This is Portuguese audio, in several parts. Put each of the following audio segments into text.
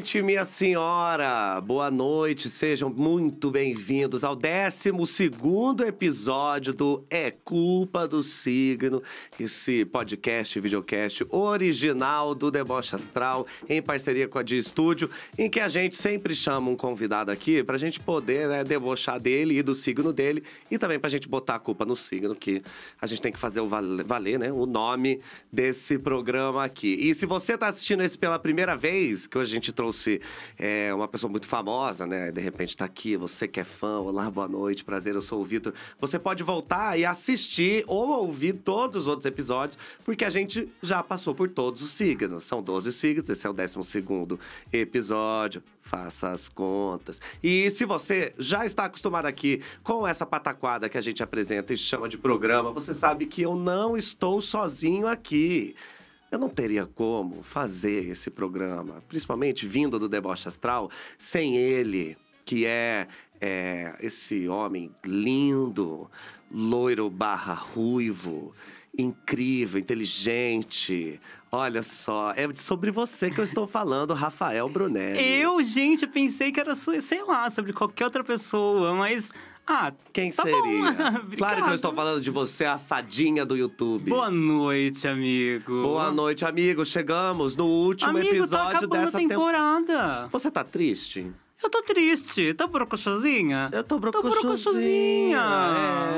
noite, minha senhora. Boa noite. Sejam muito bem-vindos ao 12 episódio do É Culpa do Signo, esse podcast videocast original do Deboche Astral, em parceria com a Dia Estúdio, em que a gente sempre chama um convidado aqui pra gente poder né, debochar dele e do signo dele e também pra gente botar a culpa no signo, que a gente tem que fazer o valer, né, o nome desse programa aqui. E se você tá assistindo esse pela primeira vez, que a gente trouxe se é uma pessoa muito famosa, né? De repente está aqui, você que é fã, olá, boa noite, prazer, eu sou o Vitor. Você pode voltar e assistir ou ouvir todos os outros episódios, porque a gente já passou por todos os signos. São 12 signos, esse é o 12 episódio. Faça as contas. E se você já está acostumado aqui com essa pataquada que a gente apresenta e chama de programa, você sabe que eu não estou sozinho aqui. Eu não teria como fazer esse programa, principalmente vindo do Deboche Astral, sem ele, que é, é esse homem lindo, loiro barra ruivo, incrível, inteligente. Olha só, é sobre você que eu estou falando, Rafael Brunelli. Eu, gente, pensei que era, sei lá, sobre qualquer outra pessoa, mas ah, quem tá seria? claro que eu estou falando de você, a fadinha do YouTube. Boa noite, amigo. Boa noite, amigo. Chegamos no último amigo, episódio tá dessa temporada. Tem... Você tá triste? Eu tô triste. Tá brocochosinha? Eu tô brocochosinha.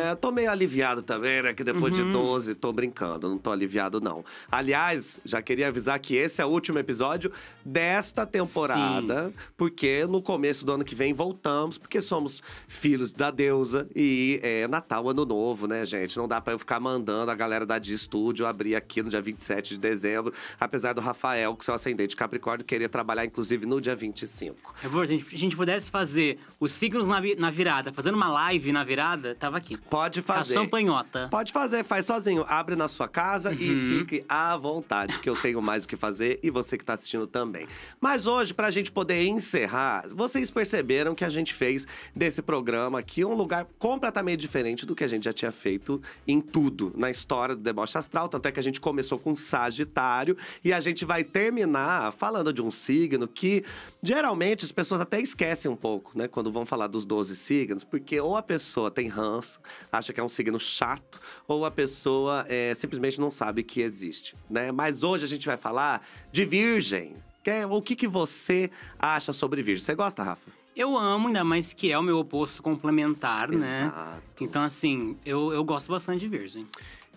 É, tô meio aliviado também, né? Que depois uhum. de 12, tô brincando. Não tô aliviado, não. Aliás, já queria avisar que esse é o último episódio desta temporada. Sim. Porque no começo do ano que vem voltamos, porque somos filhos da deusa. E é Natal, Ano Novo, né, gente? Não dá pra eu ficar mandando a galera da de estúdio abrir aqui no dia 27 de dezembro. Apesar do Rafael, que seu ascendente Capricórnio, querer trabalhar, inclusive, no dia 25. Por favor, gente a gente pudesse fazer os signos na, na virada, fazendo uma live na virada, tava aqui. Pode fazer. a champanhota. Pode fazer, faz sozinho. Abre na sua casa uhum. e fique à vontade, que eu tenho mais o que fazer e você que tá assistindo também. Mas hoje, pra gente poder encerrar, vocês perceberam que a gente fez desse programa aqui um lugar completamente diferente do que a gente já tinha feito em tudo na história do deboche astral. Tanto é que a gente começou com Sagitário e a gente vai terminar falando de um signo que Geralmente as pessoas até esquecem um pouco, né, quando vão falar dos 12 signos, porque ou a pessoa tem ranço, acha que é um signo chato, ou a pessoa é, simplesmente não sabe que existe, né? Mas hoje a gente vai falar de Virgem. Que é, o que, que você acha sobre Virgem? Você gosta, Rafa? Eu amo, ainda mais que é o meu oposto complementar, né? Exato. né? Então, assim, eu, eu gosto bastante de Virgem.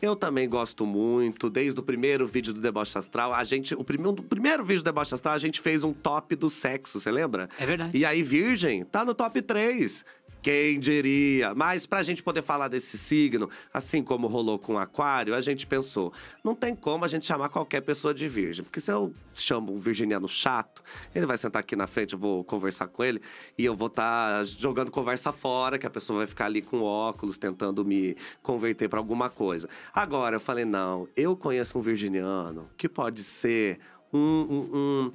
Eu também gosto muito, desde o primeiro vídeo do Deboche Astral, a gente. O, primeiro, o primeiro vídeo do Deboche Astral, a gente fez um top do sexo, você lembra? É verdade. E aí, Virgem, tá no top 3. Quem diria? Mas para a gente poder falar desse signo, assim como rolou com o Aquário, a gente pensou: não tem como a gente chamar qualquer pessoa de virgem. Porque se eu chamo um virginiano chato, ele vai sentar aqui na frente, eu vou conversar com ele e eu vou estar tá jogando conversa fora, que a pessoa vai ficar ali com óculos tentando me converter para alguma coisa. Agora, eu falei: não, eu conheço um virginiano que pode ser um, um, um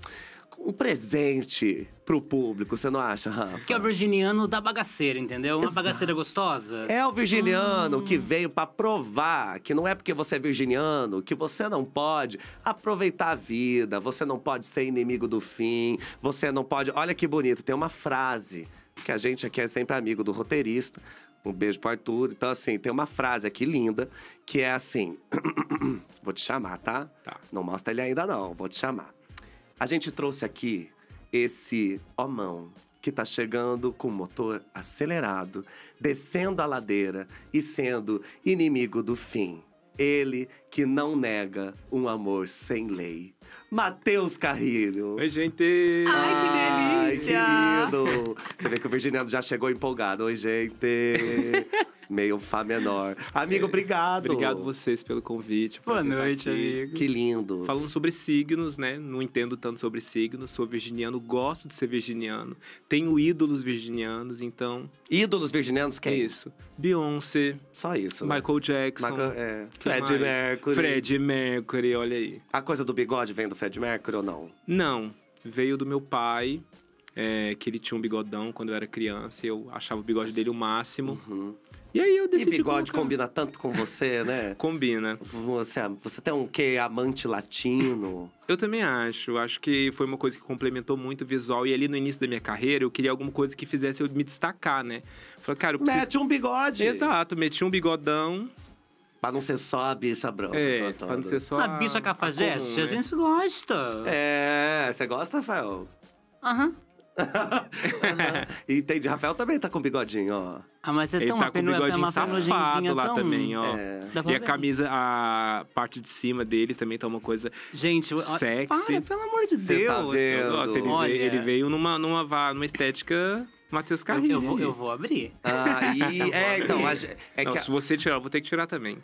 um presente pro público, você não acha, Rafa? Que é o virginiano da bagaceira, entendeu? Uma Exato. bagaceira gostosa. É o virginiano hum. que veio para provar que não é porque você é virginiano que você não pode aproveitar a vida, você não pode ser inimigo do fim, você não pode. Olha que bonito, tem uma frase que a gente aqui é sempre amigo do roteirista. Um beijo pro Arthur. Então, assim, tem uma frase aqui linda que é assim: Vou te chamar, tá? tá? Não mostra ele ainda, não. Vou te chamar. A gente trouxe aqui esse homão que tá chegando com o motor acelerado, descendo a ladeira e sendo inimigo do fim. Ele que não nega um amor sem lei. Matheus Carrilho. Oi, gente! Ai, que delícia! Ai, querido! Você vê que o Virginiano já chegou empolgado. Oi, gente! meio Fá menor. Amigo, obrigado. Obrigado vocês pelo convite. Boa noite, amigo. Que lindo. Falando sobre signos, né? Não entendo tanto sobre signos. Sou virginiano, gosto de ser virginiano. Tenho ídolos virginianos, então. Ídolos virginianos? Quem? É isso. Beyoncé. Só isso. Né? Michael Jackson. Michael, é. Fred mais? Mercury. Fred Mercury, olha aí. A coisa do bigode vem do Fred Mercury ou não? Não. Veio do meu pai. É, que ele tinha um bigodão quando eu era criança e eu achava o bigode dele o máximo. Uhum. E aí eu decidi. E bigode colocar. combina tanto com você, né? combina. Você, é, você tem um quê? Amante latino? Eu também acho. Acho que foi uma coisa que complementou muito o visual. E ali no início da minha carreira, eu queria alguma coisa que fizesse eu me destacar, né? Falei, cara, eu preciso... Mete um bigode! Exato, meti um bigodão. Pra não ser só a bicha branca. É, pra não ser só a... a bicha cafajeste, a, comum, a gente né? gosta. É, você gosta, Rafael? Aham. Uhum uhum. Entendi. Rafael também tá com bigodinho, ó. Ah, mas é Ele tão tá com bigodinho é safado lá tão... também, ó. É. E a camisa, a parte de cima dele também tá uma coisa Gente, sexy. pelo amor de tá Deus. tá vendo? Nossa, ele, Olha. veio, ele veio numa, numa, numa estética Matheus Carrinho. Eu, vou, eu vou abrir. Ah, e... é, então. A, é não, que... Se você tirar, eu vou ter que tirar também.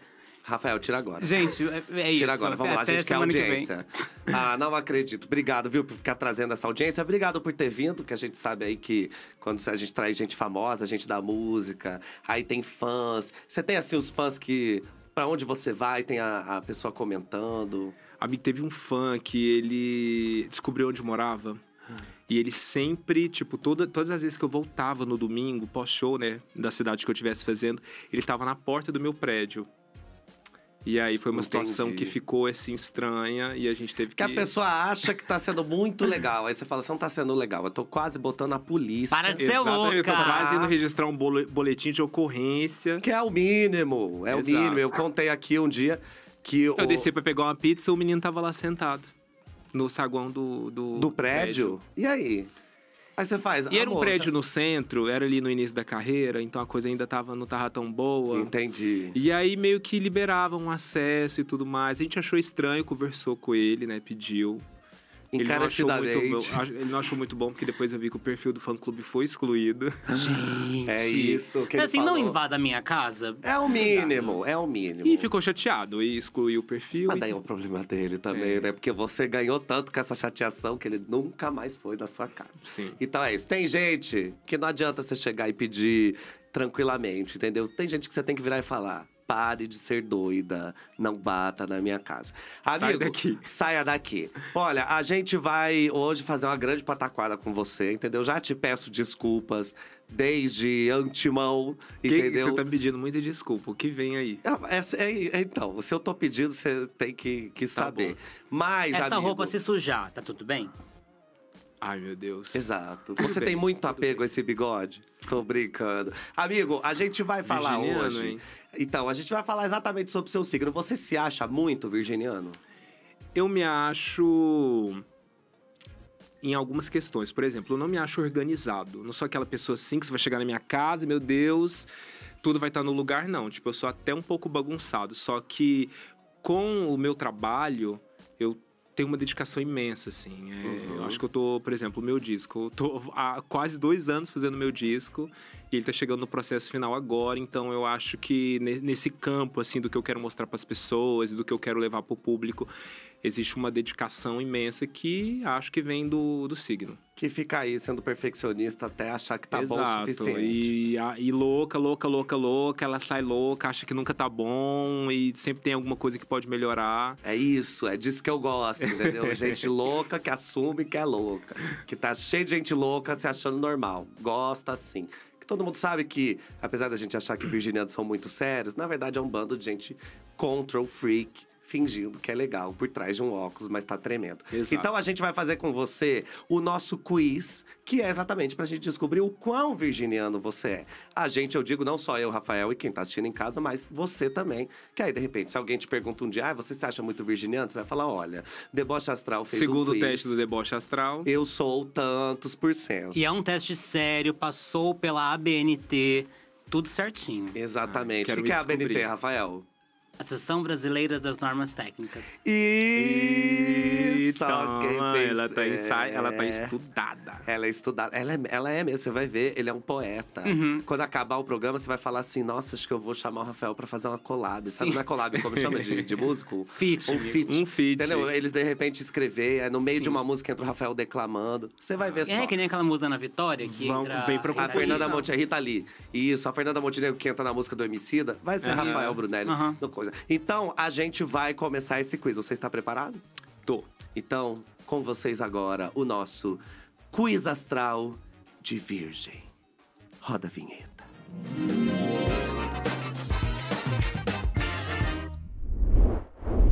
Rafael, tira agora. Gente, é, é isso. Tira agora, vamos lá, a gente quer é audiência. Que ah, não acredito. Obrigado, viu, por ficar trazendo essa audiência. Obrigado por ter vindo, que a gente sabe aí que quando a gente traz gente famosa, a gente dá música, aí tem fãs. Você tem, assim, os fãs que. Pra onde você vai, tem a, a pessoa comentando. A mim teve um fã que ele descobriu onde morava. Ah. E ele sempre, tipo, toda, todas as vezes que eu voltava no domingo, pós-show, né, da cidade que eu estivesse fazendo, ele tava na porta do meu prédio. E aí foi uma Entendi. situação que ficou assim estranha e a gente teve que. Que a pessoa acha que tá sendo muito legal. Aí você fala, você não tá sendo legal. Eu tô quase botando a polícia. Para de ser Exatamente, louca! Eu tô quase indo registrar um boletim de ocorrência. Que é o mínimo. É Exato. o mínimo. Eu contei aqui um dia que. Eu o... desci pra pegar uma pizza o menino tava lá sentado. No saguão do. Do, do prédio? prédio. E aí? Aí você faz. E era um prédio no centro, era ali no início da carreira, então a coisa ainda tava, não tava tão boa. Entendi. E aí meio que liberavam acesso e tudo mais. A gente achou estranho, conversou com ele, né? Pediu encarecidamente. Ele não, achou muito bom, ele não achou muito bom, porque depois eu vi que o perfil do fã-clube foi excluído. Gente. É isso que ele Assim, falou. não invada a minha casa. É o mínimo, é o mínimo. E ficou chateado e excluiu o perfil. Mas e... daí é problema dele também, é. né? Porque você ganhou tanto com essa chateação que ele nunca mais foi da sua casa. Sim. Então é isso. Tem gente que não adianta você chegar e pedir tranquilamente, entendeu? Tem gente que você tem que virar e falar pare de ser doida, não bata na minha casa. Amigo, Sai daqui. saia daqui. Olha, a gente vai hoje fazer uma grande pataquada com você, entendeu? Já te peço desculpas desde antemão, que, entendeu? Você tá pedindo muita desculpa, o que vem aí? É, é, é, é, então, se eu tô pedindo, você tem que, que tá saber. Bom. Mas, Essa amigo, roupa se sujar, tá tudo bem? Ai, meu Deus. Exato. Tudo Você bem, tem muito apego a esse bigode? Tô brincando. Amigo, a gente vai falar virginiano, hoje. Hein? Então, a gente vai falar exatamente sobre o seu signo. Você se acha muito virginiano? Eu me acho em algumas questões. Por exemplo, eu não me acho organizado. Não sou aquela pessoa assim que você vai chegar na minha casa e, meu Deus, tudo vai estar no lugar, não. Tipo, eu sou até um pouco bagunçado. Só que com o meu trabalho, tem uma dedicação imensa, assim. É, uhum. Eu acho que eu tô, por exemplo, o meu disco. Eu tô há quase dois anos fazendo meu disco e ele tá chegando no processo final agora, então eu acho que nesse campo, assim, do que eu quero mostrar para as pessoas e do que eu quero levar pro público, existe uma dedicação imensa que acho que vem do, do signo. Que fica aí sendo perfeccionista até achar que tá Exato. bom o suficiente. E, e louca, louca, louca, louca, ela sai louca, acha que nunca tá bom e sempre tem alguma coisa que pode melhorar. É isso, é disso que eu gosto, entendeu? gente louca que assume que é louca. Que tá cheio de gente louca se achando normal. Gosta assim todo mundo sabe que, apesar da gente achar que virginianos são muito sérios, na verdade é um bando de gente control freak, fingindo que é legal por trás de um óculos, mas tá tremendo. Exato. Então a gente vai fazer com você o nosso quiz, que é exatamente pra gente descobrir o quão virginiano você é. A gente, eu digo, não só eu, Rafael, e quem tá assistindo em casa, mas você também. Que aí, de repente, se alguém te pergunta um dia, ah, você se acha muito virginiano? Você vai falar, olha, Deboche Astral fez Segundo um quiz, teste do Deboche Astral. Eu sou tantos por cento. E é um teste sério, passou pela ABNT, tudo certinho. Exatamente. Ah, o que, que é a ABNT, Rafael? Associação Brasileira das Normas Técnicas. Isso! toma, então, ela tá, É... ela tá estudada. Ela é estudada. Ela é, ela é mesmo, você vai ver, ele é um poeta. Uhum. Quando acabar o programa, você vai falar assim: nossa, acho que eu vou chamar o Rafael pra fazer uma collab. Sabe, não é collab, como chama de, de músico? Fit. Um fit. Um fit. Entendeu? Eles de repente escrever, no meio Sim. de uma música entra o Rafael declamando. Você vai ver é, só. É que nem aquela música na Vitória que Vão, entra... Vem pro... A Fernanda Montenegro, Rita tá Lee. Isso, a Fernanda Montenegro que entra na música do Emicida, vai ser é Rafael isso. Brunelli. Uhum. No coisa. Então, a gente vai começar esse quiz. Você está preparado? Tô. Então, com vocês agora, o nosso quiz astral de Virgem. Roda a vinheta.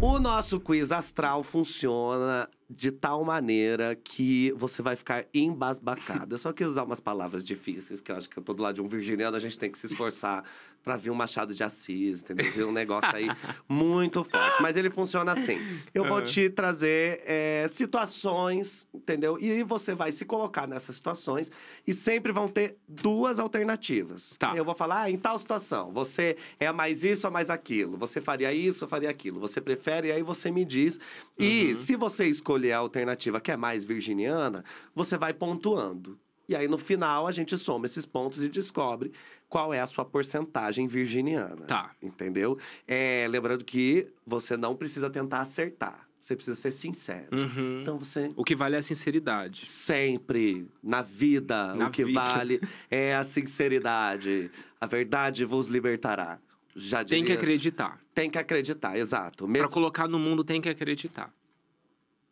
O nosso quiz astral funciona de tal maneira que você vai ficar embasbacado. Eu só quis usar umas palavras difíceis, que eu acho que eu tô do lado de um virginiano, a gente tem que se esforçar para ver um Machado de Assis, entendeu? um negócio aí muito forte. Mas ele funciona assim. Eu vou te trazer é, situações, entendeu? E você vai se colocar nessas situações e sempre vão ter duas alternativas. Tá. Eu vou falar, ah, em tal situação, você é mais isso ou mais aquilo? Você faria isso ou faria aquilo? Você prefere? E aí você me diz. E uhum. se você escolher escolher a alternativa que é mais virginiana, você vai pontuando. E aí, no final, a gente soma esses pontos e descobre qual é a sua porcentagem virginiana. Tá. Entendeu? É, lembrando que você não precisa tentar acertar. Você precisa ser sincero. Uhum. Então você. O que vale é a sinceridade. Sempre. Na vida, na o que vida. vale é a sinceridade. A verdade vos libertará. Já diria... Tem que acreditar. Tem que acreditar, exato. Mesmo... Para colocar no mundo, tem que acreditar.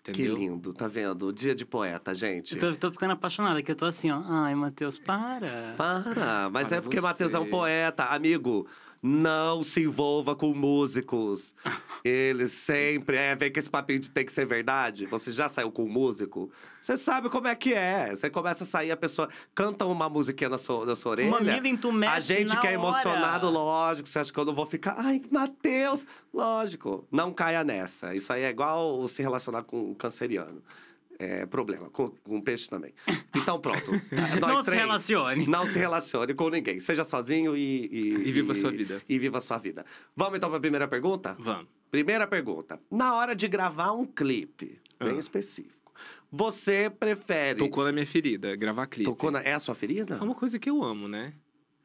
Entendeu? Que lindo, tá vendo? O dia de poeta, gente. Eu tô, tô ficando apaixonada, que eu tô assim, ó. Ai, Matheus, para. Para, mas para é porque Matheus é um poeta. Amigo, não se envolva com músicos. Eles sempre. É, vem que esse papinho de tem que ser verdade. Você já saiu com um músico? Você sabe como é que é. Você começa a sair, a pessoa canta uma musiquinha na sua, na sua orelha. Uma vida entumece A gente que é emocionado, hora. lógico. Você acha que eu não vou ficar. Ai, Matheus! Lógico. Não caia nessa. Isso aí é igual se relacionar com um canceriano é, problema com, com também. Então, pronto. Tá, não três, se relacione. Não se relacione com ninguém. Seja sozinho e... E, e viva a sua vida. E viva a sua vida. Vamos então para a primeira pergunta? Vamos. Primeira pergunta. Na hora de gravar um clipe, ah. bem específico, você prefere... Tocou na minha ferida, gravar clipe. Tocou na... É a sua ferida? É uma coisa que eu amo, né?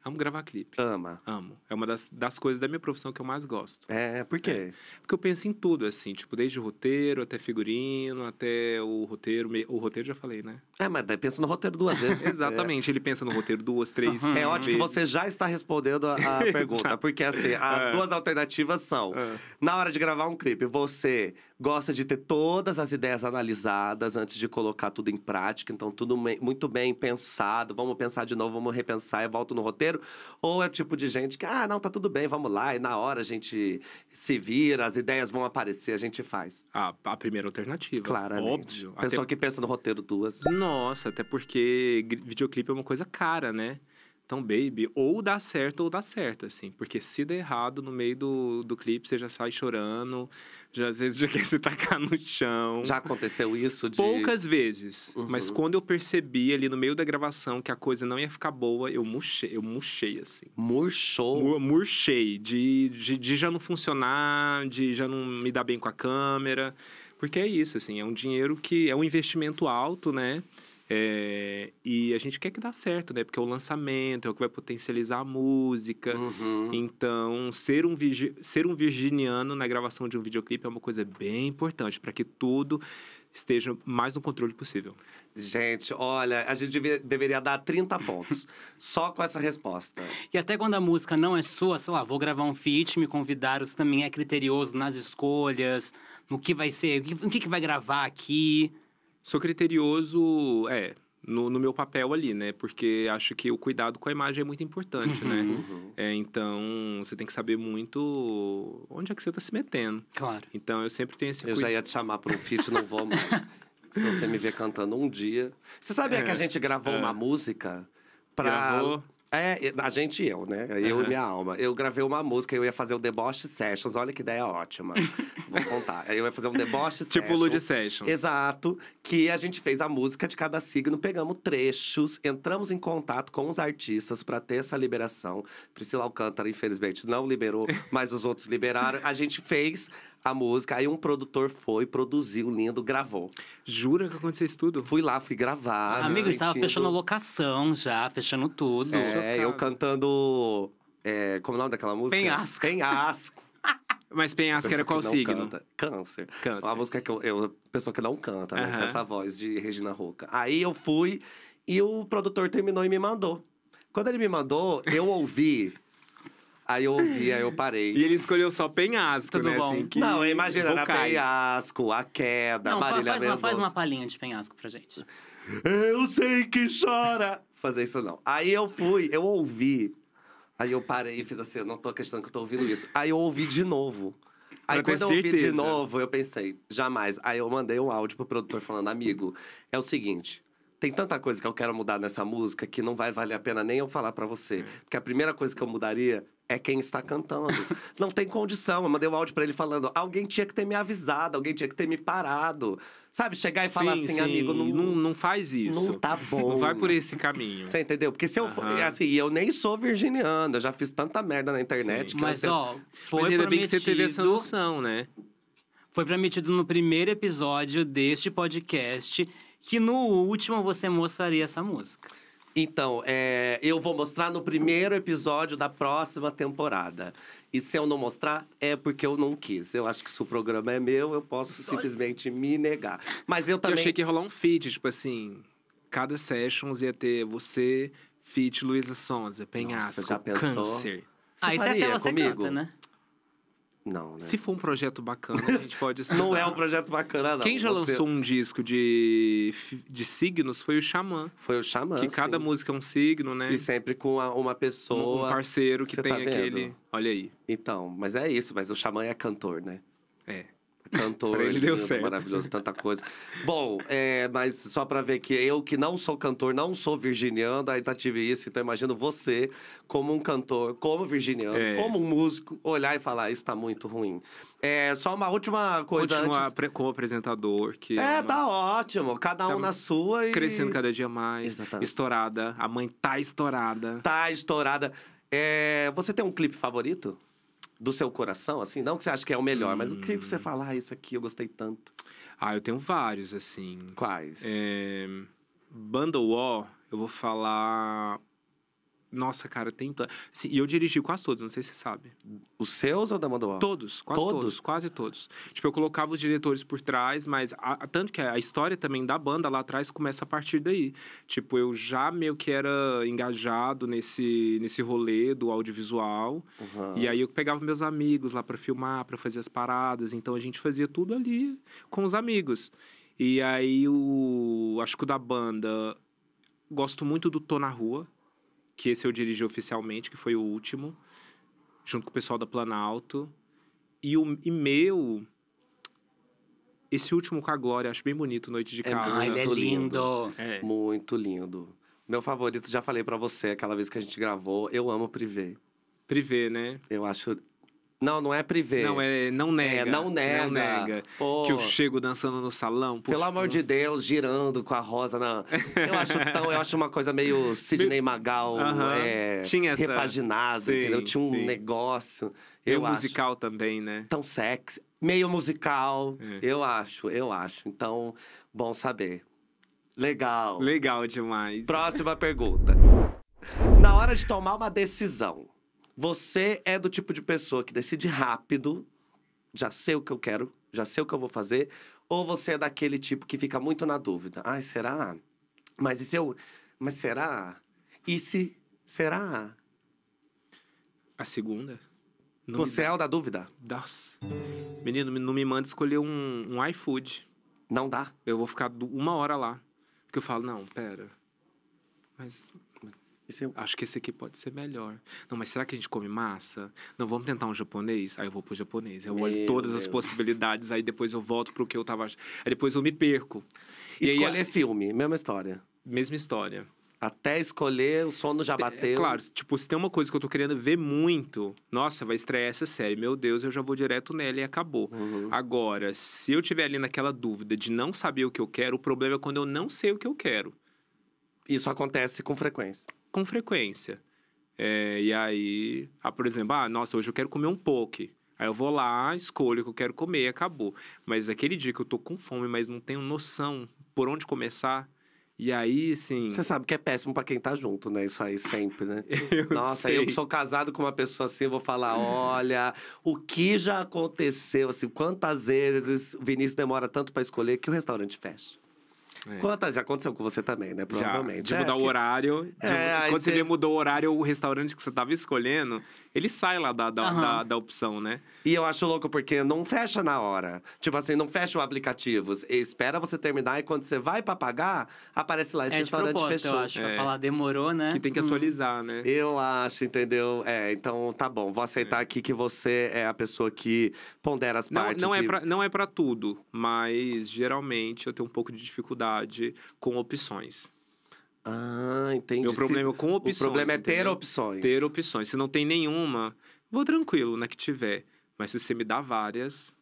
Amo gravar clipe. Ama. Amo. É uma das, das coisas da minha profissão que eu mais gosto. É, por quê? É. Porque eu penso em tudo, assim, tipo, desde roteiro até figurino, até o roteiro. O roteiro já falei, né? É, mas daí pensa no roteiro duas vezes. Exatamente, é. ele pensa no roteiro duas, três. Uhum. É ótimo vezes. que você já está respondendo a, pergunta. porque, assim, as é. duas alternativas são: é. na hora de gravar um clipe, você gosta de ter todas as ideias analisadas antes de colocar tudo em prática, então tudo muito bem pensado, vamos pensar de novo, vamos repensar e volto no roteiro, ou é o tipo de gente que, ah, não, tá tudo bem, vamos lá, e na hora a gente se vira, as ideias vão aparecer, a gente faz. A, a primeira alternativa. claro Óbvio. Pessoa até... que pensa no roteiro duas. Nossa, até porque videoclipe é uma coisa cara, né? Então, baby, ou dá certo ou dá certo, assim. Porque se der errado, no meio do, do clipe, você já sai chorando, já às vezes já quer se tacar no chão. Já aconteceu isso? De... Poucas vezes. Uhum. Mas quando eu percebi ali no meio da gravação que a coisa não ia ficar boa, eu murchei, eu murchei assim. Murchou? murchei. De, de, de já não funcionar, de já não me dar bem com a câmera. Porque é isso, assim. É um dinheiro que... É um investimento alto, né? É, e a gente quer que dá certo, né? Porque é o lançamento, é o que vai potencializar a música. Uhum. Então, ser um, ser um virginiano na gravação de um videoclipe é uma coisa bem importante para que tudo esteja mais no controle possível. Gente, olha, a gente devia, deveria dar 30 pontos só com essa resposta. E até quando a música não é sua, sei lá, vou gravar um feat, me convidaram, você também é criterioso nas escolhas, no que vai ser, o que, que vai gravar aqui. Sou criterioso, é, no, no, meu papel ali, né? Porque acho que o cuidado com a imagem é muito importante, uhum, né? Uhum. É, então, você tem que saber muito onde é que você está se metendo. Claro. Então, eu sempre tenho esse Eu já ia te chamar para um feat, não vou mais. se você me ver cantando um dia... Você sabia é, que a é. gente gravou é. uma música para é, a gente e eu, né? Eu uhum. e minha alma. Eu gravei uma música, eu ia fazer o Deboche Sessions. Olha que ideia ótima. Vou contar. Eu ia fazer um Deboche Sessions. Tipo Lud Sessions. Exato. Que a gente fez a música de cada signo, pegamos trechos, entramos em contato com os artistas para ter essa liberação. Priscila Alcântara, infelizmente, não liberou, mas os outros liberaram. A gente fez a música. Aí um produtor foi, produziu, lindo, gravou. Jura que aconteceu isso tudo? Fui lá, fui gravar. Ah, amigo, estava fechando fechando locação já, fechando tudo. É, Chocado. eu cantando. É, como é o nome daquela música? Penhasco. Penhasco. Mas penhasco era qual signo? Canta. Câncer. Câncer. Uma música que eu, eu. Pessoa que não canta, né? Essa voz de Regina Roca. Aí eu fui e o produtor terminou e me mandou. Quando ele me mandou, eu ouvi. Aí eu ouvi, aí eu parei. E ele escolheu só penhasco, Tudo né? Bom. Assim, que... Não, imagina, era penhasco, a queda, Não, Marília faz, Faz uma palhinha de penhasco pra gente. Eu sei que chora! Fazer isso não. Aí eu fui, eu ouvi. Aí eu parei e fiz assim, eu não tô questionando que eu tô ouvindo isso. Aí eu ouvi de novo. Aí quando eu ouvi de novo, eu pensei, jamais. Aí eu mandei um áudio pro produtor falando, amigo, é o seguinte, tem tanta coisa que eu quero mudar nessa música que não vai valer a pena nem eu falar para você. Porque a primeira coisa que eu mudaria é quem está cantando. Não tem condição. Eu mandei um áudio para ele falando: alguém tinha que ter me avisado, alguém tinha que ter me parado. Sabe, chegar e falar sim, assim, sim. amigo, não, não, não. faz isso. Não tá bom. Não vai por esse caminho. Você entendeu? Porque se eu. Uhum. Assim, eu nem sou virginiana, já fiz tanta merda na internet. Mas, eu... ó, foi. Mas ainda prometido... bem que você teve essa noção, né? Foi prometido no primeiro episódio deste podcast que no último você mostraria essa música. Então, é, eu vou mostrar no primeiro episódio da próxima temporada. E se eu não mostrar, é porque eu não quis. Eu acho que se o programa é meu, eu posso simplesmente me negar. Mas eu também. Eu achei que ia rolar um feed, tipo assim. Cada sessions ia ter você, feat Luísa Sonza, Penhasco, Nossa, já pensou? Câncer. Você ah, isso é até você comigo? canta, né? Não, né? Se for um projeto bacana, a gente pode não é um projeto bacana, não. Quem já Você... lançou um disco de, de signos foi o Xamã. Foi o Xamã, Que sim. cada música é um signo, né? E sempre com uma, uma pessoa... Um parceiro que tem tá aquele... Olha aí. Então, mas é isso. Mas o Xamã é cantor, né? É cantor ele deu certo. maravilhoso, tanta coisa. Bom, é, mas só para ver que eu que não sou cantor, não sou virginiano, ainda tá tive isso, então imagino você como um cantor, como virginiano, é. como um músico, olhar e falar, isso tá muito ruim. É, só uma última coisa Continuar antes. apresentador, que... É, uma... tá ótimo, cada tá um tá na sua e... Crescendo cada dia mais, Exatamente. estourada, a mãe tá estourada. Tá estourada. É, você tem um clipe favorito? do seu coração, assim? Não que você acha que é o melhor, hum. mas o que você hum. fala, ah, isso aqui eu gostei tanto? Ah, eu tenho vários, assim. Quais? É... Eh, Banda Wall, eu vou falar nossa, cara, tem. Assim, e eu dirigi quase todos, não sei se você sabe. Os seus ou da Mandoal? Todos, quase todos? todos? quase todos. Tipo, eu colocava os diretores por trás, mas a, a, tanto que a história também da banda lá atrás começa a partir daí. Tipo, eu já meio que era engajado nesse, nesse rolê do audiovisual. Uhum. E aí eu pegava meus amigos lá para filmar, para fazer as paradas. Então a gente fazia tudo ali com os amigos. E aí o. Acho que o da banda. Gosto muito do Tô na Rua que esse eu dirigi oficialmente, que foi o último, junto com o pessoal da Planalto. E, o, e meu, esse último com a Glória, acho bem bonito, Noite de é Casa. É, ele é lindo. É. Muito lindo. Meu favorito, já falei para você aquela vez que a gente gravou, eu amo Privé. Privé, né? Eu acho não, não é privê. Não, é não é, nega. É, não nega. Não nega. Pô, que eu chego dançando no salão. Pelo amor de Deus, girando com a rosa na. Eu acho tão, eu acho uma coisa meio Sidney Magal uh -huh. é, Tinha essa... repaginado, entendeu? Tinha um sim. negócio. Meio musical acho, também, né? Tão sexy. Meio musical, é. eu acho, eu acho. Então, bom saber. Legal. Legal demais. Próxima pergunta. Na hora de tomar uma decisão você é do tipo de pessoa que decide rápido, já sei o que eu quero, já sei o que eu vou fazer, ou você é daquele tipo que fica muito na dúvida. Ai, será? Mas e se eu. Mas será? E se. Será? A segunda? Não você é o da dúvida? Nossa. Menino, não me manda escolher um, um iFood. Não dá. Eu vou ficar uma hora lá. Porque eu falo, não, pera. Mas esse, acho que esse aqui pode ser melhor. Não, mas será que a gente come massa? Não, vamos tentar um japonês? Aí eu vou pro japonês. Eu Meu olho todas Deus. as possibilidades, aí depois eu volto pro que eu tava achando. Aí depois eu me perco. E Escolher aí, filme, mesma história. Mesma história. Até escolher, o sono já é bateu. É, claro, tipo, se tem uma coisa que eu tô querendo ver muito, nossa, vai estrear essa série, meu Deus, eu já vou direto nela e acabou. Uhum. Agora, se eu tiver ali naquela dúvida de não saber o que eu quero, o problema é quando eu não sei o que eu quero. Isso acontece com frequência com frequência. É, e aí, ah, por exemplo, ah, nossa, hoje eu quero comer um poke. Aí eu vou lá, escolho o que eu quero comer e acabou. Mas aquele dia que eu tô com fome, mas não tenho noção por onde começar, e aí, assim. Você sabe que é péssimo para quem tá junto, né? Isso aí sempre, né? Eu Nossa, sei. eu que sou casado com uma pessoa assim, eu vou falar: olha, o que já aconteceu, assim, quantas vezes o Vinícius demora tanto para escolher que o restaurante fecha. É. Quantas já aconteceu com você também, né? Provavelmente. Já, de é, mudar é, o horário. De, é, quando você vê, mudou o horário, o restaurante que você estava escolhendo, ele sai lá da, da, uhum. da, da, opção, né? E eu acho louco porque não fecha na hora. Tipo assim, não fecha o aplicativo. Espera você terminar e quando você vai para pagar, aparece lá esse é, restaurante fechou. Eu acho, é. falar demorou, né? Que tem que hum. atualizar, né? Eu acho, entendeu? É, então tá bom. Vou aceitar é. aqui que você é a pessoa que pondera as partes. Não, é e... é pra, não é para tudo, mas geralmente eu tenho um pouco de dificuldade liberdade com opções. Ah, entendi. Meu problema Se... É com opções. O problema é ter opções. Ter opções. Se não tem nenhuma, vou tranquilo na que tiver. Mas se você me dá várias.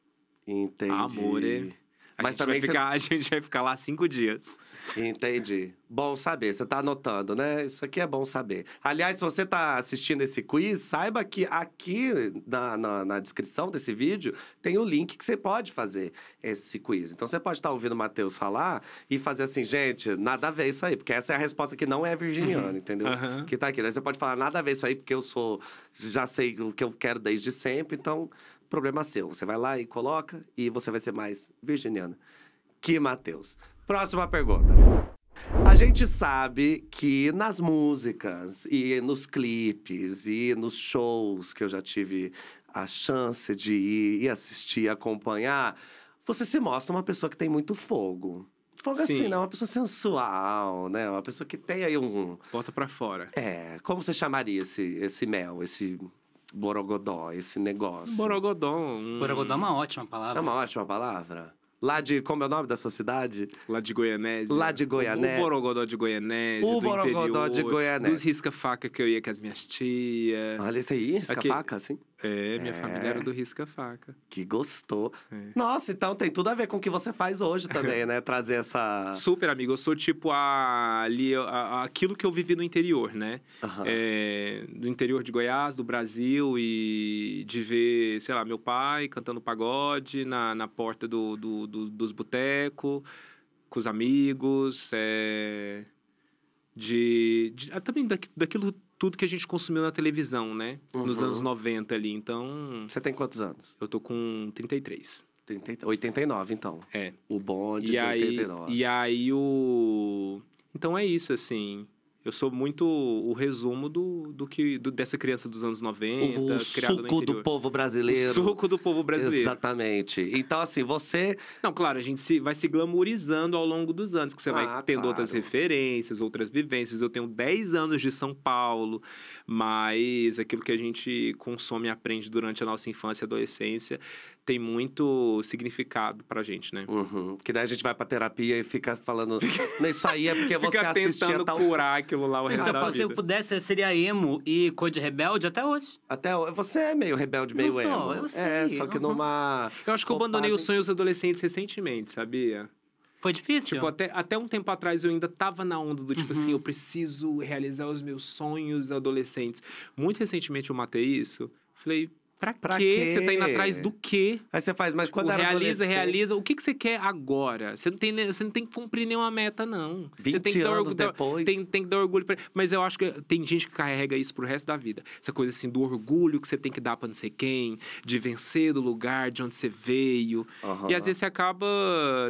Entendi. Amore. É a Mas também vai ficar, a gente vai ficar lá cinco dias. Entendi. Bom saber, você está anotando, né? Isso aqui é bom saber. Aliás, se você está assistindo esse quiz, saiba que aqui na, na, na, descrição desse vídeo tem o link que você pode fazer esse quiz. Então você pode estar tá ouvindo o Matheus falar e fazer assim, gente, nada a ver isso aí, porque essa é a resposta que não é virginiana, uhum. entendeu? Uhum. Que está aqui. Daí você pode falar, nada a ver isso aí, porque eu sou. Já sei o que eu quero desde sempre, então problema seu. Você vai lá e coloca e você vai ser mais virginiano que Mateus. Próxima pergunta. A gente sabe que nas músicas e nos clipes e nos shows que eu já tive a chance de ir e assistir, acompanhar, você se mostra uma pessoa que tem muito fogo. Fogo assim, Sim. assim, né? Uma pessoa sensual, né? Uma pessoa que tem aí um. Bota pra fora. É. Como você chamaria esse, esse mel, esse borogodó, esse negócio. Borogodó. Hum. Borogodó é uma ótima palavra. É uma ótima palavra. Lá de. Como é o nome da sua cidade? Lá de Goianésia. Lá de Goianésia. O Borogodó de Goianésia. O Borogodó interior, de Goianésia. Dos risca-faca que eu ia com as minhas tias. Olha, isso aí, risca-faca, assim? É, minha é. família era do risca-faca. Que gostou. É. Nossa, então tem tudo a ver com o que você faz hoje também, né? Trazer essa. Super, amigo. Eu sou tipo a, ali, a, a, aquilo que eu vivi no interior, né? Uhum. É, do interior de Goiás, do Brasil, e de ver, sei lá, meu pai cantando pagode na, na porta do, do, do dos botecos, com os amigos. É... De, de, ah, também da daquilo tudo que a gente consumiu na televisão, né? Uhum. Nos anos 90 ali. Então. Você tem quantos anos? Eu tô com 33. 30, 89, então. É. O bonde e de aí, 89. E aí o. Então é isso, assim eu sou muito o resumo do, do que do, dessa criança dos anos 90, o, suco do povo brasileiro. O suco do povo brasileiro. Exatamente. Então, assim, você. Não, claro, a gente se, vai se glamorizando ao longo dos anos, que você ah, vai tendo claro. outras referências, outras vivências. Eu tenho 10 anos de São Paulo, mas aquilo que a gente consome e aprende durante a nossa infância e adolescência tem muito significado pra gente, né? Uhum. Que daí a gente vai pra terapia e fica falando. Isso aí é porque você assistia tentando tal... curar aquilo lá o resto Se eu pudesse, eu seria emo e cor de rebelde até hoje. Até hoje. Você é meio rebelde, meio não emo. Sou, eu é, sei. É, só que uhum. numa. Eu acho que eu abandonei os sonhos adolescentes recentemente, sabia? Foi difícil? Tipo, até, até um tempo atrás eu ainda tava na onda do tipo assim, uhum. assim, eu preciso realizar os meus sonhos adolescentes. Muito recentemente eu matei isso. Falei, Pra, pra quê? quê? Você tá indo atrás do quê? Aí você faz, mas tipo, quando Realiza, realiza. O que, que você quer agora? Você não, tem, você não tem que cumprir nenhuma meta, não. 20 você tem que anos dar, depois. Tem, tem que dar orgulho pra... Mas eu acho que tem gente que carrega isso pro resto da vida. Essa coisa assim do orgulho que você tem que dar pra não sei quem, de vencer do lugar, de onde você veio. Uhum. E às vezes você acaba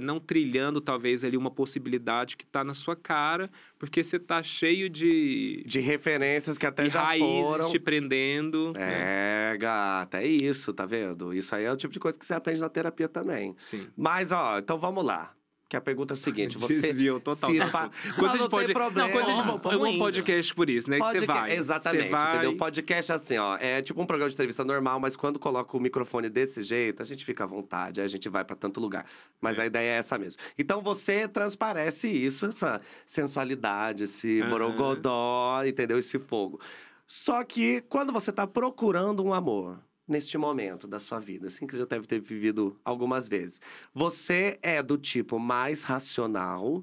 não trilhando, talvez, ali uma possibilidade que tá na sua cara, porque você tá cheio de. De referências que até de já raízes foram. te prendendo. É, né? gata, é isso, tá vendo? Isso aí é o tipo de coisa que você aprende na terapia também. Sim. Mas, ó, então vamos lá que a pergunta é a seguinte: você desviou total. Se fa... coisas ah, não, pode... problema. Não, de... um indo. podcast por isso, né? que você vai. Exatamente, vai... entendeu? Podcast é assim, ó. É tipo um programa de entrevista normal, mas quando coloca o microfone desse jeito, a gente fica à vontade, a gente vai para tanto lugar. Mas é. a ideia é essa mesmo. Então você transparece isso, essa sensualidade, esse uhum. entendeu? Esse fogo. Só que quando você tá procurando um amor, neste momento da sua vida, assim que já deve ter vivido algumas vezes. Você é do tipo mais racional,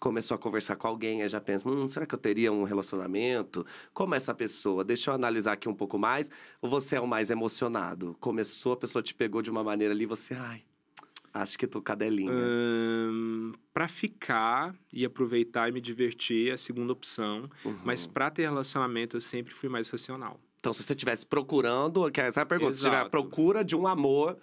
começou a conversar com alguém, aí já pensa, hum, será que eu teria um relacionamento? Como é essa pessoa? Deixa eu analisar aqui um pouco mais. Ou você é o mais emocionado? Começou, a pessoa te pegou de uma maneira ali, você, ai, acho que tô cadelinha. para ficar e aproveitar e me divertir é a segunda opção, uhum. mas para ter relacionamento eu sempre fui mais racional. Então, se você estivesse procurando, que é essa é a pergunta, Exato. se tiver procura de um amor.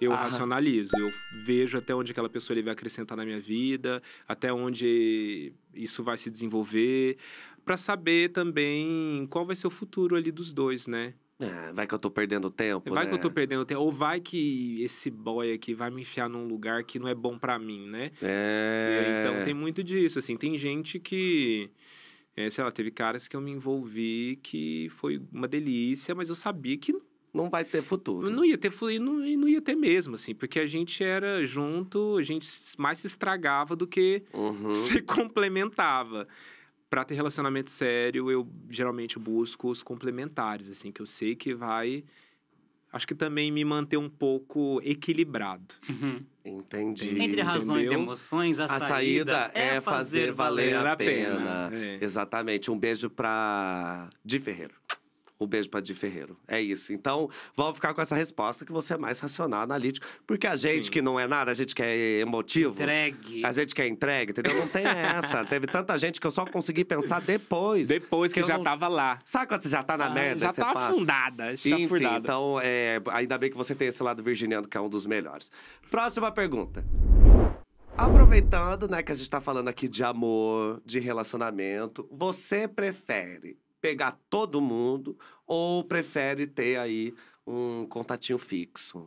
Eu ah. racionalizo, eu vejo até onde aquela pessoa ele vai acrescentar na minha vida, até onde isso vai se desenvolver, para saber também qual vai ser o futuro ali dos dois, né? É, vai que eu tô perdendo tempo. Vai né? que eu tô perdendo tempo. Ou vai que esse boy aqui vai me enfiar num lugar que não é bom para mim, né? É. então tem muito disso, assim. Tem gente que. É, sei lá, teve caras que eu me envolvi que foi uma delícia, mas eu sabia que não vai ter futuro. Não ia ter futuro e não, não ia ter mesmo, assim, porque a gente era junto, a gente mais se estragava do que uhum. se complementava. Para ter relacionamento sério, eu geralmente busco os complementares, assim, que eu sei que vai. Acho que também me manter um pouco equilibrado. Uhum. Entendi. Entre razões e emoções, a, a saída, saída, é, é fazer valer a pena. pena. É. Exatamente. Um beijo para Di Ferreiro. Um beijo para Di Ferreiro. É isso. Então, vamos ficar com essa resposta que você é mais racional, analítico. Porque a gente Sim. que não é nada, a gente que é emotivo. Entregue. A gente que é entregue, entendeu? Não tem essa. Teve tanta gente que eu só consegui pensar depois. Depois que, que eu já não... tava lá. Sabe quando você já tá na ah, merda? Já tá afundada. Já Enfim, afundada. então, é... ainda bem que você tem esse lado virginiano, que é um dos melhores. Próxima pergunta. Aproveitando, né, que a gente tá falando aqui de amor, de relacionamento, você prefere pegar todo mundo ou prefere ter aí um contatinho fixo?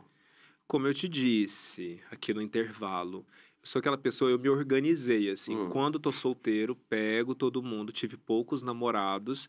Como eu te disse aqui no intervalo, eu sou aquela pessoa, eu me organizei assim. Hum. Quando tô solteiro, pego todo mundo, tive poucos namorados.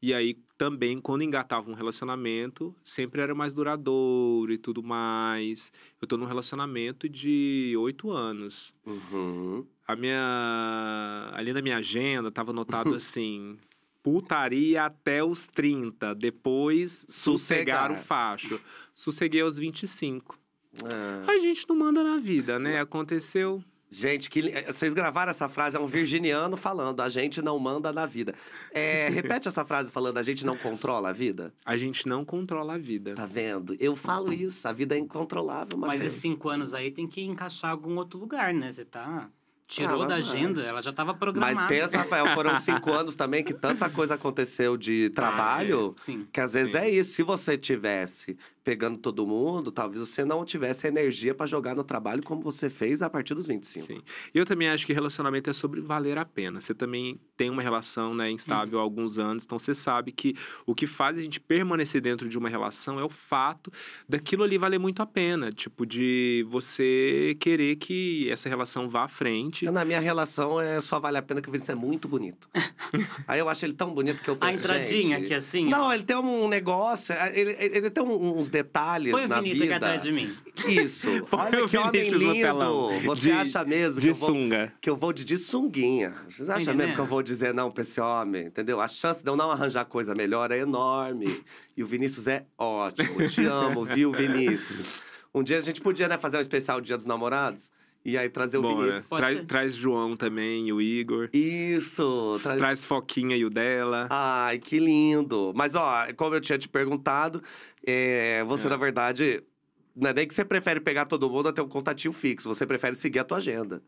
E aí também, quando engatava um relacionamento, sempre era mais duradouro e tudo mais. Eu tô num relacionamento de oito anos. Uhum. A minha. Ali na minha agenda tava anotado assim: putaria até os 30, depois sossegar, o facho. Sosseguei aos 25. Ah. A gente não manda na vida, né? Aconteceu. Gente, que eh, vocês gravaram essa frase, é um virginiano falando, a gente não manda na vida. É, repete essa frase falando, a gente não controla a vida? A gente não controla a vida. Tá vendo? Eu falo isso, a vida é incontrolável. Mas, mas esses cinco anos aí tem que encaixar algum outro lugar, né? Você tá ah, Tirou ah, da agenda, ela já estava programada. Mas pensa, Rafael, foram cinco anos também que tanta coisa aconteceu de ah, trabalho. Ah, sim. Que às vezes sim. é isso. Se você tivesse pegando todo mundo, talvez você não tivesse a energia para jogar no trabalho como você fez a partir dos 25. Sim. Eu também acho que relacionamento é sobre valer a pena. Você também tem uma relação né, instável há uhum. alguns anos, então você sabe que o que faz a gente permanecer dentro de uma relação é o fato daquilo ali valer muito a pena, tipo, de você querer que essa relação vá à frente. Na minha relação, é só vale a pena que o Vinícius é muito bonito. Aí eu acho ele tão bonito que eu penso, A entradinha gente, aqui assim? Não, ele tem um negócio, é, ele, ele tem uns detalhes Põe na Vinícius vida. o atrás de mim. Isso. Põe Olha que homem lindo. Você de, acha mesmo que eu, vou, que, eu vou, de, de sunguinha? Você acha mesmo que eu é. vou dizer não pra esse homem? Entendeu? A chance de eu não arranjar coisa melhor é enorme. E o Vinícius é ótimo. Eu te amo, viu, Vinícius? Um dia a gente podia né, fazer um especial Dia dos Namorados e aí trazer Bom, o Vinícius. Traz, traz João também o Igor. Isso. Traz... traz Foquinha e o dela. Ai, que lindo. Mas, ó, como eu tinha te perguntado, é, você, é. na verdade, não é nem que você prefere pegar todo mundo até um contatinho fixo. Você prefere seguir a tua agenda.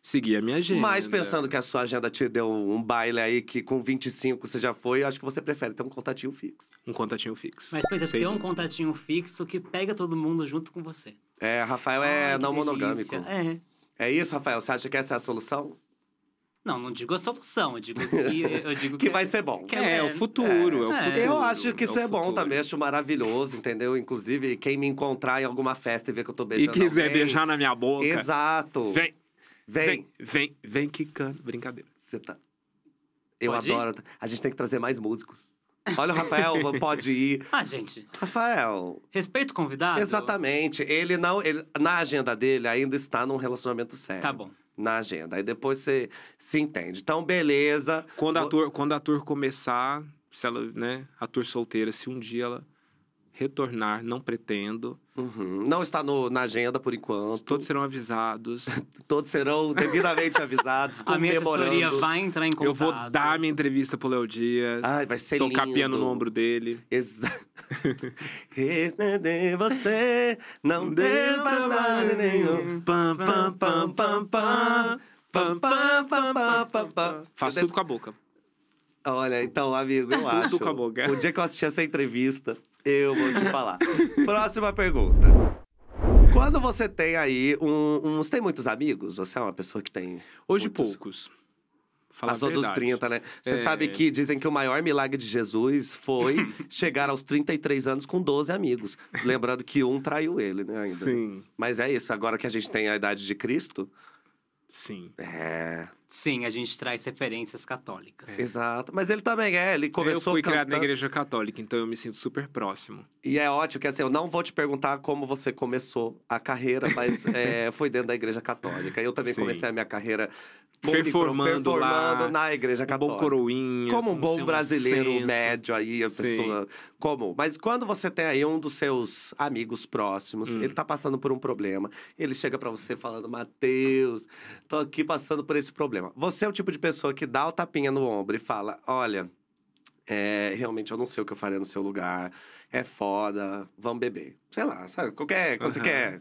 Seguir a minha agenda. Mas pensando que a sua agenda te deu um baile aí que com 25 você já foi, eu acho que você prefere ter um contatinho fixo. Um contatinho fixo. Mas, pois é, ter um contatinho fixo que pega todo mundo junto com você. É, Rafael é Ai, é não monogâmico. É. é isso, Rafael? Você acha que essa é a solução? Não, não digo a solução, eu digo que, eu digo que, que é vai ser bom. Que é, é, o futuro, é, é, o futuro. Eu acho que é isso é, bom também, acho maravilhoso, entendeu? Inclusive, quem me encontrar em alguma festa e ver que eu tô beijando. E quiser alguém, beijar na minha boca. Exato. Vem. Vem. Vem, vem, vem quicando. Brincadeira. Você tá. Eu Pode adoro. Ir? A gente tem que trazer mais músicos. Olha o Rafael, pode ir. Ah, gente. Rafael. Respeito convidado? Exatamente. Ele não. Ele, na agenda dele ainda está num relacionamento sério. Tá bom. Na agenda. Aí depois você se entende. Então, beleza. Quando a tour, quando a tour começar, se ela, né, a tour solteira, se um dia ela retornar, não pretendo. Uhum. Não está no, na agenda por enquanto. Todos serão avisados. Todos serão devidamente avisados, A minha assessoria vai entrar em contato. Eu vou dar minha entrevista pro Léo Dias. Ai, vai ser tocar lindo. no ombro dele. Exato. você não deu nenhum. pam, pam, pam, pam, pam. Faço tudo com a boca. Olha, então, amigo, eu acho. O dia que eu assistir essa entrevista, eu vou te falar. Próxima pergunta. Quando você tem aí um, um, Você tem muitos amigos? Você é uma pessoa que tem. Hoje muitos... poucos. Falar Passou dos 30, né? Você é... sabe que dizem que o maior milagre de Jesus foi chegar aos 33 anos com 12 amigos. Lembrando que um traiu ele, né? Ainda. Sim. Mas é isso, agora que a gente tem a idade de Cristo, Sim. É. Sim, a gente traz referências católicas. É. Exato. Mas ele também é, ele começou Eu fui criado na igreja católica, então eu me sinto super próximo. E é ótimo que assim, eu não vou te perguntar como você começou a carreira, mas é, foi dentro da igreja católica. Eu também Sim. comecei a minha carreira performando, performando lá, na igreja católica. Um bom coroinha. Como um bom brasileiro senso. médio aí, a pessoa. Sim. Como? Mas quando você tem aí um dos seus amigos próximos, hum. ele tá passando por um problema, ele chega para você falando: Mateus, tô aqui passando por esse problema. Você é o tipo de pessoa que dá o tapinha no ombro e fala: Olha. É, realmente eu não sei o que eu faria no seu lugar. É foda, vamos beber. Sei lá, sabe? Qualquer, quando uhum. você quer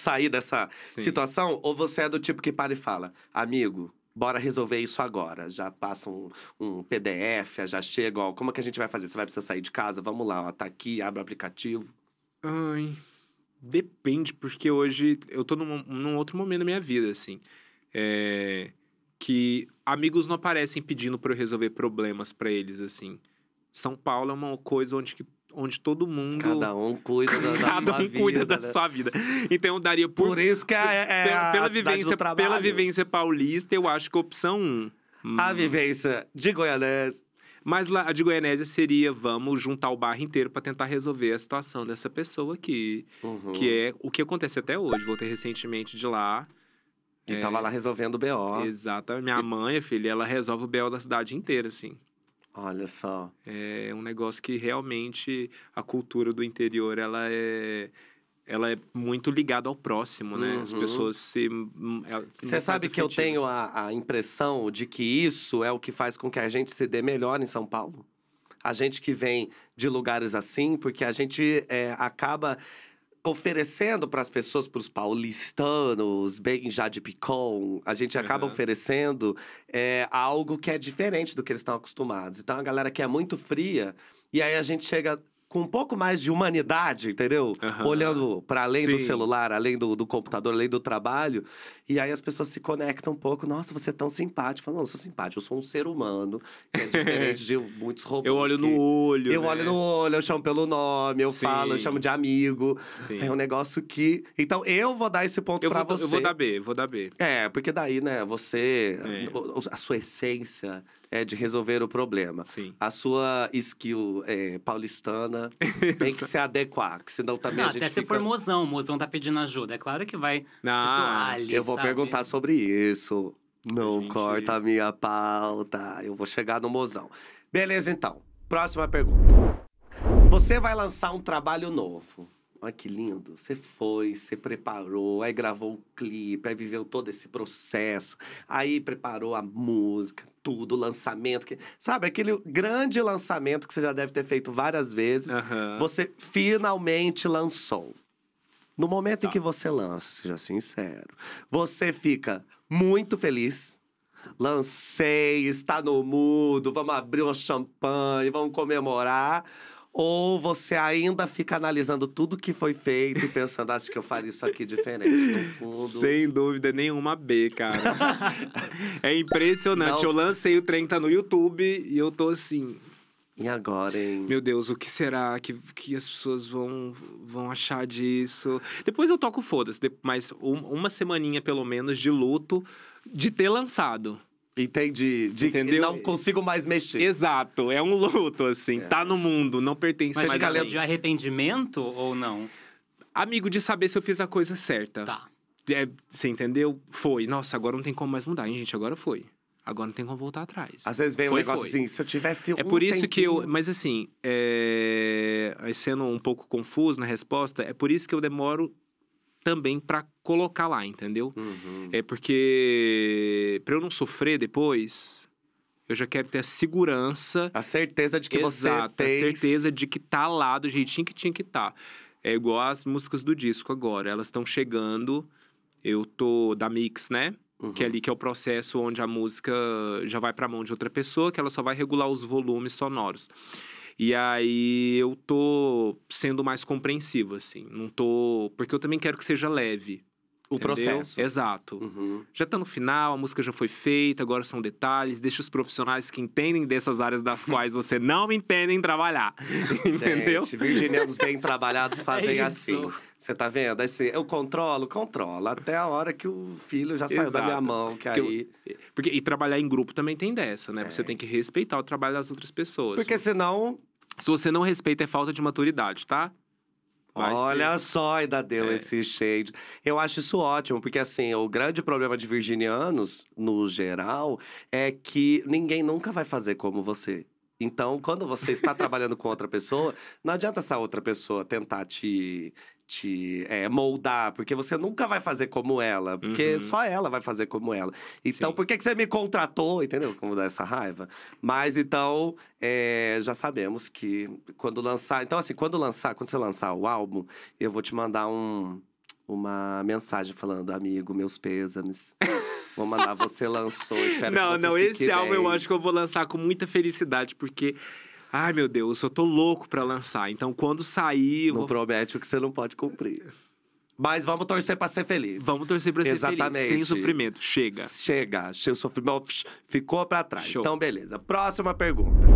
sair dessa Sim. situação? Ou você é do tipo que para e fala, amigo, bora resolver isso agora. Já passa um, um PDF, já chega, ó, como é que a gente vai fazer? Você vai precisar sair de casa? Vamos lá, ó, tá aqui, abre o aplicativo. Ai, depende, porque hoje eu tô num, num outro momento da minha vida, assim. É, que amigos não aparecem pedindo para eu resolver problemas para eles, assim. São Paulo é uma coisa onde que onde todo mundo. Cada um cuida da, Cada um vida, cuida da né? sua vida. Então eu daria por. Por isso que é, é pela, pela vivência, pela vivência paulista, eu acho que opção 1. Um. A hum. vivência de Goianese. Mas a de Goianésia seria, vamos juntar o bairro inteiro para tentar resolver a situação dessa pessoa aqui. Uhum. Que é o que acontece até hoje. Voltei recentemente de lá. E é... tava lá resolvendo o BO. Exatamente. Minha e... mãe, filha, ela resolve o BO da cidade inteira, assim. Olha só. É um negócio que realmente a cultura do interior ela é ela é muito ligada ao próximo, né? Uhum. As pessoas se. Você sabe que efetivas. eu tenho a, a impressão de que isso é o que faz com que a gente se dê melhor em São Paulo. A gente que vem de lugares assim, porque a gente é, acaba oferecendo para as pessoas, para os paulistanos, bem já de picom, a gente acaba uhum. oferecendo é, algo que é diferente do que eles estão acostumados. Então a galera que é muito fria, e aí a gente chega com um pouco mais de humanidade, entendeu? Olhando para além Sim. do celular, além do, do, computador, além do trabalho. E aí as pessoas se conectam um pouco. Nossa, você é tão simpático. não, eu sou simpático, eu sou um ser humano. Que é diferente de muitos robôs. Eu olho que... no olho. Eu né? olho no olho, eu chamo pelo nome, eu Sim. falo, eu chamo de amigo. Sim. É um negócio que. Então eu vou dar esse ponto para você. Eu vou dar B, vou dar B. É, porque daí, né, você. É. A sua essência é de resolver o problema. Sim. A sua skill é, paulistana tem que se adequar, que senão também não, a gente Até se fica... for mozão, o mozão tá pedindo ajuda, é claro que vai não, ali, Eu vou sabe? perguntar sobre isso, não gente... corta a minha pauta, eu vou chegar no mozão. Beleza, então, próxima pergunta. Você vai lançar um trabalho novo. Olha que lindo. Você foi, você preparou, aí gravou o clipe, aí viveu todo esse processo, aí preparou a música, tudo, o lançamento. Que, sabe, aquele grande lançamento que você já deve ter feito várias vezes. Uhum. Você finalmente lançou. No momento tá. em que você lança, seja sincero, você fica muito feliz. Lancei, está no mudo, vamos abrir um champanhe, vamos comemorar ou você ainda fica analisando tudo que foi feito e pensando, acho que eu faria isso aqui diferente, no fundo. Sem dúvida nenhuma, B, cara. é impressionante. Não. Eu lancei o 30 tá no YouTube e eu tô assim. E agora, hein? Meu Deus, o que será que, que as pessoas vão, vão achar disso? Depois eu toco foda-se, mas um, uma semaninha pelo menos de luto de ter lançado. Entendi. De, Entendeu? Não consigo mais mexer. Exato. É um luto, assim. É. Tá no mundo, não pertence Mas mais a de arrependimento ou não? Amigo, de saber se eu fiz a coisa certa. Tá. É, você entendeu? Foi. Nossa, agora não tem como mais mudar, hein, gente? Agora foi. Agora não tem como voltar atrás. Às vezes vem foi, um negócio foi. assim, se eu tivesse um É por isso tempinho... que eu... Mas assim, é... sendo um pouco confuso na resposta, é por isso que eu demoro também para colocar lá, entendeu? Uhum. É porque para eu não sofrer depois, eu já quero ter a segurança, a certeza de que exato, você fez. a certeza de que tá lá do jeitinho que tinha que estar. Tá. É igual as músicas do disco agora, elas estão chegando. Eu tô da mix, né? Uhum. Que é uhum. ali que é o processo onde a música já vai para a mão de outra pessoa, que ela só vai regular os volumes sonoros. E aí eu tô sendo mais compreensivo, assim. Não tô. Porque eu também quero que seja leve. O entendeu? processo. Exato. Uhum. Já tá no final, a música já foi feita, agora são detalhes. Deixa os profissionais que entendem dessas áreas das quais você não entende trabalhar. entendeu? Gente, virginianos bem trabalhados é fazem é assim. Você tá vendo? Esse, eu controlo, controla. Até a hora que o filho já saiu Exato. da minha mão, que aí... Porque, porque, e trabalhar em grupo também tem dessa, né? É. Você tem que respeitar o trabalho das outras pessoas. Porque senão... Se você não respeita, é falta de maturidade, tá? Vai Olha ser. só, ainda deu é. esse shade. Eu acho isso ótimo, porque assim, o grande problema de virginianos, no geral, é que ninguém nunca vai fazer como você. Então, quando você está trabalhando com outra pessoa, não adianta essa outra pessoa tentar te te é, moldar, porque você nunca vai fazer como ela, porque uhum. só ela vai fazer como ela. Então, Sim. por que, que você me contratou, entendeu? Como dá essa raiva. Mas então, é, já sabemos que quando lançar. Então, assim, quando lançar, quando você lançar o álbum, eu vou te mandar um, uma mensagem falando, amigo, meus pêsames. Vou mandar, você lançou, espero não, que você Não, não, esse bem. álbum eu acho que eu vou lançar com muita felicidade, porque Ai, meu Deus, eu tô louco pra lançar. Então, quando sair. Não vou... promete o que você não pode cumprir. Mas vamos torcer para ser feliz. Vamos torcer para ser Exatamente. feliz. Sem sofrimento. Chega. Chega. O sofrimento ficou para trás. Show. Então, beleza. Próxima pergunta.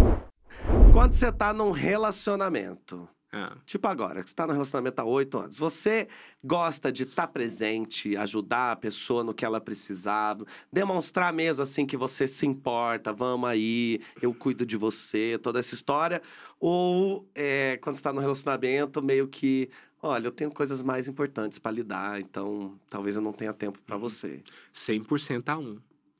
Quando você tá num relacionamento, é. Tipo agora, que você tá no relacionamento há oito anos. Você gosta de estar tá presente, ajudar a pessoa no que ela precisava, demonstrar mesmo assim que você se importa, vamos aí, eu cuido de você, toda essa história. Ou é, quando está no relacionamento, meio que olha, eu tenho coisas mais importantes para lidar, então talvez eu não tenha tempo para uhum. você. 100% a um.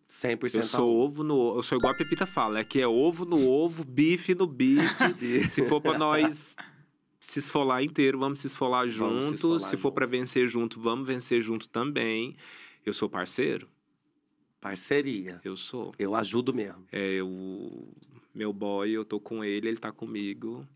100% eu sou um. ovo no eu sou igual a Pepita fala, é que é ovo no ovo, bife no bife. se for para nós se esfolar inteiro, vamos se esfolar junto. Se, se, for para vencer junto, vamos vencer junto também. Eu sou parceiro. Parceria. Eu sou. Eu ajudo mesmo. É, eu, meu boy, eu tô com ele, ele tá comigo.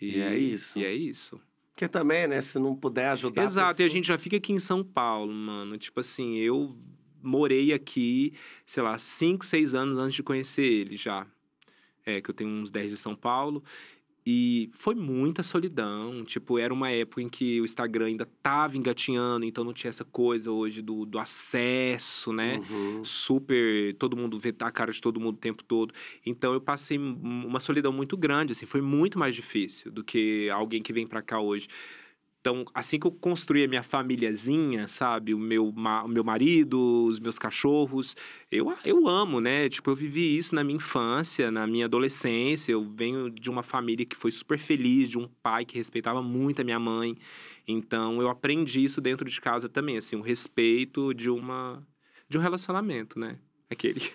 E, e é isso. E é isso. Porque também, né? Se não puder ajudar. Exato, a pessoa... e a gente já fica aqui em São Paulo, mano. Tipo assim, eu morei aqui, sei lá, cinco, seis anos antes de conhecer ele já. É, que eu tenho uns 10 de São Paulo. E foi muita solidão. Tipo, era uma época em que o Instagram ainda tava engatinhando, então não tinha essa coisa hoje do, do acesso, né? Uhum. Super. Todo mundo vê a cara de todo mundo o tempo todo. Então eu passei uma solidão muito grande, assim. Foi muito mais difícil do que alguém que vem para cá hoje. Então, assim que eu construí a minha famíliazinha, sabe? O meu, ma o meu marido, os meus cachorros, eu, eu amo, né? Tipo, eu vivi isso na minha infância, na minha adolescência. Eu venho de uma família que foi super feliz, de um pai que respeitava muito a minha mãe. Então, eu aprendi isso dentro de casa também, assim, o um respeito de uma de um relacionamento, né? Aquele.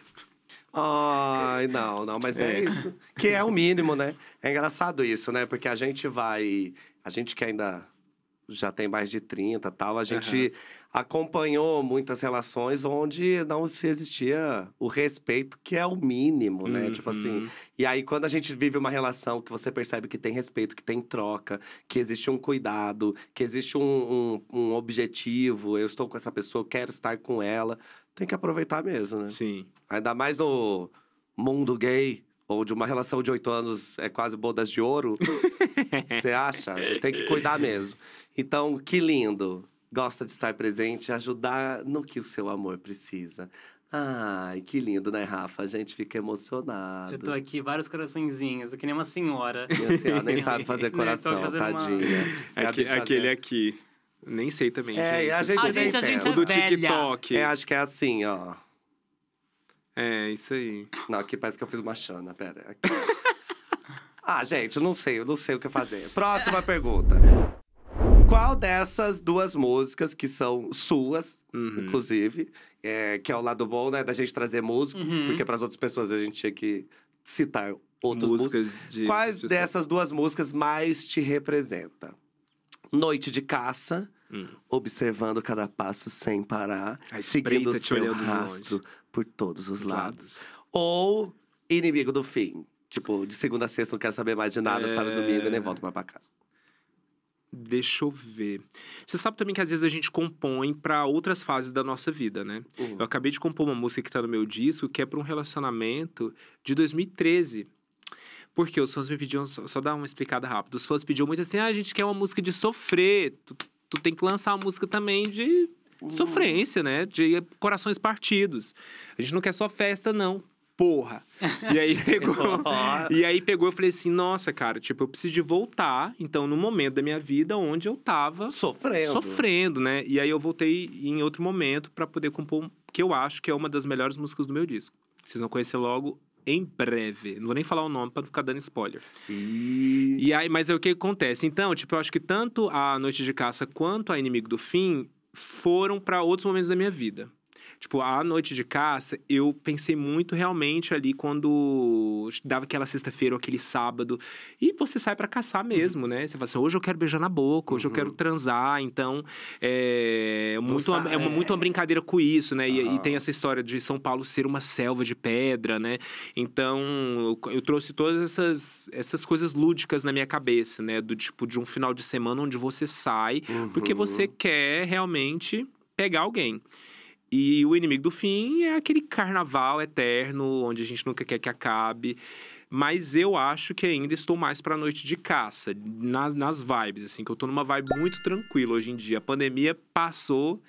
Ai, não, não, mas é. é. isso. Que é o mínimo, né? É engraçado isso, né? Porque a gente vai. A gente que ainda já tem mais de 30 tal. A gente uhum. acompanhou muitas relações onde não se existia o respeito, que é o mínimo, né? Uhum. Tipo assim. Uhum. E aí, quando a gente vive uma relação que você percebe que tem respeito, que tem troca, que existe um cuidado, que existe um, um, um objetivo, eu estou com essa pessoa, quero estar com ela, tem que aproveitar mesmo, né? Sim. Ainda mais no mundo gay onde uma relação de oito anos é quase bodas de ouro, você acha? tem que cuidar mesmo. Então, que lindo. Gosta de estar presente, ajudar no que o seu amor precisa. Ai, que lindo, né, Rafa? A gente fica emocionado. Eu tô aqui, vários coraçõezinhos, eu que nem uma senhora. Minha senhora nem sabe fazer né, coração, tadinha. Uma... Aqui, aquele aqui. Nem sei também, é, gente. A é gente, a gente, a gente é o do TikTok. É, acho que é assim, ó. É, isso aí. Não, aqui parece que eu fiz uma chana, pera. ah, gente, eu não sei, eu não sei o que fazer. Próxima pergunta. Qual dessas duas músicas, que são suas, uhum. inclusive, é, que é o lado bom, né, da gente trazer música, uhum. porque para as outras pessoas a gente tinha que citar outras músicas. músicas. De Quais dessas duas músicas mais te representa? Noite de Caça hum. observando cada passo sem parar, seguindo o seu rastro por todos os, os lados. lados. Ou inimigo do fim. Tipo, de segunda a sexta não quero saber mais de nada, é... sábado domingo nem volto mais pra casa. Deixa eu ver. Você sabe também que às vezes a gente compõe para outras fases da nossa vida, né? Uhum. Eu acabei de compor uma música que tá no meu disco, que é para um relacionamento de 2013. Porque os fãs me pediam, só, só dar uma explicada rápida, os fãs pediam muito assim, ah, a gente quer uma música de sofrer, tu tem que lançar a música também de sofrência, né? De corações partidos. A gente não quer só festa, não. Porra. E aí pegou. e aí pegou, eu falei assim, nossa, cara, tipo, eu preciso de voltar, então, no momento da minha vida onde eu tava sofrendo, sofrendo né? E aí eu voltei em outro momento para poder compor que eu acho que é uma das melhores músicas do meu disco. Vocês vão conhecer logo em breve. Não vou nem falar o nome para não ficar dando spoiler. E... e aí, mas é o que acontece. Então, tipo, eu acho que tanto a Noite de Caça quanto a Inimigo do Fim foram para outros momentos da minha vida. Tipo, a noite de caça, eu pensei muito realmente ali quando dava aquela sexta-feira ou aquele sábado. E você sai para caçar uhum. mesmo, uhum. né? Você fala assim, hoje eu quero beijar na boca, hoje uhum. eu quero uhum. transar. Então, é, muito, uma, é, é uma, muito uma brincadeira com isso, né? E, e, tem essa história de São Paulo ser uma selva de pedra, né? Então, eu, eu trouxe todas essas, essas coisas lúdicas na minha cabeça, né? Do tipo, de um final de semana onde você sai, uhum. porque você uhum. quer realmente pegar alguém. E o inimigo do fim é aquele carnaval eterno, onde a gente nunca quer que acabe. Mas eu acho que ainda estou mais para a noite de caça, nas, nas vibes, assim, que eu estou numa vibe muito tranquila hoje em dia. A pandemia passou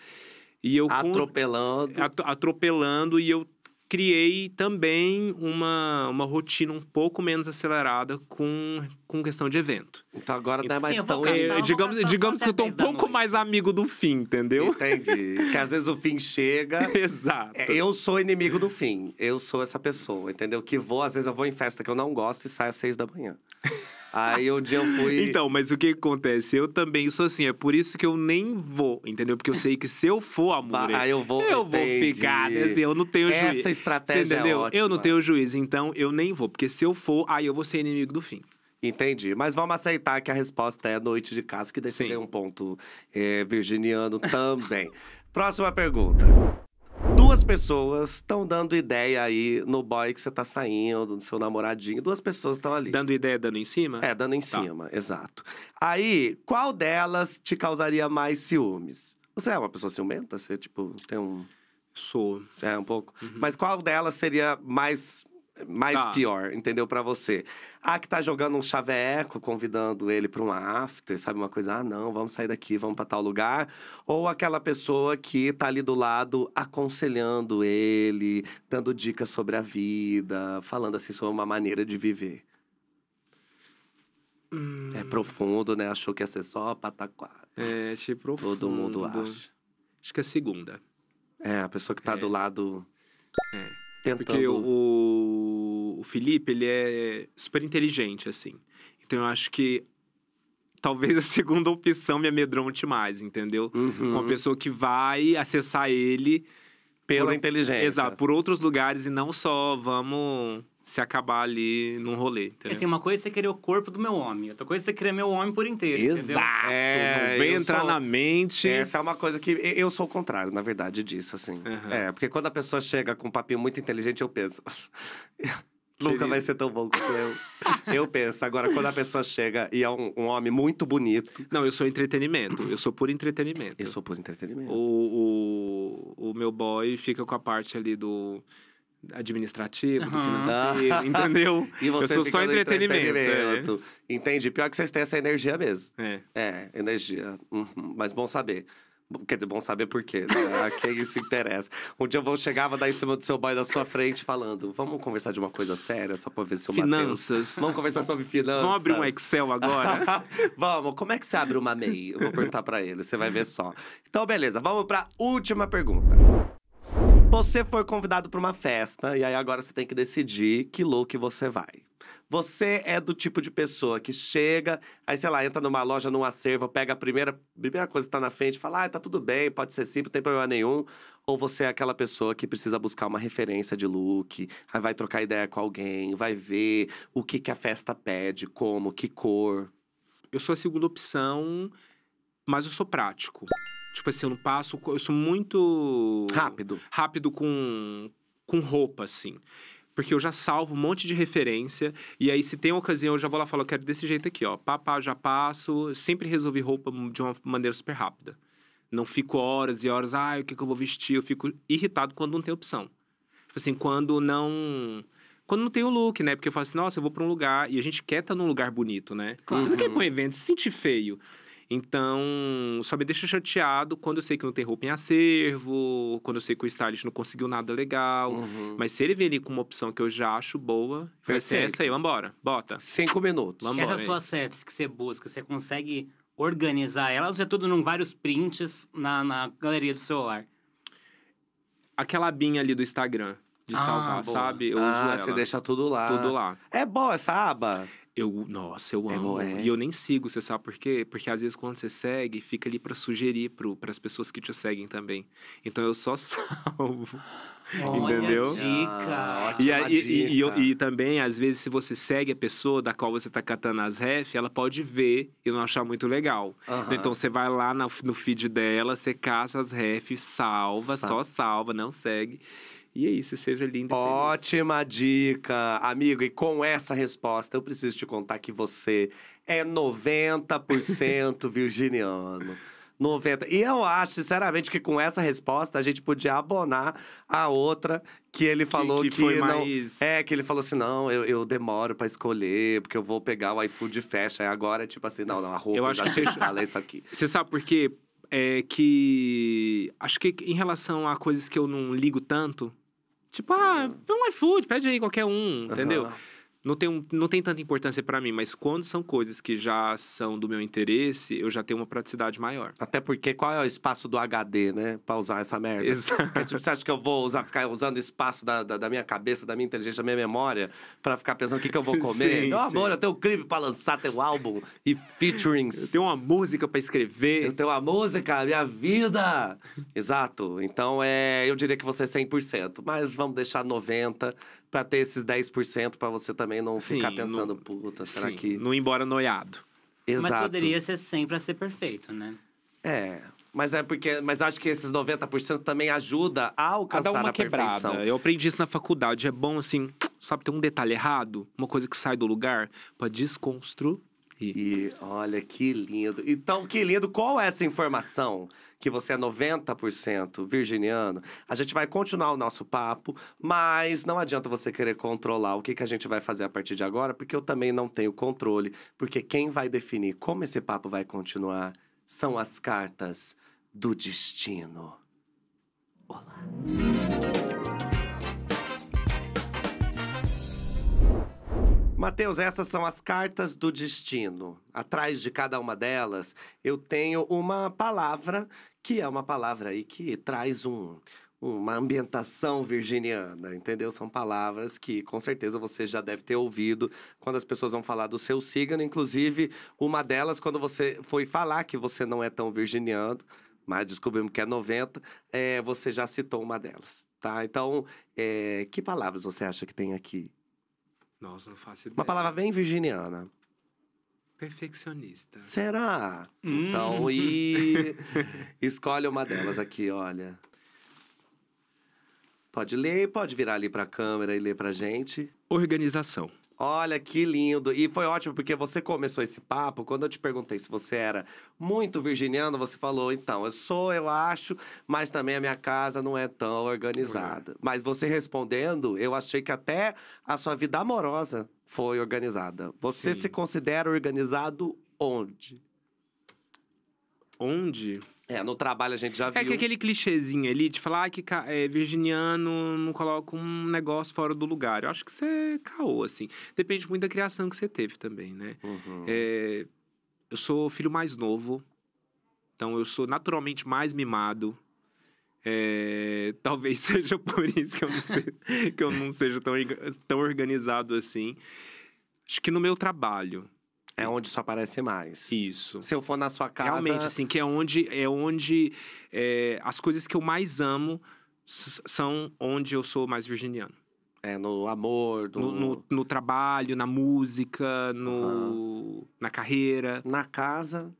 e eu. Atropelando. Atropelando, e eu criei também uma, uma rotina um pouco menos acelerada com, com questão de evento. Então agora não é então, mais Sim, tão. Assim. digamos digamos que eu tô um pouco mais amigo do fim, entendeu? Entendi. que às vezes o fim chega. Exato. É, eu sou inimigo do fim. Eu sou essa pessoa, entendeu? Que vou, às vezes eu vou em festa que eu não gosto e saio às seis da manhã. Aí um dia eu fui. Então, mas o que acontece? Eu também sou assim, é por isso que eu nem vou, entendeu? Porque eu sei que se eu for, amor, ah, eu vou, eu entendi. vou ficar, né? Assim, eu não tenho Essa Essa estratégia é entendeu? é ótima. Eu não tenho juiz, então eu nem vou, porque se eu for, aí eu vou ser inimigo do fim. Entendi. Mas vamos aceitar que a resposta é a noite de casa, que daí um ponto é, virginiano também. Próxima pergunta. Duas pessoas estão dando ideia aí no boy que você tá saindo, no seu namoradinho. Duas pessoas estão ali. Dando ideia, dando em cima? É, dando em tá. cima, exato. Aí, qual delas te causaria mais ciúmes? Você é uma pessoa ciumenta? Você, tipo, tem um. Sou. É, um pouco. Uhum. Mas qual delas seria mais mais tá. pior, entendeu? para você. Ah, que tá jogando um chaveco, convidando ele pra um after, sabe? Uma coisa, ah, não, vamos sair daqui, vamos pra tal lugar. Ou aquela pessoa que tá ali do lado aconselhando ele, dando dicas sobre a vida, falando assim sobre uma maneira de viver. É hum. É profundo, né? Achou que ia ser só pataquada. É, achei profundo. Todo mundo acha. Acho que é a segunda. É, a pessoa que tá é. do lado. É. Tentando... Porque o, o Felipe, ele é super inteligente, assim. Então eu acho que talvez a segunda opção me amedronte mais, entendeu? Uhum. pessoa que vai acessar ele. Pela por, inteligência. Exato, por outros lugares e não só vamos se acabar ali num rolê. Assim, entendeu? Assim, uma coisa é você querer o corpo do meu homem, outra coisa é você querer meu homem por inteiro. Exato! É, é vem entrar sou... na mente. Essa é uma coisa que. Eu sou o contrário, na verdade, disso, assim. Uhum. É, porque quando a pessoa chega com um papinho muito inteligente, eu penso. Nunca vai ser tão bom quanto eu. eu penso. Agora, quando a pessoa chega e é um, um, homem muito bonito. Não, eu sou entretenimento. Eu sou por entretenimento. Eu sou por entretenimento. O, o, o meu boy fica com a parte ali do administrativo, uhum. do financeiro, entendeu? E você eu sou só entretenimento. entretenimento. É. Entende? Pior que vocês têm essa energia mesmo. É. É, energia. Uhum. Mas bom saber. Quer dizer, bom saber por quê, né? A quem se interessa. Um dia eu vou, chegava dar em cima do seu boy da sua frente falando: vamos conversar de uma coisa séria, só pra ver se o Finanças. Mateus... Vamos conversar sobre finanças. Vamos abrir um Excel agora? vamos, como é que você abre uma MEI? Eu vou perguntar pra ele, você vai ver só. Então, beleza, vamos pra última pergunta. Você foi convidado pra uma festa, e aí agora você tem que decidir que look você vai. Você é do tipo de pessoa que chega, aí, sei lá, entra numa loja, num acervo, pega a primeira, primeira coisa que tá na frente, fala, ah, tá tudo bem, pode ser simples, não tem problema nenhum. Ou você é aquela pessoa que precisa buscar uma referência de look, aí vai trocar ideia com alguém, vai ver o que, que a festa pede, como, que cor. Eu sou a segunda opção, mas eu sou prático. Tipo assim, eu não passo. Eu sou muito. Rápido. Rápido com, com roupa, assim porque eu já salvo um monte de referência. E aí, se tem uma ocasião, eu já vou lá e falo, eu quero desse jeito aqui, ó. Papá, já passo. Sempre resolvi roupa de uma maneira super rápida. Não fico horas e horas, ah, o que, que eu vou vestir? Eu fico irritado quando não tem opção. Tipo assim, quando não quando não tem o look, né? Porque eu falo assim, nossa, eu vou pra um lugar e a gente quer estar tá num lugar bonito, né? Claro. Você não quer ir uhum. pra um evento se sentir feio. Então, só me deixa chateado quando eu sei que não tem roupa em acervo, quando eu sei que o stylist não conseguiu nada legal. Uhum. Mas se ele vem ali com uma opção que eu já acho boa, vai assim, ser é essa aí, vambora, bota. Cinco minutos. Vambora, Essas suas chefs que você busca, você consegue organizar elas ou é tudo num vários prints na, na galeria do celular? Aquela abinha ali do Instagram de ah, salvar, boa. sabe? Eu ah, você ela. deixa tudo lá. Tudo lá. É boa essa aba? Eu, nossa, eu é amo. É é. E eu nem sigo, você sabe por quê? Porque às vezes quando você segue, fica ali para sugerir para as pessoas que te seguem também. Então eu só salvo. Olha entendeu? Dica, ah, e, a, e, dica. E, e, também, às vezes, se você segue a pessoa da qual você tá catando as ref, ela pode ver e não achar muito legal. Uhum. Então você vai lá no feed dela, você caça as ref, salva, só salva, não segue. E é isso, seja linda. Ótima feliz. dica, amigo. E com essa resposta, eu preciso te contar que você é 90% virginiano. 90. E eu acho, sinceramente, que com essa resposta a gente podia abonar a outra que ele falou que, que, que não. Mais... É, que ele falou assim: não, eu, eu demoro para escolher, porque eu vou pegar o iFood e fecha. Aí agora, tipo assim, não, não, a roupa eu acho tá que fala é isso aqui. Você sabe por quê? É que. Acho que em relação a coisas que eu não ligo tanto, Tipo, ah, uhum. um iFood, pede aí qualquer um, entendeu? Uhum não tem, um, não tem tanta importância para mim, mas quando são coisas que já são do meu interesse, eu já tenho uma praticidade maior. Até porque qual é o espaço do HD, né? Pra usar essa merda. Exato. Porque, tipo, você acha que eu vou usar, ficar usando espaço da, da, da minha cabeça, da minha inteligência, da minha memória, para ficar pensando o que, que eu vou comer? Sim, meu amor, eu tenho um clipe pra lançar, tenho um álbum e featurings. Eu tenho uma música para escrever. Eu tenho uma música, minha vida! Exato. Então, é, eu diria que você é 100%, mas vamos deixar 90% para ter esses 10% para você também não sim, ficar pensando, no, puta, será sim, que. Não embora noiado. Exato. Mas poderia ser 100 para ser perfeito, né? É. Mas é porque, mas acho que esses 90% também ajuda a alcançar a, dar uma a quebrada. Perfeição. Eu aprendi isso na faculdade, é bom assim, sabe, ter um detalhe errado, uma coisa que sai do lugar para desconstruir e olha que lindo. Então, que lindo. Qual é essa informação? Que você é 90% virginiano. A gente vai continuar o nosso papo, mas não adianta você querer controlar o que, que a gente vai fazer a partir de agora, porque eu também não tenho controle. Porque quem vai definir como esse papo vai continuar são as cartas do destino. Olá. Mateus, essas são as cartas do destino. Atrás de cada uma delas, eu tenho uma palavra que é uma palavra aí que traz um, uma ambientação virginiana, entendeu? São palavras que com certeza você já deve ter ouvido quando as pessoas vão falar do seu signo, inclusive uma delas quando você foi falar que você não é tão virginiano, mas descobrimos que é 90, é, eh, você já citou uma delas, tá? Então, é, que palavras você acha que tem aqui? Nossa, não faço ideia. Uma palavra bem virginiana. Perfeccionista. Será? Hum. Então, e escolhe uma delas aqui, olha. Pode ler, pode virar ali para a câmera e ler para gente. Organização. Olha que lindo. E foi ótimo porque você começou esse papo quando eu te perguntei se você era muito virginiano, você falou, então, eu sou, eu acho, mas também a minha casa não é tão organizada. É. Mas você respondendo, eu achei que até a sua vida amorosa foi organizada. Você Sim. se considera organizado onde? Onde? É, no trabalho a gente já viu. É que aquele clichêzinho ali de falar ah, que é, virginiano não coloca um negócio fora do lugar. Eu acho que você é caô, assim. Depende muito da criação que você teve também, né? Uhum. É, eu sou filho mais novo, então eu sou naturalmente mais mimado. É, talvez seja por isso que eu não, seja, que eu não seja tão, tão organizado assim. Acho que no meu trabalho, é onde só aparece mais. Isso. Se eu for na sua casa. Realmente, assim, que é onde, é onde é, as coisas que eu mais amo são onde eu sou mais virginiano. É, no amor, do... no, no, no trabalho, na música, no, uhum. na carreira. Na casa.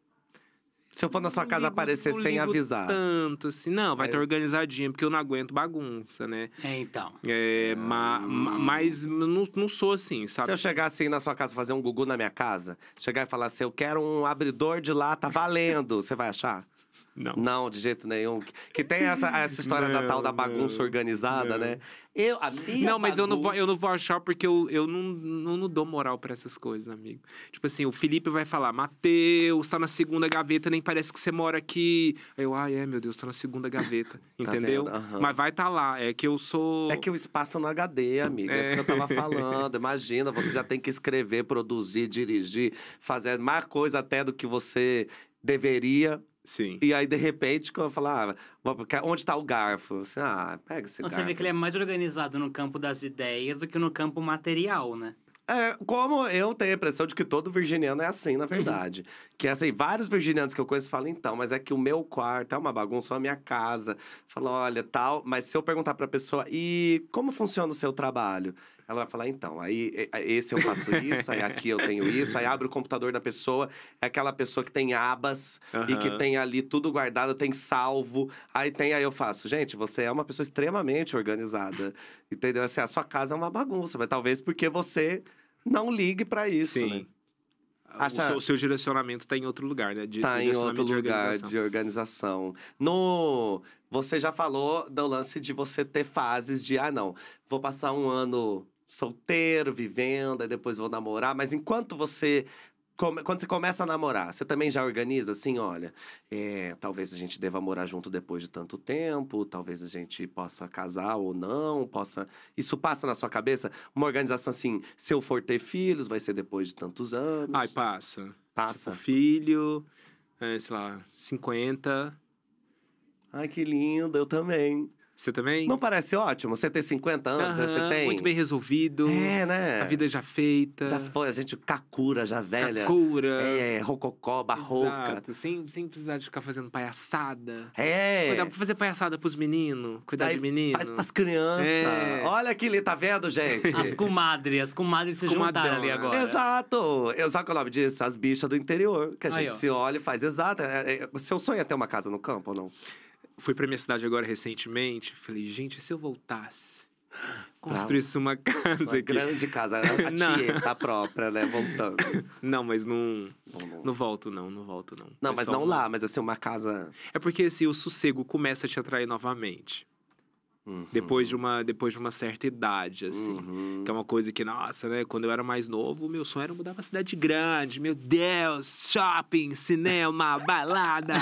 Se eu for na sua casa ligo, aparecer sem avisar. tanto assim. Não, vai estar é. tá organizadinho, porque eu não aguento bagunça, né? É, então. É, ma, ma, mas não, não sou assim, sabe? Se eu chegar assim na sua casa, fazer um gugu na minha casa, chegar e falar assim, eu quero um abridor de lata valendo, você vai achar? Não. Não, de jeito nenhum. Que, que tem essa, essa história não, da tal da bagunça não, organizada, né? não. né? Eu, a minha Não, mas bagunça... eu, não vou, eu não vou achar porque eu, eu não, não, não dou moral para essas coisas, amigo. Tipo assim, o Felipe vai falar, Mateus, tá na segunda gaveta, nem parece que você mora aqui. Eu, ai, ah, é, meu Deus, tá na segunda gaveta. Tá entendeu? Tá uhum. Mas vai estar tá lá, é que eu sou... É que o espaço é no HD, amigo, é, é isso que eu tava é. falando. Imagina, você já tem que escrever, produzir, dirigir, fazer mais coisa até do que você deveria Sim. E aí, de repente, quando eu falava, onde está o garfo? Você, ah, pega esse Você garfo. Você vê que ele é mais organizado no campo das ideias do que no campo material, né? É, como eu tenho a impressão de que todo virginiano é assim, na uhum. verdade. Uhum. Que é assim, vários virginianos que eu conheço falam, então, mas é que o meu quarto é uma bagunça, a minha casa. Fala, olha, tal. Mas se eu perguntar pra pessoa, e como funciona o seu trabalho? Ela vai falar, então, aí é, é, esse eu faço isso, aí aqui eu tenho isso, aí abre o computador da pessoa, é aquela pessoa que tem abas uhum. e que tem ali tudo guardado, tem salvo, aí tem, aí eu faço. Gente, você é uma pessoa extremamente organizada, entendeu? Assim, a sua casa é uma bagunça, mas talvez porque você não ligue para isso, né? Sim. Né? Acha... O, seu, seu, direcionamento está em outro lugar, né? Está em outro de lugar de organização. No... Você já falou do lance de você ter fases de, ah, não, vou passar um ano solteiro, vivendo, aí depois vou namorar. Mas enquanto você quando você começa a namorar, você também já organiza assim, olha, é, talvez a gente deva morar junto depois de tanto tempo, talvez a gente possa casar ou não, possa. Isso passa na sua cabeça? Uma organização assim, se eu for ter filhos, vai ser depois de tantos anos. Ai, passa. Passa. Tipo, filho, é, sei lá, 50. Ai, que lindo, eu também. Você também? Não parece ótimo? Você tem 50 anos, uhum, você tem. Muito bem resolvido. É, né? A vida já feita. Já foi, a gente cacura, já velha. Cacura. É, é rococó, barroca. Exato, sem, sem precisar de ficar fazendo palhaçada. É. Cuidar pra fazer palhaçada pros meninos, cuidar Aí de menino. Faz pras crianças. É. Olha que ali, tá vendo, gente? As comadres, as comadres se Comadrona. juntaram ali agora. Exato. Eu, sabe qual é o nome disso? As bichas do interior, que a gente Aí, se olha e faz. Exato. É, é, é, seu sonho é ter uma casa no campo ou não? fui pra minha cidade agora recentemente. Falei, gente, se eu voltasse construísse uma casa uma aqui. grande casa, a tieta própria, né, voltando. Não, mas não, não, não, volto não, não volto não. Não, mas, mas não uma... lá, mas assim, uma casa... É porque assim, o sossego começa a te atrair novamente. Uhum. Depois, de uma, depois de uma certa idade, assim. Uhum. Que é uma coisa que, nossa, né? Quando eu era mais novo, meu sonho era mudar pra cidade grande. Meu Deus, shopping, cinema, balada.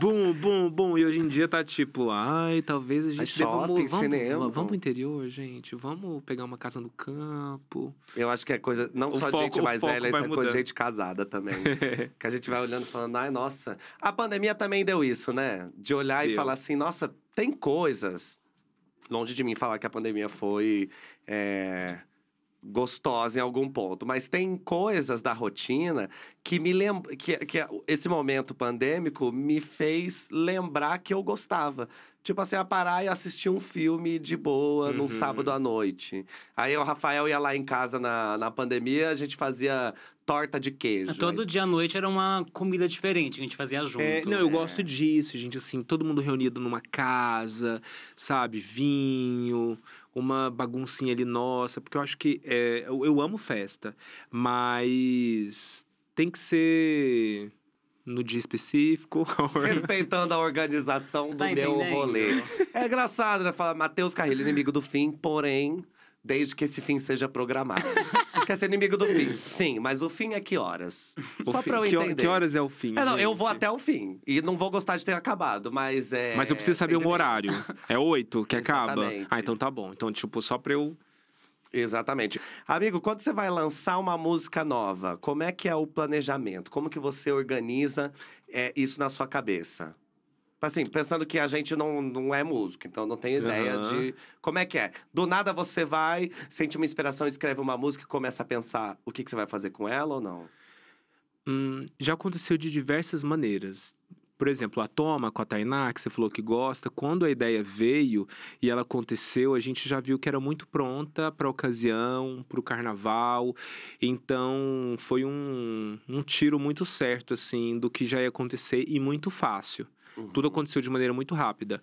bum, bum, bum. E hoje em dia tá tipo, ai, talvez a gente deva shopping, vamos, cinema. Vamos, vamos pro interior, gente. Vamos pegar uma casa no campo. Eu acho que é coisa, não o só foco, de gente mais velha, é coisa de gente casada também. que a gente vai olhando e falando, ai, nossa. A pandemia também deu isso, né? De olhar deu. e falar assim, nossa, tem coisas longe de mim falar que a pandemia foi é, gostosa em algum ponto, mas tem coisas da rotina que me lembra que, que esse momento pandêmico me fez lembrar que eu gostava. Tipo assim, a parar e assistir um filme de boa uhum. num sábado à noite. Aí o Rafael ia lá em casa na, na pandemia, a gente fazia torta de queijo. É, todo aí. dia à noite era uma comida diferente, a gente fazia é, junto. É, não, eu é. gosto disso, gente, assim, todo mundo reunido numa casa, sabe? Vinho, uma baguncinha ali nossa, porque eu acho que é, eu, eu amo festa, mas tem que ser no dia específico. Respeitando a organização tá do tá meu rolê. É engraçado, né? Falar Matheus Carrilho, inimigo do fim, porém, desde que esse fim seja programado. Quer é ser inimigo do fim. Sim, mas o fim é que horas? O Só fim. pra eu entender. Que, horas é o fim? É, não, eu vou até o fim. E não vou gostar de ter acabado, mas é. Mas eu preciso saber um horário. É oito que acaba? Ah, então tá bom. Então, tipo, só pra eu. Exatamente. Amigo, quando você vai lançar uma música nova, como é que é o planejamento? Como que você organiza é, isso na sua cabeça? Tipo assim, pensando que a gente não, não é músico, então não tem ideia uhum. de como é que é. Do nada você vai, sente uma inspiração, escreve uma música e começa a pensar o que, que você vai fazer com ela ou não? Hum, já aconteceu de diversas maneiras. Por exemplo, a Toma com a Tainá, que você falou que gosta, quando a ideia veio e ela aconteceu, a gente já viu que era muito pronta para a ocasião, para o carnaval. Então, foi um, um tiro muito certo, assim, do que já ia acontecer e muito fácil. Tudo aconteceu de maneira muito rápida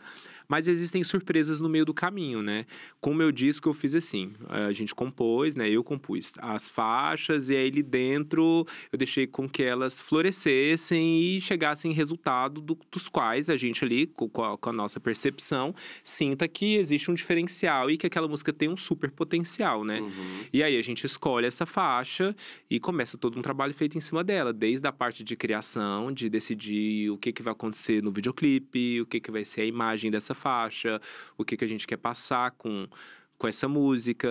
mas existem surpresas no meio do caminho, né? Com o meu disco eu fiz assim, eh, a gente compôs, né? Eu compus as faixas e aí ali dentro eu deixei com que elas florescessem e chegassem resultado do, dos quais a gente ali, com, com a nossa percepção, sinta que existe um diferencial e que aquela música tem um super potencial, né? Uhum. E aí a gente escolhe essa faixa e começa todo um trabalho feito em cima dela, desde a parte de criação, de decidir o que, que vai acontecer no videoclipe, o que, que vai ser a imagem dessa faixa, o que, que a gente quer passar com, com essa música,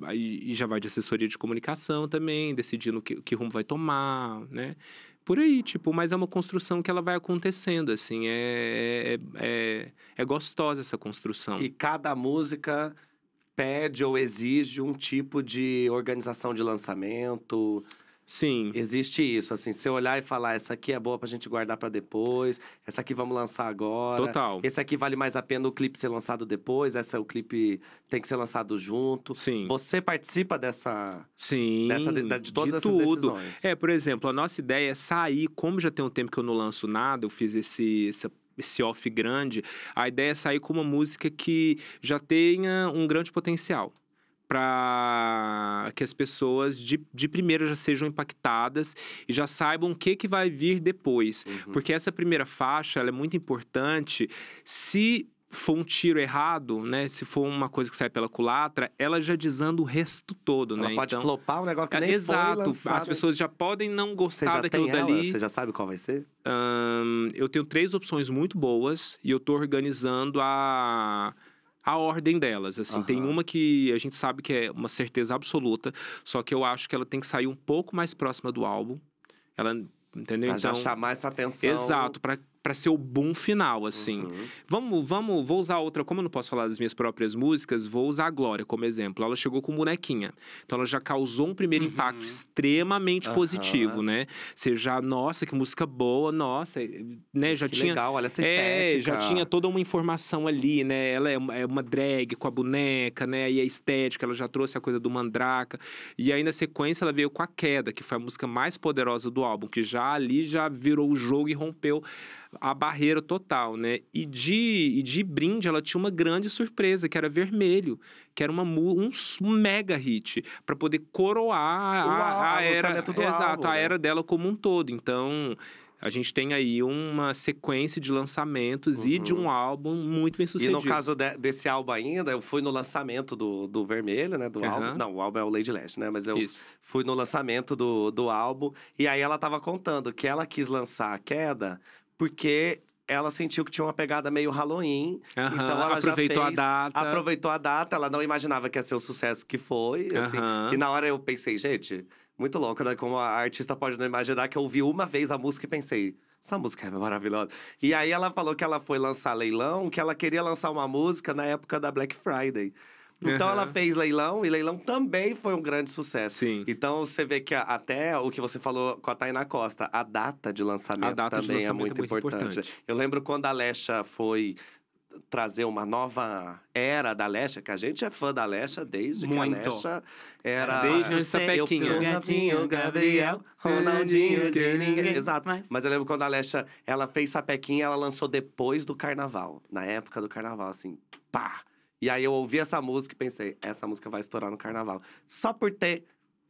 é, e já vai de assessoria de comunicação também, decidindo que, que rumo vai tomar, né? Por aí, tipo, mas é uma construção que ela vai acontecendo, assim, é, é, é, é gostosa essa construção. E cada música pede ou exige um tipo de organização de lançamento, Sim. Existe isso, assim, você olhar e falar, essa aqui é boa pra gente guardar para depois, essa aqui vamos lançar agora. Total. Esse aqui vale mais a pena o clipe ser lançado depois, essa é o clipe tem que ser lançado junto. Sim. Você participa dessa Sim. Dessa, de, de todas de essas tudo. decisões. É, por exemplo, a nossa ideia é sair, como já tem um tempo que eu não lanço nada, eu fiz esse esse esse off grande, a ideia é sair com uma música que já tenha um grande potencial para que as pessoas de, de primeira já sejam impactadas e já saibam o que, que vai vir depois. Uhum. Porque essa primeira faixa é muito importante. Se for um tiro errado, né? Se for uma coisa que sai pela culatra, ela já dizando o resto todo, né? ela né? pode então, flopar um negócio que é, nem Exato. as pessoas já podem não gostar daquilo dali. Ela? Você já sabe qual vai ser? eu tenho três opções muito boas e eu tô organizando a a ordem delas. Assim, uhum. tem uma que a gente sabe que é uma certeza absoluta, só que eu acho que ela tem que sair um pouco mais próxima do álbum. Ela entendeu? Pra então, já chamar essa atenção. Exato, para para ser o boom final, assim. Uhum. Vamos, vamos, vou usar outra, como eu não posso falar das minhas próprias músicas, vou usar a Glória como exemplo. Ela chegou com bonequinha. Então ela já causou um primeiro uhum. impacto extremamente uhum. positivo, né? Você já, nossa, que música boa, nossa, né, já que tinha legal, olha essa estética. É, já tinha toda uma informação ali, né? Ela é uma, é uma drag com a boneca, né? E a estética, ela já trouxe a coisa do Mandraka. E aí na sequência ela veio com a Queda, que foi a música mais poderosa do álbum, que já ali já virou o jogo e rompeu a barreira total, né? E de, e de brinde, ela tinha uma grande surpresa, que era vermelho, que era uma, um mega hit, para poder coroar Uau, a, a era. Do exato, álbum, a né? era dela como um todo. Então. A gente tem aí uma sequência de lançamentos uhum. e de uhum. um álbum muito bem sucedido. E no caso de, desse álbum ainda, eu fui no lançamento do, do Vermelho, né? Do uhum. álbum. Não, o álbum é o Lady Lash, né? Mas eu Isso. fui no lançamento do, do álbum. E aí ela tava contando que ela quis lançar a Queda porque ela sentiu que tinha uma pegada meio Halloween. Uhum, então ela aproveitou fez, a data. Aproveitou a data, ela não imaginava que ia ser o sucesso que foi. Assim, E na hora eu pensei, gente, muito louco, né? Como a artista pode não imaginar que eu ouvi uma vez a música e pensei. Essa música é maravilhosa. E aí ela falou que ela foi lançar leilão, que ela queria lançar uma música na época da Black Friday. Então uhum. ela fez leilão e leilão também foi um grande sucesso. Sim. Então você vê que a, até o que você falou com a Tainá Costa, a data de lançamento data também de é lançamento é, muito muito importante. importante. Eu lembro quando a Lesha foi trazer uma nova era da Lesha, que a gente é fã da Lesha desde Muito. que a era... Desde o Sapequinha. O Gatinho, Gabriel, Ronaldinho, de ninguém. Exato. Mas... Mas eu lembro quando a Lesha, ela fez Sapequinha, ela lançou depois do Carnaval. Na época do Carnaval, assim, pá! E aí eu ouvi essa música e pensei, essa música vai estourar no carnaval. Só por ter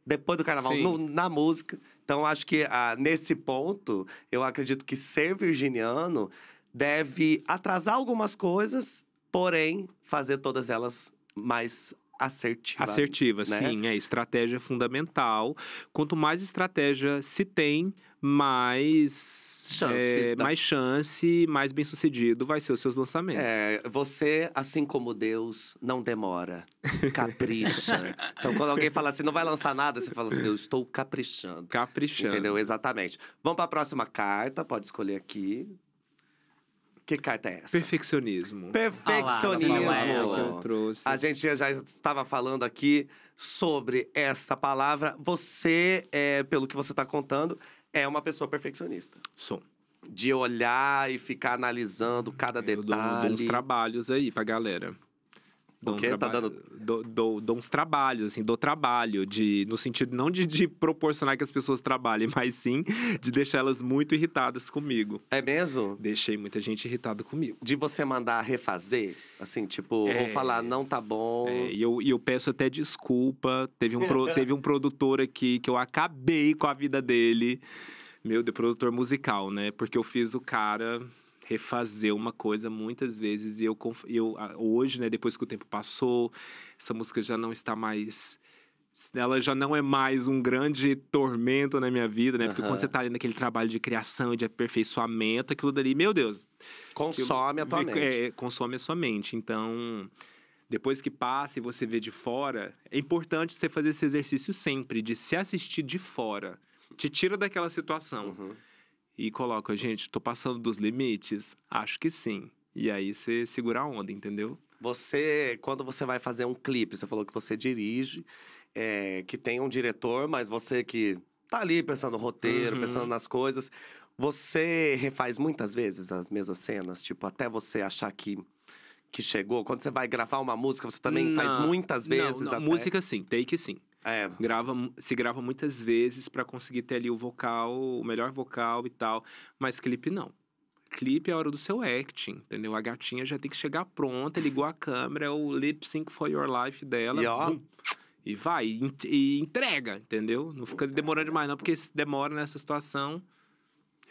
depois do carnaval no, na música. Então acho que ah, nesse ponto, eu acredito que ser virginiano deve atrasar algumas coisas, porém fazer todas elas mais assertiva. Assertiva, né? sim, é estratégia é fundamental. Quanto mais estratégia se tem, mais chance, é, tá. mais chance, mais bem sucedido vai ser os seus lançamentos. É, você, assim como Deus, não demora, capricha. então, quando alguém fala assim, não vai lançar nada, você fala assim, eu estou caprichando. Caprichando. Entendeu? Exatamente. Vamos para a próxima carta, pode escolher aqui. Que carta é essa? Perfeccionismo. Perfeccionismo. Olá, a gente já estava falando aqui sobre essa palavra. Você, é, pelo que você está contando, é uma pessoa perfeccionista. Sou. De olhar e ficar analisando cada detalhe. Eu dou, dou uns trabalhos aí pra galera. Dou um tá dando. Dou, dou, dou, uns trabalhos, assim, dou trabalho, de, no sentido não de, de, proporcionar que as pessoas trabalhem, mas sim de deixar elas muito irritadas comigo. É mesmo? Deixei muita gente irritada comigo. De você mandar refazer, assim, tipo, é, vou falar, não tá bom. É, e eu, eu peço até desculpa. Teve um, pro, teve um produtor aqui que eu acabei com a vida dele meu, de produtor musical, né? Porque eu fiz o cara refazer uma coisa muitas vezes. E eu, eu hoje, né, depois que o tempo passou, essa música já não está mais ela já não é mais um grande tormento na minha vida, né? Porque uhum. quando você tá ali naquele trabalho de criação, de aperfeiçoamento, aquilo dali, meu Deus. Consome eu, a tua me, mente. É, consome a sua mente. Então, depois que passa e você vê de fora, é importante você fazer esse exercício sempre, de se assistir de fora. Te tira daquela situação. Uhum e coloca, gente, tô passando dos limites? Acho que sim. E aí você segura a onda, entendeu? Você, quando você vai fazer um clipe, você falou que você dirige, é, que tem um diretor, mas você que tá ali pensando no roteiro, uhum. pensando nas coisas. Você refaz muitas vezes as mesmas cenas, tipo, até você achar que que chegou? Quando você vai gravar uma música, você também não, faz muitas vezes não, não. Música sim, take sim. É. Grava, se grava muitas vezes para conseguir ter ali o vocal, o melhor vocal e tal. Mas clipe não. Clipe é a hora do seu acting, entendeu? A gatinha já tem que chegar pronta, ligou a câmera, o lip sync for your life dela. E ó. Bum, e vai, e entrega, entendeu? Não fica demorando demais, não, porque se demora nessa situação.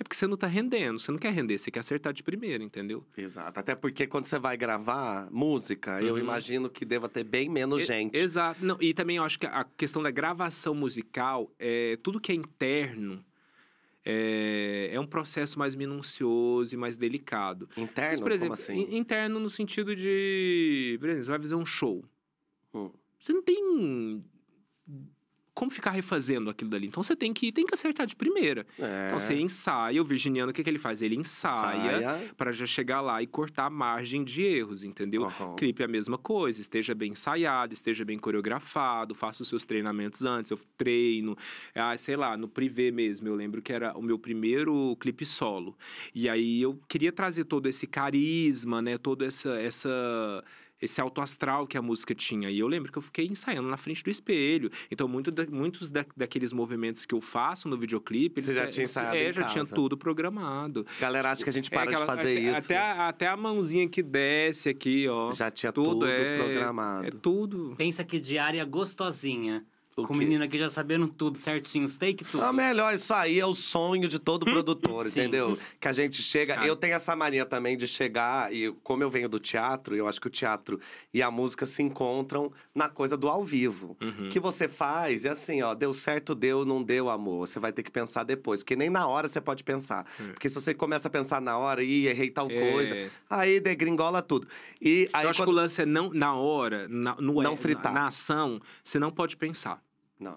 É porque você não tá rendendo, você não quer render, você quer acertar de primeira, entendeu? Exato. Até porque quando você vai gravar música, uhum. eu imagino que deva ter bem menos e, gente. Exato. Não, e também eu acho que a questão da gravação musical, é, tudo que é interno, é, é, um processo mais minucioso e mais delicado. Interno, Mas, por exemplo, assim? interno no sentido de, por exemplo, você vai fazer um show. Hum. Você não tem como ficar refazendo aquilo dali? Então você tem que tem que acertar de primeira. É. Então você ensaia, o virginiano o que, que ele faz? Ele ensaia para já chegar lá e cortar a margem de erros, entendeu? Uhum. Clipe é a mesma coisa, esteja bem ensaiado, esteja bem coreografado, faça os seus treinamentos antes, eu treino, ah, sei lá, no privê mesmo, eu lembro que era o meu primeiro clipe solo. E aí eu queria trazer todo esse carisma, né, toda essa essa esse alto astral que a música tinha. E eu lembro que eu fiquei ensaiando na frente do espelho. Então, muito da, muitos da, daqueles movimentos que eu faço no videoclipe... Você é, é, já tinha ensaiado É, já casa. tinha tudo programado. Galera, acho que a gente é para é, aquela, de fazer até, isso. Até a, até a mãozinha que desce aqui, ó. Já tinha tudo, tudo é, programado. É tudo. Pensa que diária gostosinha. Com o menino aqui já sabendo tudo certinho, os take tudo. Ah, melhor, isso aí é o sonho de todo hum, produtor, entendeu? Que a gente chega. Eu tenho essa mania também de chegar, e como eu venho do teatro, eu acho que o teatro e a música se encontram na coisa do ao vivo. Uhum. Que você faz, e é assim, ó, deu certo, deu, não deu, amor. Você vai ter que pensar depois. Porque nem na hora você pode pensar. Uhum. Porque se você começa a pensar na hora, e errei tal é. coisa, aí degringola tudo. E aí, eu acho quando... que o lance é não, na hora, na, no, não é, fritar. Na, na ação, você não pode pensar. Não.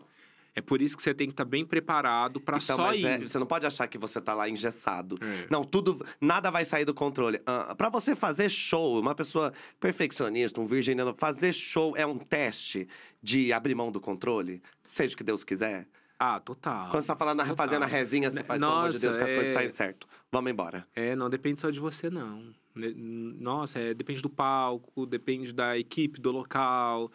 É por isso que você tem que estar tá bem preparado para então, só é, ir. É, você não pode achar que você tá lá engessado. É. Não, tudo, nada vai sair do controle. Uh, ah, para você fazer show, uma pessoa perfeccionista, um virginiano, fazer show é um teste de abrir mão do controle, seja o que Deus quiser. Ah, total. Quando você tá falando, total. fazendo a rezinha, você né, faz, Nossa, pelo amor de Deus, que as coisas saem é. certo. Vamos embora. É, não depende só de você, não. Nossa, é, depende do palco, depende da equipe, do local.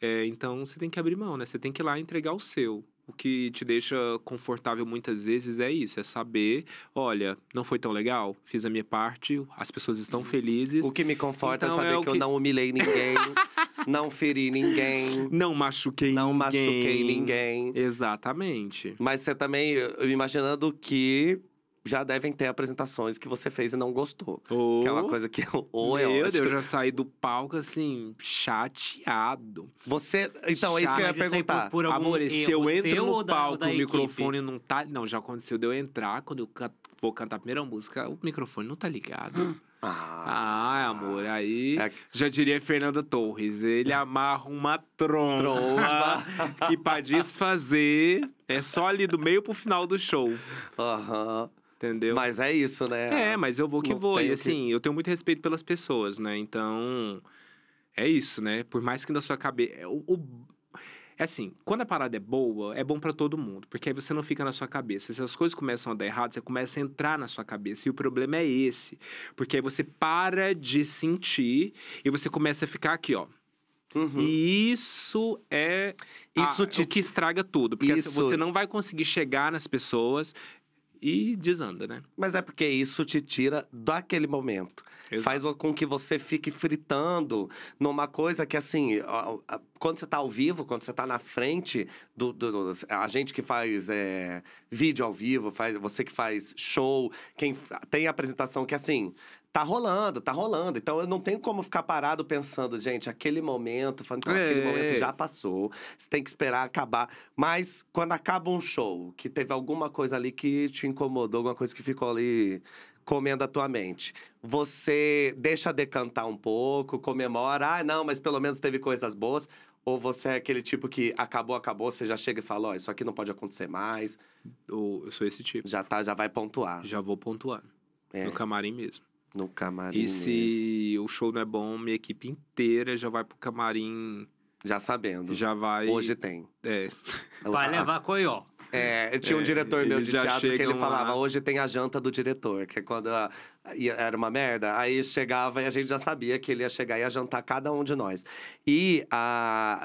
É, então você tem que abrir mão, né? Você tem que ir lá entregar o seu. O que te deixa confortável muitas vezes é isso, é saber, olha, não foi tão legal, fiz a minha parte, as pessoas estão uhum. felizes. O que me conforta é então é saber é que, que eu não humilhei ninguém, não feri ninguém, não machuquei não ninguém. machuquei ninguém. Exatamente. Mas você também imaginando que já devem ter apresentações que você fez e não gostou. Oh, Aquela é coisa que é ou é Meu Deus, eu já saí do palco assim, chateado. Você. Então, Chá, é isso que eu ia perguntar. Por, por Amor, se eu entro no palco da, o microfone não tá. Não, já aconteceu de eu entrar, quando eu can, vou cantar a primeira música, o microfone não tá ligado. Hum. Ah, ah, amor, aí é... já diria Fernanda Torres, ele amarra uma tromba que pra desfazer é só ali do meio pro final do show. Aham. Uhum. Entendeu? Mas é isso, né? É, mas eu vou que Não vou. E assim, que... eu tenho muito respeito pelas pessoas, né? Então, é isso, né? Por mais que na sua cabeça. É, o, o... É assim, quando a parada é boa, é bom para todo mundo, porque aí você não fica na sua cabeça. Se as coisas começam a dar errado, você começa a entrar na sua cabeça. E o problema é esse. Porque aí você para de sentir e você começa a ficar aqui, ó. Uhum. E isso é isso a, te... o que estraga tudo. Porque assim, isso... você não vai conseguir chegar nas pessoas e desanda, né? Mas é porque isso te tira daquele momento. Exato. Faz com que você fique fritando numa coisa que, assim, quando você está ao vivo, quando você está na frente do, do, A gente que faz é, vídeo ao vivo, faz, você que faz show, quem tem apresentação que, assim, tá rolando, tá rolando. Então eu não tenho como ficar parado pensando, gente, aquele momento, falando, então, aquele momento é. já passou, você tem que esperar acabar. Mas quando acaba um show, que teve alguma coisa ali que te incomodou, alguma coisa que ficou ali comendo a tua mente. Você deixa decantar um pouco, comemora, ah, não, mas pelo menos teve coisas boas. Ou você é aquele tipo que acabou, acabou, você já chega e fala, ó, oh, isso aqui não pode acontecer mais. Eu, eu sou esse tipo. Já tá, já vai pontuar. Já vou pontuar. É. No camarim mesmo. No camarim. E se o show não é bom, minha equipe inteira já vai pro camarim. Já sabendo. Já vai. Hoje tem. É. Vai levar coió. É, tinha um é, diretor meu de teatro que ele falava, lá. hoje tem a janta do diretor, que é quando era uma merda, aí chegava e a gente já sabia que ele ia chegar e ia jantar cada um de nós. E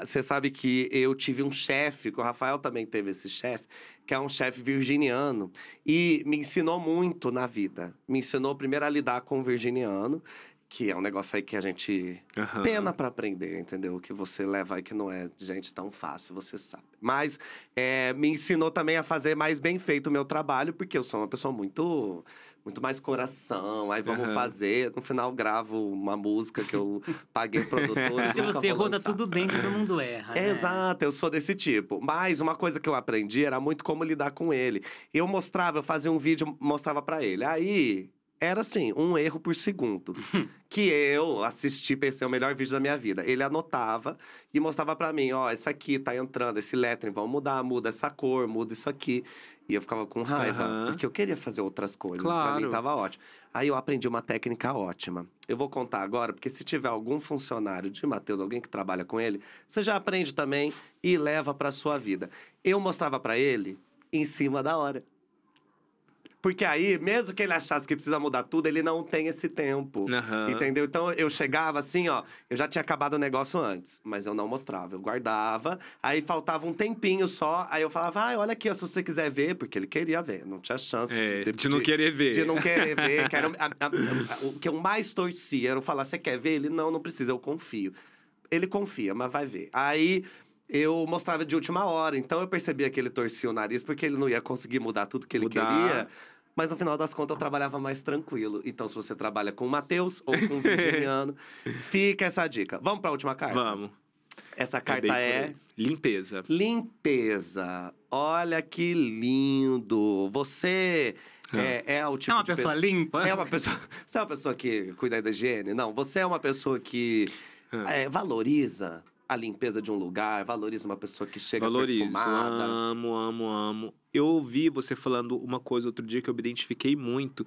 você sabe que eu tive um chefe, que o Rafael também teve esse chefe, que é um chefe virginiano, e me ensinou muito na vida. Me ensinou primeiro a lidar com o virginiano, que é um negócio aí que a gente uhum. pena para aprender, entendeu? Que você leva aí que não é gente tão fácil, você sabe. Mas é, me ensinou também a fazer mais bem feito o meu trabalho, porque eu sou uma pessoa muito muito mais coração, aí vamos uhum. fazer. No final gravo uma música que eu paguei o produtor. Se você errou, dá tudo bem, todo mundo erra. né? Exato, eu sou desse tipo. Mas uma coisa que eu aprendi era muito como lidar com ele. Eu mostrava, eu fazia um vídeo, mostrava para ele. Aí era assim, um erro por segundo. que eu assisti, pensei, é o melhor vídeo da minha vida. Ele anotava e mostrava para mim, ó, oh, esse aqui tá entrando, esse letra, vamos mudar, muda essa cor, muda isso aqui. E eu ficava com raiva, uhum. porque eu queria fazer outras coisas. Claro. Pra mim tava ótimo. Aí eu aprendi uma técnica ótima. Eu vou contar agora, porque se tiver algum funcionário de Mateus, alguém que trabalha com ele, você já aprende também e leva pra sua vida. Eu mostrava para ele em cima da hora. Porque aí, mesmo que ele achasse que precisa mudar tudo, ele não tem esse tempo. Uhum. Entendeu? Então eu chegava assim, ó, eu já tinha acabado o negócio antes, mas eu não mostrava, eu guardava. Aí faltava um tempinho só, aí eu falava, ah, olha aqui, se você quiser ver, porque ele queria ver, não tinha chance é, de, de, não querer ver. De não querer ver. que era, a, a, a, o que eu mais torcia era eu falar, você quer ver? Ele, não, não precisa, eu confio. Ele confia, mas vai ver. Aí eu mostrava de última hora. Então eu percebia que ele torcia o nariz porque ele não ia conseguir mudar tudo que ele mudar. queria. Mas no final das contas eu trabalhava mais tranquilo. Então, se você trabalha com o Matheus ou com o Virginiano, fica essa dica. Vamos para a última carta? Vamos. Essa carta é. Limpeza. Limpeza. Olha que lindo. Você. Ah. É, é o tipo. É uma pessoa, limpa? É uma pessoa. Você é uma pessoa que cuida da higiene? Não. Você é uma pessoa que ah. é, valoriza a limpeza de um lugar, valoriza uma pessoa que chega valorizo, perfumada. Amo, amo, amo. Eu ouvi você falando uma coisa outro dia que eu me identifiquei muito,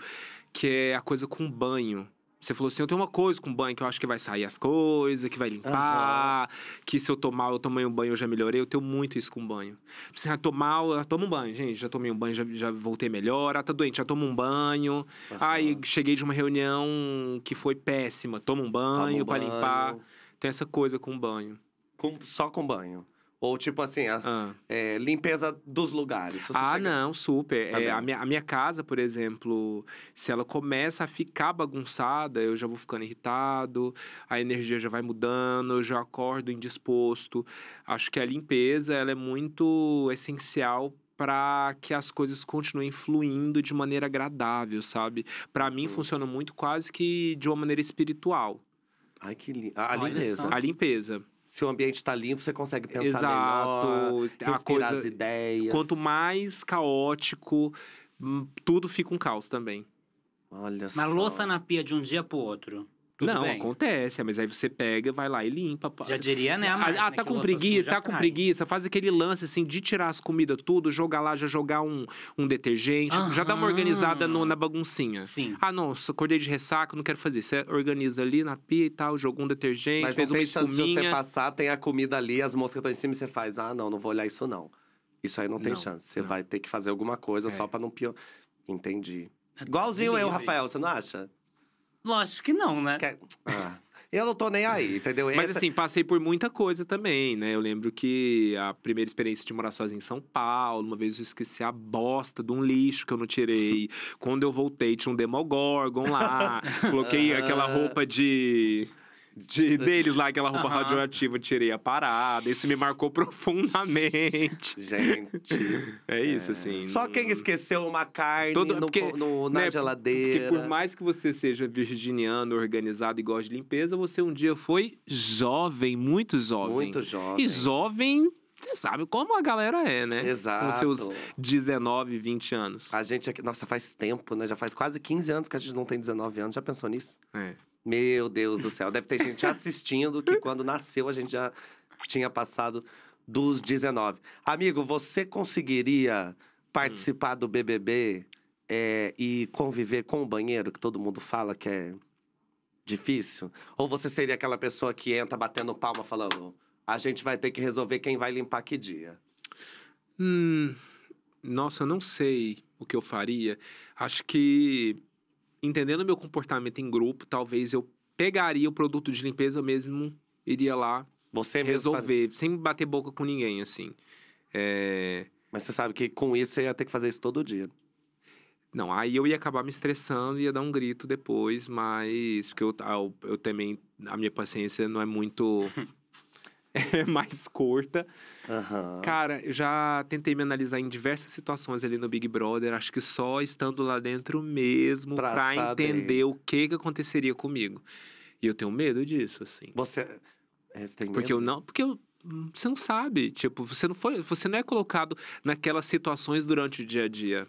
que é a coisa com banho. Você falou assim: eu tenho uma coisa com banho que eu acho que vai sair as coisas, que vai limpar, uhum. que se eu tomar, eu tomei um banho, eu já melhorei. Eu tenho muito isso com banho. se eu tomar eu tomo um banho, gente. Já tomei um banho, já, já voltei melhor. Ah, tá doente, já tomo um banho. Uhum. Aí cheguei de uma reunião que foi péssima. Tomo um banho, Toma um banho. pra limpar. Tem essa coisa com banho com, só com banho. Ou tipo assim, a, ah. é, limpeza dos lugares. Ah, chega... não, super. Tá é, a, minha, a minha casa, por exemplo, se ela começa a ficar bagunçada, eu já vou ficando irritado, a energia já vai mudando, eu já acordo indisposto. Acho que a limpeza ela é muito essencial para que as coisas continuem fluindo de maneira agradável, sabe? Para mim hum. funciona muito quase que de uma maneira espiritual. Ai, que lindo. A, a limpeza. A limpeza se o ambiente está limpo, você consegue pensar Exato, melhor, respirar coisa, as ideias. Quanto mais caótico, hum, tudo fica um caos também. Olha Uma só. louça na pia de um dia o outro. Tudo não, bem. acontece, mas aí você pega, vai lá e limpa. Já diria, né? Mas, ah, ah tá com preguiça, assim, tá com preguiça. Faz aquele lance assim de tirar as comidas tudo, jogar lá, já jogar um, um detergente, Aham. já dá uma organizada no, na baguncinha. Sim. Ah, não, acordei de ressaca, não quero fazer. Você organiza ali na pia e tal, jogou um detergente, mas fez não tem chance de você passar, tem a comida ali, as moscas estão em cima e você faz, ah, não, não vou olhar isso não. Isso aí não tem não, chance. Você não. vai ter que fazer alguma coisa é. só para não piorar. Entendi. É, Igualzinho eu, Rafael, você não acha? Lógico que não, né? Que... É- ah. Eu não tô nem aí, entendeu? Mas Essa... assim, passei por muita coisa também, né? Eu lembro que a primeira experiência de morar sozinho em São Paulo, uma vez eu esqueci a bosta de um lixo que eu não tirei. Quando eu voltei, tinha um Demogorgon lá. Coloquei aquela ah. roupa de de, deles lá, aquela roupa uhum. radioativa, tirei a parada. Isso me marcou profundamente. Gente. É, é. isso, é. assim. Só quem esqueceu uma carne Todo, no, porque, no, na né, geladeira. Porque por mais que você seja virginiano, organizado e goste de limpeza, você um dia foi jovem, muito jovem. Muito jovem. E jovem você sabe como a galera é, né? Exato. Com seus 19, 20 anos. A gente aqui, nossa, faz tempo, né? Já faz quase 15 anos que a gente não tem 19 anos. Já pensou nisso? É. Meu Deus do céu, deve ter gente assistindo que quando nasceu a gente já tinha passado dos 19. Amigo, você conseguiria participar hum. do BBB é, e conviver com o banheiro, que todo mundo fala que é difícil? Ou você seria aquela pessoa que entra batendo palma falando: a gente vai ter que resolver quem vai limpar que dia? Hum, nossa, eu não sei o que eu faria. Acho que entendendo meu comportamento em grupo, talvez eu pegaria o produto de limpeza mesmo, iria lá você resolver, faz... sem bater boca com ninguém, assim. É... Mas você sabe que com isso você ia ter que fazer isso todo dia. Não, aí eu ia acabar me estressando, ia dar um grito depois, mas. Porque eu, eu, eu também. A minha paciência não é muito. é mais curta. Uhum. Cara, já tentei me analisar em diversas situações ali no Big Brother. Acho que só estando lá dentro mesmo pra, pra entender o que, que aconteceria comigo. E eu tenho medo disso, assim. Você. Eh, você tem medo? Porque eu não. Porque eu hum, você não sabe, tipo, você não foi, você não é colocado naquelas situações durante o dia a dia.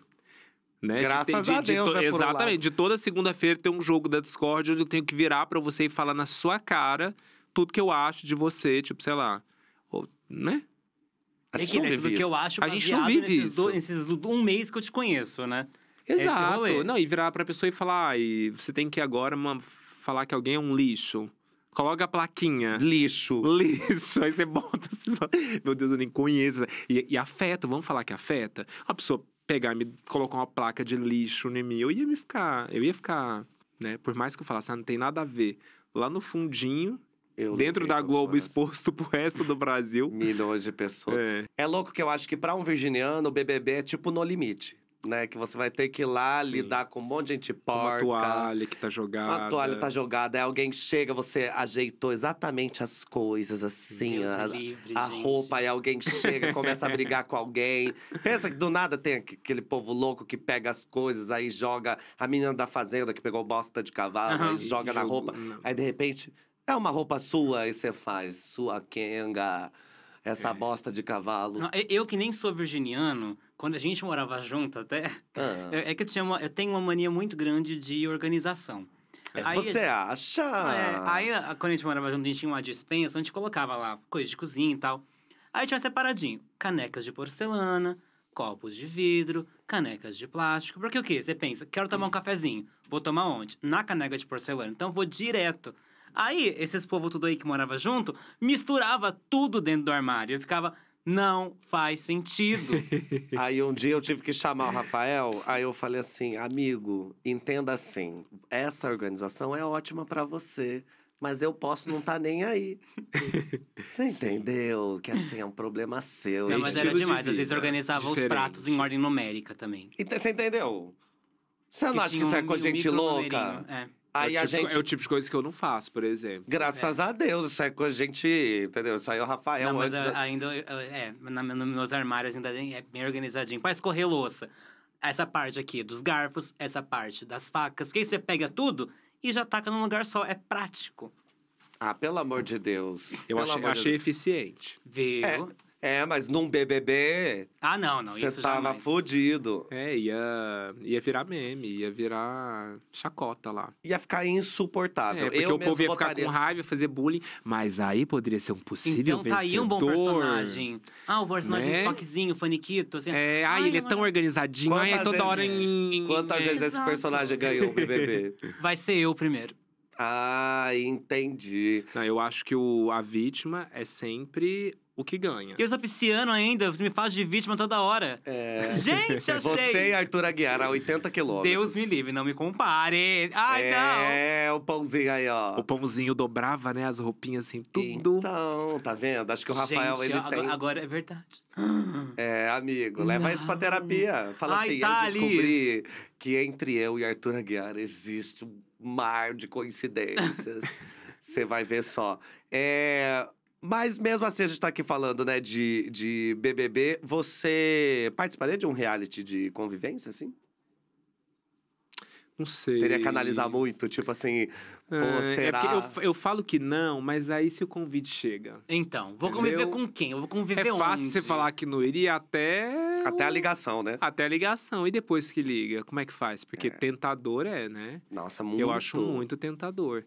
Né? Graças de, de, a Deus, de, né, Exatamente. Um de toda segunda-feira tem um jogo da Discord onde eu tenho que virar para você e falar na sua cara tudo que eu acho de você, tipo, sei lá. Ou, né? A gente é que, não né, vive isso. que eu acho, a gente não vive nesses, do, nesses um mês que eu te conheço, né? É Exato. Não, e virar pra pessoa e falar, ah, e você tem que agora uma, falar que alguém é um lixo. Coloca a plaquinha. Lixo. Lixo. Aí você bota assim, meu Deus, eu nem conheço. E, e afeta, vamos falar que afeta? A pessoa pegar e me colocar uma placa de lixo em mim, eu ia me ficar, eu ia ficar, né? Por mais que eu falasse, ah, não tem nada a ver. Lá no fundinho, eu dentro da Globo exposto pro resto do Brasil. Milhões de pessoas. É. é louco que eu acho que para um virginiano, o BBB é tipo no limite. Né, que você vai ter que ir lá Sim. lidar com um monte de gente porca. Uma toalha que tá jogada. Uma toalha tá jogada. Aí alguém chega, você ajeitou exatamente as coisas, assim. Deus a, livre, a roupa, aí alguém chega, começa a brigar com alguém. Pensa que do nada tem aquele povo louco que pega as coisas, aí joga. A menina da fazenda que pegou bosta de cavalo, uhum. aí joga e na roupa. Aí de repente é uma roupa sua e você faz sua quenga, essa é. bosta de cavalo. Não, eu que nem sou virginiano, quando a gente morava junto até, ah. é, é, que eu, tinha uma, eu tenho uma mania muito grande de organização. É, aí, você acha? acha? É. aí, quando a gente morava junto, a gente tinha uma dispensa, a gente colocava lá coisas de cozinha e tal. Aí tinha separadinho, canecas de porcelana, copos de vidro, canecas de plástico. Porque o quê? Você pensa, quero tomar um hum. cafezinho. Vou tomar onde? Na caneca de porcelana. Então vou direto Aí, esses povo tudo aí que morava junto, misturava tudo dentro do armário. Eu ficava, não faz sentido. aí um dia eu tive que chamar o Rafael, aí eu falei assim: amigo, entenda assim, essa organização é ótima para você. Mas eu posso não estar tá nem aí. Você entendeu? Que assim é um problema seu. Não, mas era demais. De Às vezes organizava diferente. os pratos em ordem numérica também. Você entendeu? Você não acha que isso é coisa gente louca? É. É aí é, a tipo, gente... é o tipo de coisa que eu não faço, por exemplo. Graças é. a Deus, isso é com a gente, entendeu? Isso aí é o Rafael não, mas antes. da... ainda, é, na, nos meus armários ainda é bem organizadinho. Pra escorrer louça, essa parte aqui dos garfos, essa parte das facas. Porque aí você pega tudo e já taca num lugar só. É prático. Ah, pelo amor de Deus. Eu pelo achei, achei de eficiente. Viu? É, é, mas num BBB. Ah, não, não. Você tava fodido. É, ia, ia virar meme, ia virar chacota lá. Ia ficar insuportável. É, porque eu o povo ia ficar com raiva, fazer bullying. Mas aí poderia ser um possível então, vencedor. Então tá aí um bom personagem. Ah, o personagem né? toquezinho, faniquito. Assim. É, ai, ai ele é tão organizadinho. Quantas ai, é toda hora em. Quantas é. vezes Exato. esse personagem ganhou o BBB? Vai ser eu primeiro. Ah, entendi. Não, eu acho que o, a vítima é sempre o que ganha. E sou piscianos ainda me faz de vítima toda hora. É. Gente, é achei! Você e Arthur Aguiar, a 80 quilômetros. Deus me livre, não me compare. Ai, é, não! É, o pãozinho aí, ó. O pãozinho dobrava, né, as roupinhas assim, tudo. Então, tá vendo? Acho que o Rafael, Gente, ele tem… agora é verdade. É, amigo, leva não. isso pra terapia. Fala Ai, assim, tá, eu descobri Liz. que entre eu e Arthur Aguiar existe um mar de coincidências. Você vai ver só. É, mas mesmo assim, a gente tá aqui falando, né, de, de BBB. Você participaria de um reality de convivência, assim? Não sei. Teria que analisar muito, tipo assim, pô, é, é será? É eu, eu, falo que não, mas aí se o convite chega. Então, vou entendeu? conviver com quem? Eu vou conviver é onde? É fácil você falar que não iria até... Até a ligação, né? Até a ligação. E depois que liga, como é que faz? Porque é. tentador é, né? Nossa, muito. Eu acho muito tentador.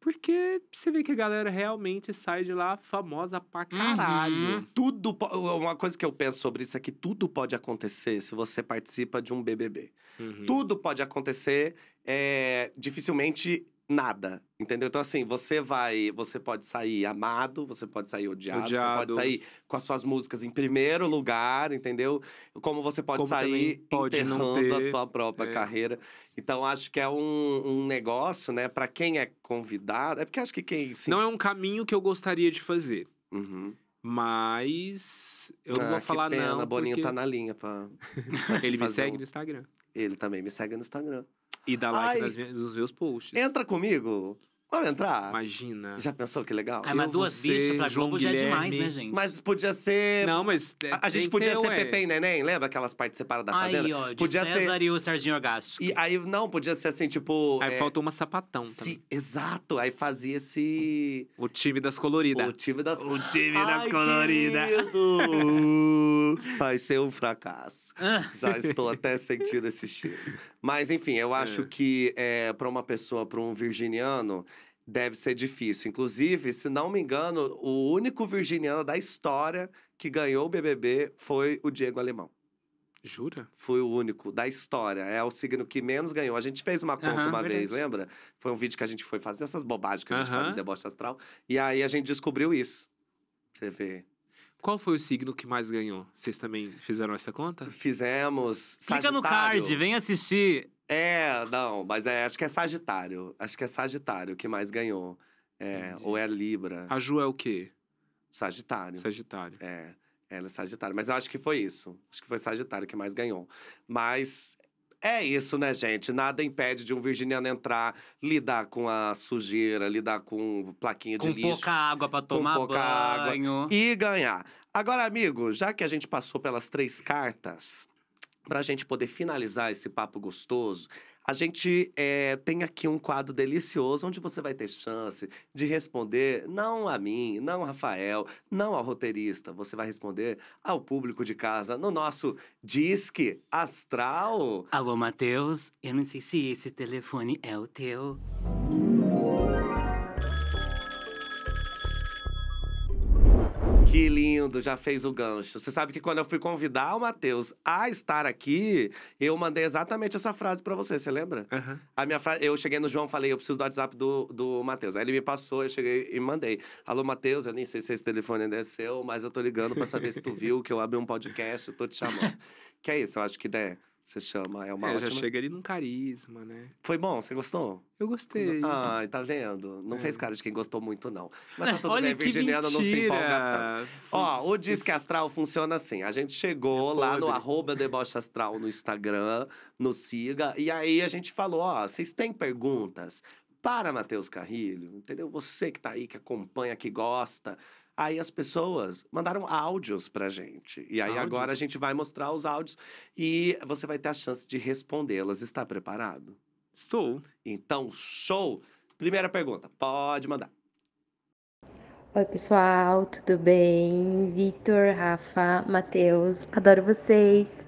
Porque você vê que a galera realmente sai de lá famosa pra caralho. Uhum. Tudo. Uma coisa que eu penso sobre isso é que tudo pode acontecer se você participa de um BBB. Uhum. Tudo pode acontecer. É, dificilmente nada, entendeu? Então assim, você vai, você pode sair amado, você pode sair odiado, odiado. você pode sair com as suas músicas em primeiro lugar, entendeu? Como você pode Como sair pode enterrando ter, a tua própria é. carreira. Então acho que é um, um negócio, né, para quem é convidado, é porque acho que quem Não é um caminho que eu gostaria de fazer. Uhum. Mas eu não ah, vou falar pena, não. Boninho tá porque... tá na linha pra, pra Ele me segue um... no Instagram. Ele também me segue no Instagram. E dá like Ai, nas minhas, nos meus posts. Entra comigo. Vamos entrar? Imagina. Já pensou que legal? mas Eu, duas bichas pra João já é Guilherme. demais, né, gente? Mas podia ser. Não, mas. é, A gente podia ter ser é. Pepe e Neném, lembra aquelas partes separadas da fazenda? Aí, ó, de podia César ser. e o Serginho Orgástico. E aí, não, podia ser assim, tipo. Aí é, faltou uma sapatão sim Exato, aí fazia esse. O time das coloridas. O time das. O time das coloridas. Vai ser um fracasso. Ah. Já estou até sentindo esse cheiro. Mas, enfim, eu acho é. que é, para uma pessoa, para um virginiano, deve ser difícil. Inclusive, se não me engano, o único virginiano da história que ganhou o BBB foi o Diego Alemão. Jura? Foi o único da história. É o signo que menos ganhou. A gente fez uma conta uma verdade. vez, lembra? Foi um vídeo que a gente foi fazer essas bobagens que a gente faz no deboche astral. E aí a gente descobriu isso. Você vê. Qual foi o signo que mais ganhou? Vocês também fizeram essa conta? Fizemos. Clica no card, vem assistir. É, não, mas é, acho que é Sagitário. Acho que é Sagitário que mais ganhou. É, ou é Libra. A Ju é o quê? Sagitário. Sagitário. É, ela é Sagitário. Mas eu acho que foi isso. Acho que foi Sagitário que mais ganhou. Mas é isso, né, gente? Nada impede de um virginiano entrar, lidar com a sujeira, lidar com plaquinha de lixo. Com pouca água para tomar com pouca banho. Água e ganhar. Agora, amigo, já que a gente passou pelas três cartas, para a gente poder finalizar esse papo gostoso, a gente é, tem aqui um quadro delicioso onde você vai ter chance de responder não a mim, não a Rafael, não ao roteirista. Você vai responder ao público de casa no nosso Disque Astral. Alô, Matheus. Eu não sei se esse telefone é o teu. Que lindo, já fez o gancho. Você sabe que quando eu fui convidar o Matheus a estar aqui, eu mandei exatamente essa frase para você, você lembra? Uhum. A minha frase, eu cheguei no João, falei, eu preciso do WhatsApp do, do Matheus. Aí ele me passou, eu cheguei e mandei. Alô, Matheus, eu nem sei se esse telefone ainda é seu, mas eu tô ligando para saber se tu viu que eu abri um podcast, eu tô te chamando. que é isso, eu acho que é. Né, você chama, é uma é, ótima... já chega ali num carisma, né? Foi bom? Você gostou? Eu gostei. Ah, tá vendo? Não é. fez cara de quem gostou muito, não. Mas tá tudo Olha, bem, Virginiana mentira. não se empolga tanto. Ó, o Disque Astral funciona assim. A gente chegou é lá no arroba Deboche Astral no Instagram, no Siga. E aí a gente falou, ó, vocês têm perguntas? para Matheus Carrilho, entendeu? Você que está aí, que acompanha, que gosta, Aí as pessoas mandaram áudios pra gente. E aí áudios? agora a gente vai mostrar os áudios e você vai ter a chance de respondê-las. Está preparado? Estou. Então, show! Primeira pergunta, pode mandar. Oi, pessoal, tudo bem? Vitor, Rafa, Matheus, adoro vocês.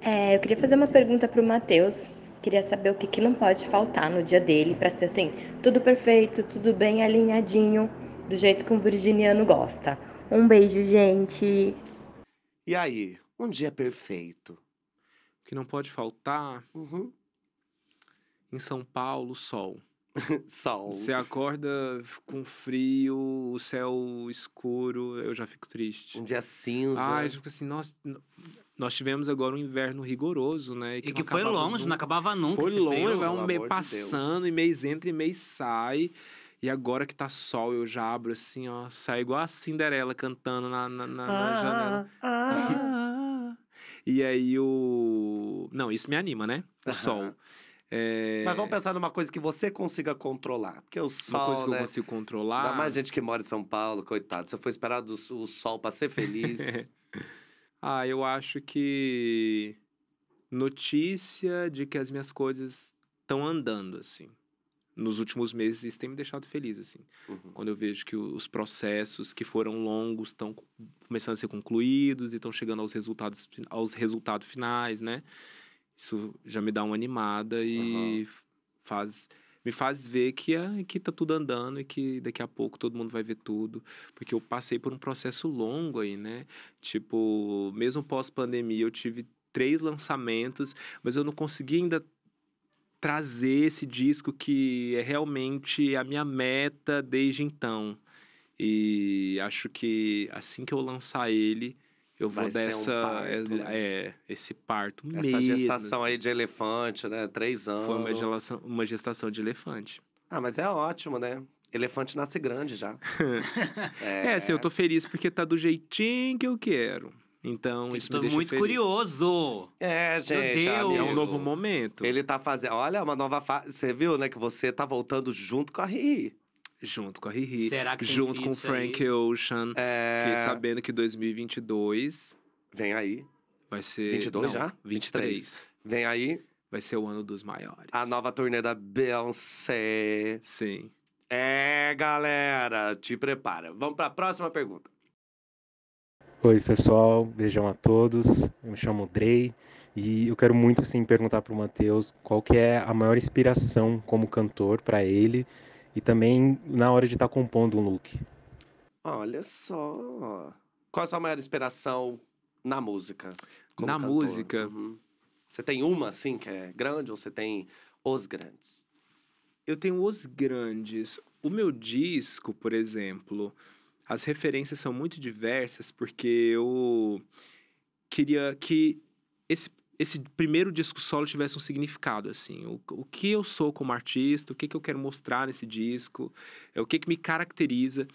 É, eu queria fazer uma pergunta para o Matheus. Queria saber o que, que não pode faltar no dia dele para ser assim, tudo perfeito, tudo bem alinhadinho do jeito que um virginiano gosta. Um beijo, gente. E aí, um dia perfeito. O que não pode faltar. Uhum. Em São Paulo, sol. sol. Você acorda com frio, o céu escuro, eu já fico triste. Um dia cinza. Ah, eu fico assim, nós, nós tivemos agora um inverno rigoroso, né? Que e que foi longe, nunca. não acabava nunca. Foi longe, é um mês passando, de e mês entra e mês sai. E agora que tá sol, eu já abro assim, ó. Sai igual a Cinderela cantando na, na, na, ah, na janela. Ah, ah. ah, e aí o. Não, isso me anima, né? O sol. É... Mas vamos pensar numa coisa que você consiga controlar. Porque o sol. Uma coisa que né? eu consigo controlar. Ainda mais gente que mora em São Paulo, coitado. Você foi esperar do, o sol para ser feliz. ah, eu acho que. Notícia de que as minhas coisas estão andando, assim nos últimos meses isso tem me deixado feliz assim uhum. quando eu vejo que os processos que foram longos estão começando a ser concluídos e estão chegando aos resultados aos resultados finais né isso já me dá uma animada e uhum. faz me faz ver que é, que tá tudo andando e que daqui a pouco todo mundo vai ver tudo porque eu passei por um processo longo aí né tipo mesmo pós pandemia eu tive três lançamentos mas eu não consegui ainda trazer esse disco que é realmente a minha meta desde então. E acho que assim que eu lançar ele, eu vou dar um parto, né? é, é, esse parto Essa mesmo, gestação assim. aí de elefante, né? Três anos. Foi uma gestação, uma gestação de elefante. Ah, mas é ótimo, né? Elefante nasce grande já. é, é assim, eu tô feliz porque tá do jeitinho que eu quero. Então, isso Estou muito feliz. curioso. É, gente. Amigo, é um é novo momento. Ele tá fazendo. Olha, uma nova fase. Você viu, né? Que você tá voltando junto com a Riri. Junto com a Riri. Será que Junto com o Frank aí? Ocean. É... sabendo que 2022. Vem aí. Vai ser. 22 Não, já? 23. 23. Vem aí. Vai ser o ano dos maiores. A nova turnê da Beyoncé. Sim. É, galera, te prepara. Vamos para a próxima pergunta. Oi, pessoal, beijão a todos. Eu me chamo Drey e eu quero muito assim perguntar para o Matheus qual que é a maior inspiração como cantor para ele e também na hora de estar tá compondo um look. Olha só. Qual a sua maior inspiração na música? na cantor? música. Uhum. Você tem uma assim que é grande ou você tem os grandes? Eu tenho os grandes. O meu disco, por exemplo, as referências são muito diversas, porque eu queria que esse, esse primeiro disco solo tivesse um significado, assim. O, o que eu sou como artista, o que, que eu quero mostrar nesse disco, é, o que, que me caracteriza.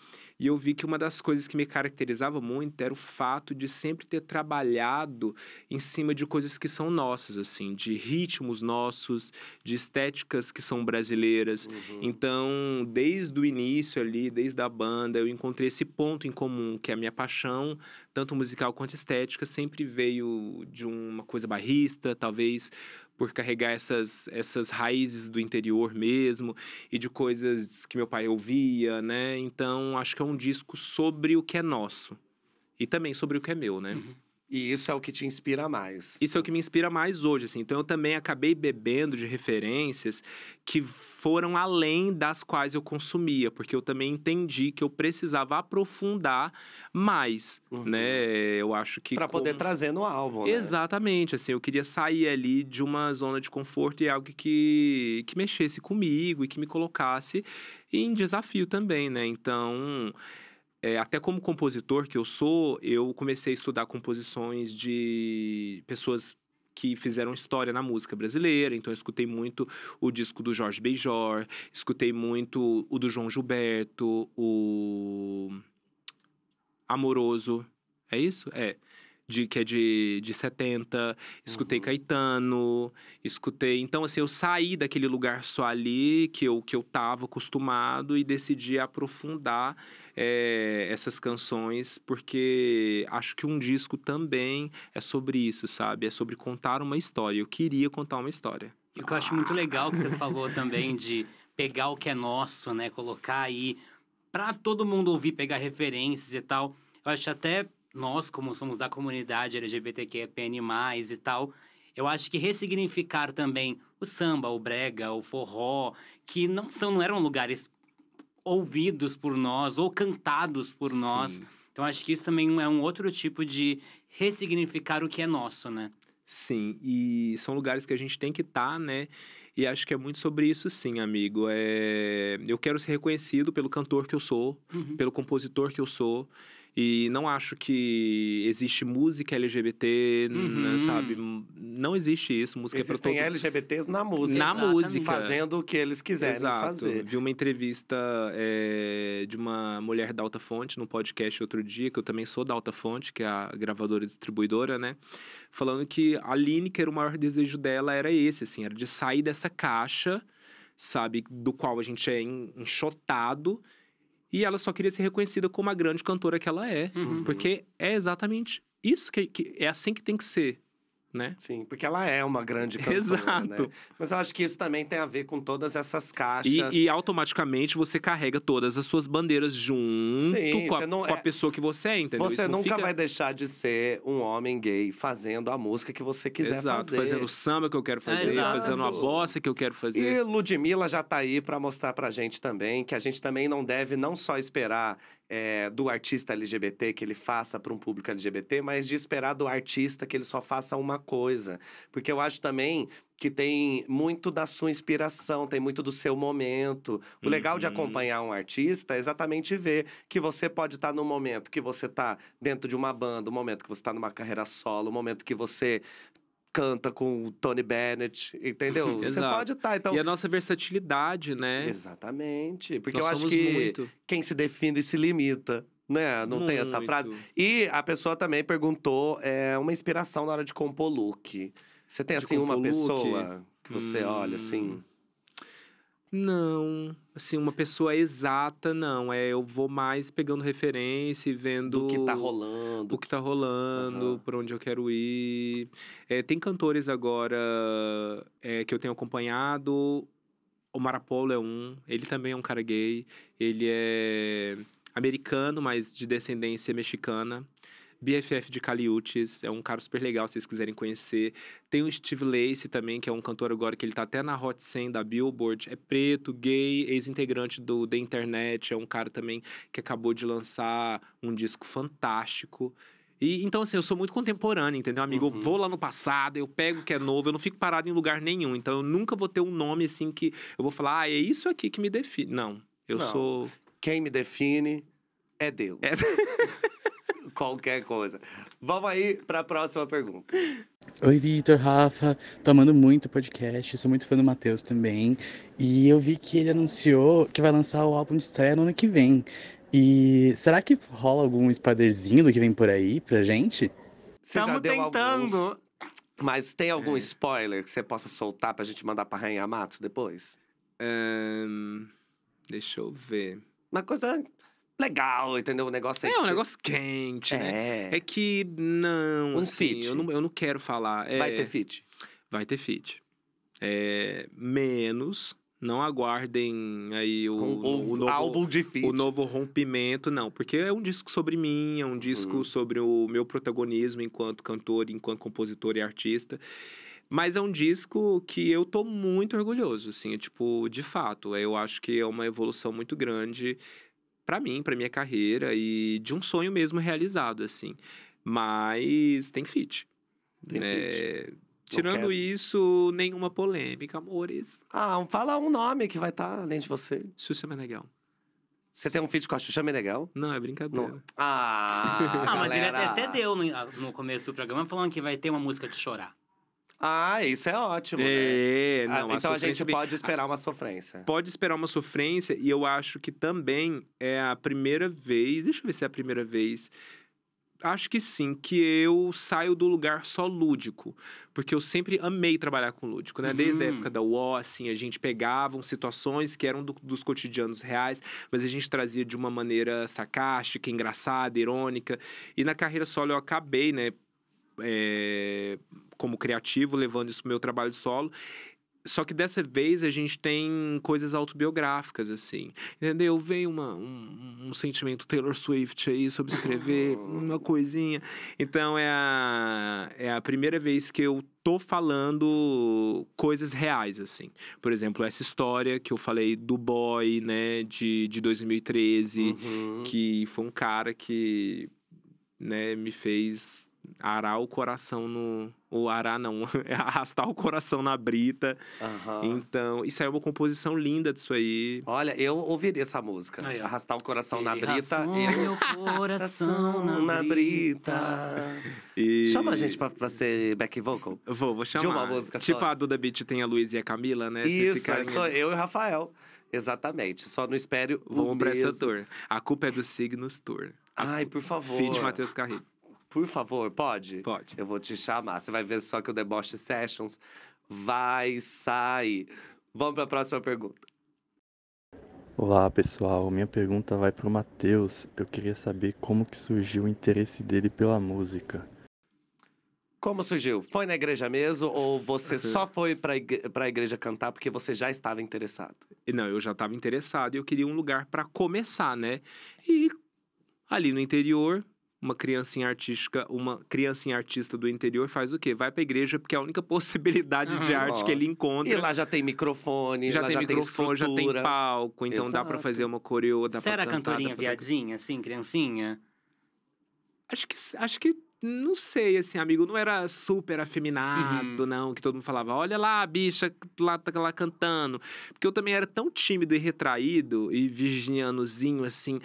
E eu vi que uma das coisas que me caracterizava muito era o fato de sempre ter trabalhado em cima de coisas que são nossas, assim, de ritmos nossos, de estéticas que são brasileiras. Uhum. Então, desde o início ali, desde a banda, eu encontrei esse ponto em comum, que é a minha paixão, tanto musical quanto estética, sempre veio de uma coisa barrista, talvez por carregar essas, essas raízes do interior mesmo e de coisas que meu pai ouvia, né? Então acho que é um disco sobre o que é nosso e também sobre o que é meu, né? Uhum. E isso é o que te inspira mais. Isso é o que me inspira mais hoje, assim. Então eu também acabei bebendo de referências que foram além das quais eu consumia, porque eu também entendi que eu precisava aprofundar mais, uhum. né? Eu acho que para poder trazer no álbum. Né? Exatamente, assim, eu queria sair ali de uma zona de conforto e algo que que mexesse comigo e que me colocasse em desafio também, né? Então, é, até como compositor que eu sou, eu comecei a estudar composições de pessoas que fizeram história na música brasileira. Então, eu escutei muito o disco do Jorge Beijor, escutei muito o do João Gilberto, o Amoroso. É isso? É de que é de, de 70, escutei uhum. Caetano, escutei. Então, assim, eu saí daquele lugar só ali que eu, que eu tava acostumado e decidi aprofundar é, essas canções, porque acho que um disco também é sobre isso, sabe? É sobre contar uma história. Eu queria contar uma história. E o que eu acho muito legal que você falou também de pegar o que é nosso, né? Colocar aí para todo mundo ouvir, pegar referências e tal. Eu acho até nós, como somos da comunidade PN, e tal, eu acho que ressignificar também o samba, o brega, o forró, que não, são, não eram lugares ouvidos por nós ou cantados por Sim. nós. Então, acho que isso também é um outro tipo de ressignificar o que é nosso, né? Sim, e são lugares que a gente tem que estar, tá, né? E acho que é muito sobre isso, sim, amigo. É... Eu quero ser reconhecido pelo cantor que eu sou, uhum. pelo compositor que eu sou. E não acho que existe música LGBT, né, uhum. né, sabe? Hum, não existe isso. Música é Existem é todo... LGBTs na música. Na Exatamente. música. Fazendo o que eles quiserem Exato. fazer. Vi uma entrevista é, de uma mulher da Alta Fonte no podcast outro dia, que eu também sou da Alta Fonte, que é a gravadora e distribuidora, né? Falando que a Lineker, o maior desejo dela era esse, assim, era de sair dessa caixa, sabe? Do qual a gente é enxotado e ela só queria ser reconhecida como a grande cantora que ela é. Uhum. Porque é exatamente isso que, que é assim que tem que ser né? Sim, porque ela é uma grande cantora, né? Exato. Né? Mas eu acho que isso também tem a ver com todas essas caixas. E, e automaticamente você carrega todas as suas bandeiras junto Sim, com, a, não, com a é pessoa que você é, entendeu? Você isso nunca fica... vai deixar de ser um homem gay fazendo a música que você quiser Exato, fazer. fazendo o samba que eu quero fazer, Exato. fazendo a bossa que eu quero fazer. E Ludmilla já tá aí para mostrar pra gente também que a gente também não deve não só esperar é, do artista LGBT que ele faça para um público LGBT, mas de esperar do artista que ele só faça uma coisa. Porque eu acho também que tem muito da sua inspiração, tem muito do seu momento. O uhum. legal de uhum. acompanhar um artista é exatamente ver que você pode estar tá no momento que você está dentro de uma banda, o momento que você está numa carreira solo, o momento que você canta com o Tony Bennett, entendeu? Você pode estar, tá, então... E a nossa versatilidade, né? Exatamente. Porque Nós eu acho que muito. quem se define se limita, né? Não muito. tem essa frase. E a pessoa também perguntou é, uma inspiração na hora de compor look. Você tem, de assim, uma look? pessoa que você hum... olha, assim... Hum. Não, assim, uma pessoa exata, não. É, eu vou mais pegando referência e vendo. O que tá rolando. O que tá rolando, uhum. por onde eu quero ir. É, tem cantores agora é, que eu tenho acompanhado. O Marapolo é um, ele também é um cara gay. Ele é americano, mas de descendência mexicana. BFF de Caliutes, é um cara super legal, se vocês quiserem conhecer. Tem o Steve Lacey também, que é um cantor agora que ele tá até na Hot 100 da Billboard. É preto, gay, ex-integrante do The Internet. É um cara também que acabou de lançar um disco fantástico. E, então, assim, eu sou muito contemporâneo, entendeu, amigo? Uhum. Eu vou lá no passado, eu pego o que é novo, eu não fico parado em lugar nenhum. Então, eu nunca vou ter um nome, assim, que eu vou falar, ah, é isso aqui que me define. Não, eu não. sou... Quem me define é Deus. É... qualquer coisa. Vamos aí para a próxima pergunta. Oi, Vitor, Rafa. Tô amando muito o podcast. Sou muito fã do Matheus também. E eu vi que ele anunciou que vai lançar o álbum de estreia no ano que vem. E será que rola algum spoilerzinho do que vem por aí pra gente? Estamos tentando. Alguns, mas tem algum é. spoiler que você possa soltar pra gente mandar pra Rainha Matos depois? Um, deixa eu ver. Uma coisa legal, entendeu? O negócio é. É um negócio quente, né? é. né? É que não. Um assim, fit. Eu não, eu não quero falar. É, vai ter fit? Vai ter fit. É, menos. Não aguardem aí o, o, o novo, álbum de feat. O novo rompimento, não. Porque é um disco sobre mim, é um disco uhum. sobre o meu protagonismo enquanto cantor, enquanto compositor e artista. Mas é um disco que eu tô muito orgulhoso, assim, é tipo, de fato. Eu acho que é uma evolução muito grande para mim, para minha carreira e de um sonho mesmo realizado, assim. Mas tem fit. Tem é... fit. Tirando isso, nenhuma polêmica, amores. Ah, fala um nome que vai estar tá além de você. Xuxa Meneghel. Você Sim. tem um feat com a Xuxa Meneghel? Não, é brincadeira. Não. Ah, ah mas ele até deu no, no começo do programa falando que vai ter uma música de chorar. Ah, isso é ótimo. Né? É, né? não, a, então a, gente pode esperar uma sofrência. Pode esperar uma sofrência, e eu acho que também é a primeira vez. Deixa eu ver se é a primeira vez. Acho que sim, que eu saio do lugar só lúdico. Porque eu sempre amei trabalhar com lúdico, né? Uhum. Desde a hum. época da UO, assim, a gente pegava situações que eram do, dos cotidianos reais, mas a gente trazia de uma maneira sarcástica, engraçada, irônica. E na carreira solo eu acabei, né? é, como criativo, levando isso pro meu trabalho solo. Só que dessa vez a gente tem coisas autobiográficas, assim. Entendeu? Veio uma, um, um sentimento Taylor Swift aí sobre escrever uma coisinha. Então é a, é a primeira vez que eu tô falando coisas reais, assim. Por exemplo, essa história que eu falei do boy, né, de, de 2013, uhum. que foi um cara que né, me fez arar o coração no. Ou arar não, é arrastar o coração na brita. Uhum. Então, isso aí é uma composição linda disso aí. Olha, eu ouviria essa música. Aí, arrastar o coração Ele na brita. Meu coração na, brita. E... Chama a gente pra, pra ser back vocal. Vou, vou chamar. De uma música tipo só. a Duda Beat tem a Luiz e a Camila, né? Isso, é só eu e o Rafael. Exatamente. Só não espere Vamos o pra essa tour. A culpa é do Signos Tour. A Ai, por favor. Feat Matheus Carrilho. Por favor, pode? Pode. Eu vou te chamar. Você vai ver só que o Deboche Sessions vai sair. Vamos para a próxima pergunta. Olá, pessoal. Minha pergunta vai para o Matheus. Eu queria saber como que surgiu o interesse dele pela música. Como surgiu? Foi na igreja mesmo ou você só foi para igre a igreja cantar porque você já estava interessado? Não, eu já estava interessado e eu queria um lugar para começar, né? E ali no interior uma criancinha artística, uma criancinha artista do interior faz o quê? Vai pra igreja, porque é a única possibilidade de arte ó. que ele encontra. E lá já tem microfone, já tem já microfone, tem já tem palco, então Exato. dá para fazer uma coreo, dá Será pra cantar, cantorinha pra... viadinha, assim, criancinha? Acho que, acho que não sei, assim, amigo, não era super afeminado, uhum. não, que todo mundo falava, olha lá, a bicha lá, tá lá cantando. Porque eu também era tão tímido e retraído, e virginianozinho, assim,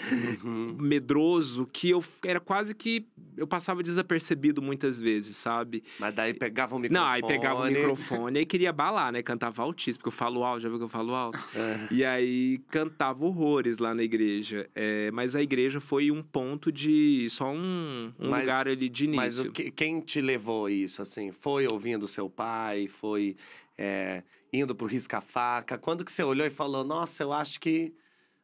uhum. medroso, que eu era quase que. Eu passava desapercebido muitas vezes, sabe? Mas daí pegava o microfone. Não, aí pegava o microfone e queria balar, né? Cantava altíssimo, porque eu falo alto, já viu que eu falo alto? É. E aí cantava horrores lá na igreja. É, mas a igreja foi um ponto de. só um, um mas... lugar ali de início. Mas o que, quem te levou isso, assim? Foi ouvindo seu pai? Foi é, indo pro risca-faca? Quando que você olhou e falou, nossa, eu acho que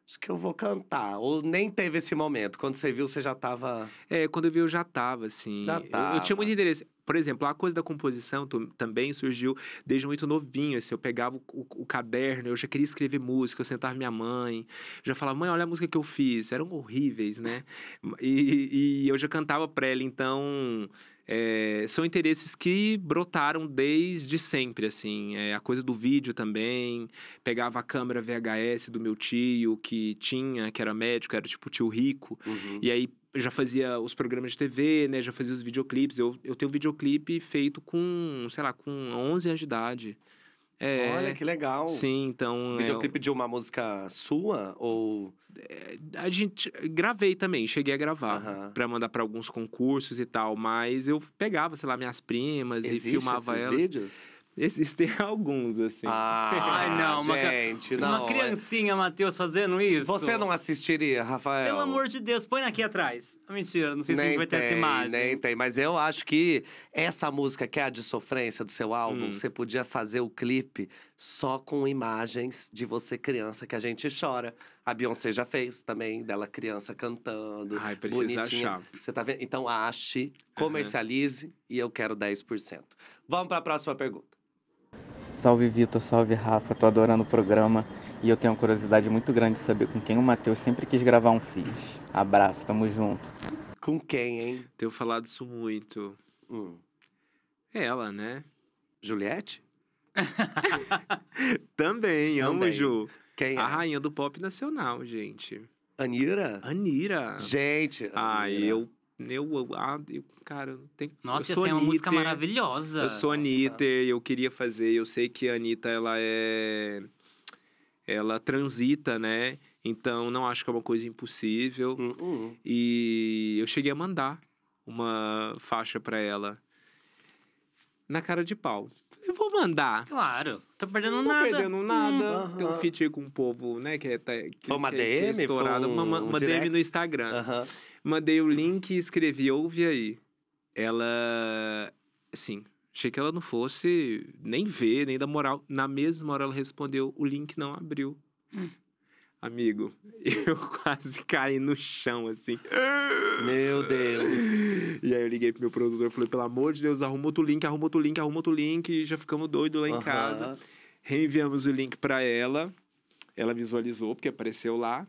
acho que eu vou cantar. Ou nem teve esse momento. Quando você viu, você já estava É, quando eu vi, eu já estava assim. Já tava. Eu, eu, tinha muito interesse por exemplo, a coisa da composição também surgiu desde muito novinho. Assim, eu pegava o, o, o, caderno, eu já queria escrever música, eu sentava minha mãe, já falava, mãe, olha a música que eu fiz. Eram horríveis, né? E, e eu já cantava pra ela, então. É, são interesses que brotaram desde sempre, assim. É, a coisa do vídeo também. Pegava a câmera VHS do meu tio, que tinha, que era médico, era tipo tio rico. Uhum. E aí já fazia os programas de TV, né? Já fazia os videoclipes. Eu, eu tenho um videoclipe feito com, sei lá, com 11 anos de idade. É, Olha que legal. Sim, então. É, videoclipe é, de uma música sua ou é, a gente gravei também, cheguei a gravar uhum. -huh. para mandar para alguns concursos e tal, mas eu pegava, sei lá, minhas primas Existe e filmava esses elas. vídeos? Existem alguns, assim. Ah, Ai, não, ah, uma, gente, uma, é criancinha, Matheus, fazendo isso. Você não assistiria, Rafael? Pelo amor de Deus, põe aqui atrás. Mentira, não sei nem se a gente vai tem, ter essa imagem. Nem tem, mas eu acho que essa música que é a de sofrência do seu álbum, hum. você podia fazer o clipe só com imagens de você criança que a gente chora. A Beyoncé já fez também, dela criança cantando. Ai, precisa bonitinha. achar. Você tá vendo? Então ache, comercialize uhum. e eu quero 10%. Vamos para a próxima pergunta. Salve Vitor, salve Rafa, tô adorando o programa e eu tenho uma curiosidade muito grande de saber com quem o Matheus sempre quis gravar um FIS. Abraço, tamo junto. Com quem, hein? Tenho falado isso muito. Hum. É ela, né? Juliette? Também, amo Ju. Quem é? A rainha do pop nacional, gente. Anira? Anira. Gente. Ah, Anira. eu eu, eu, ah, eu cara, tem Nossa, essa é uma música maravilhosa. Eu sou Nossa. Anitta, eu queria fazer, eu sei que a Anitta ela é ela transita, né? Então não acho que é uma coisa impossível. Hum, hum. E eu cheguei a mandar uma faixa para ela na cara de pau. Eu vou mandar. Claro, tô perdendo não nada. Tô perdendo nada. Hum. Tem um feat aí com o povo, né? Que é, tá, que, foi uma que, DM? Que é Um, uma, uma um DM no Instagram. Aham. Mandei o link e escrevi, ouve aí. Ela. Assim, achei que ela não fosse nem ver, nem dar moral. Na mesma hora ela respondeu, o link não abriu. Hum. Amigo, eu quase caí no chão, assim. Meu Deus. E aí eu liguei pro meu produtor e falei, pelo amor de Deus, arruma outro link, arruma outro link, arruma outro link. E já ficamos doidos lá em casa. Reenviamos o link para ela. Ela visualizou, porque apareceu lá.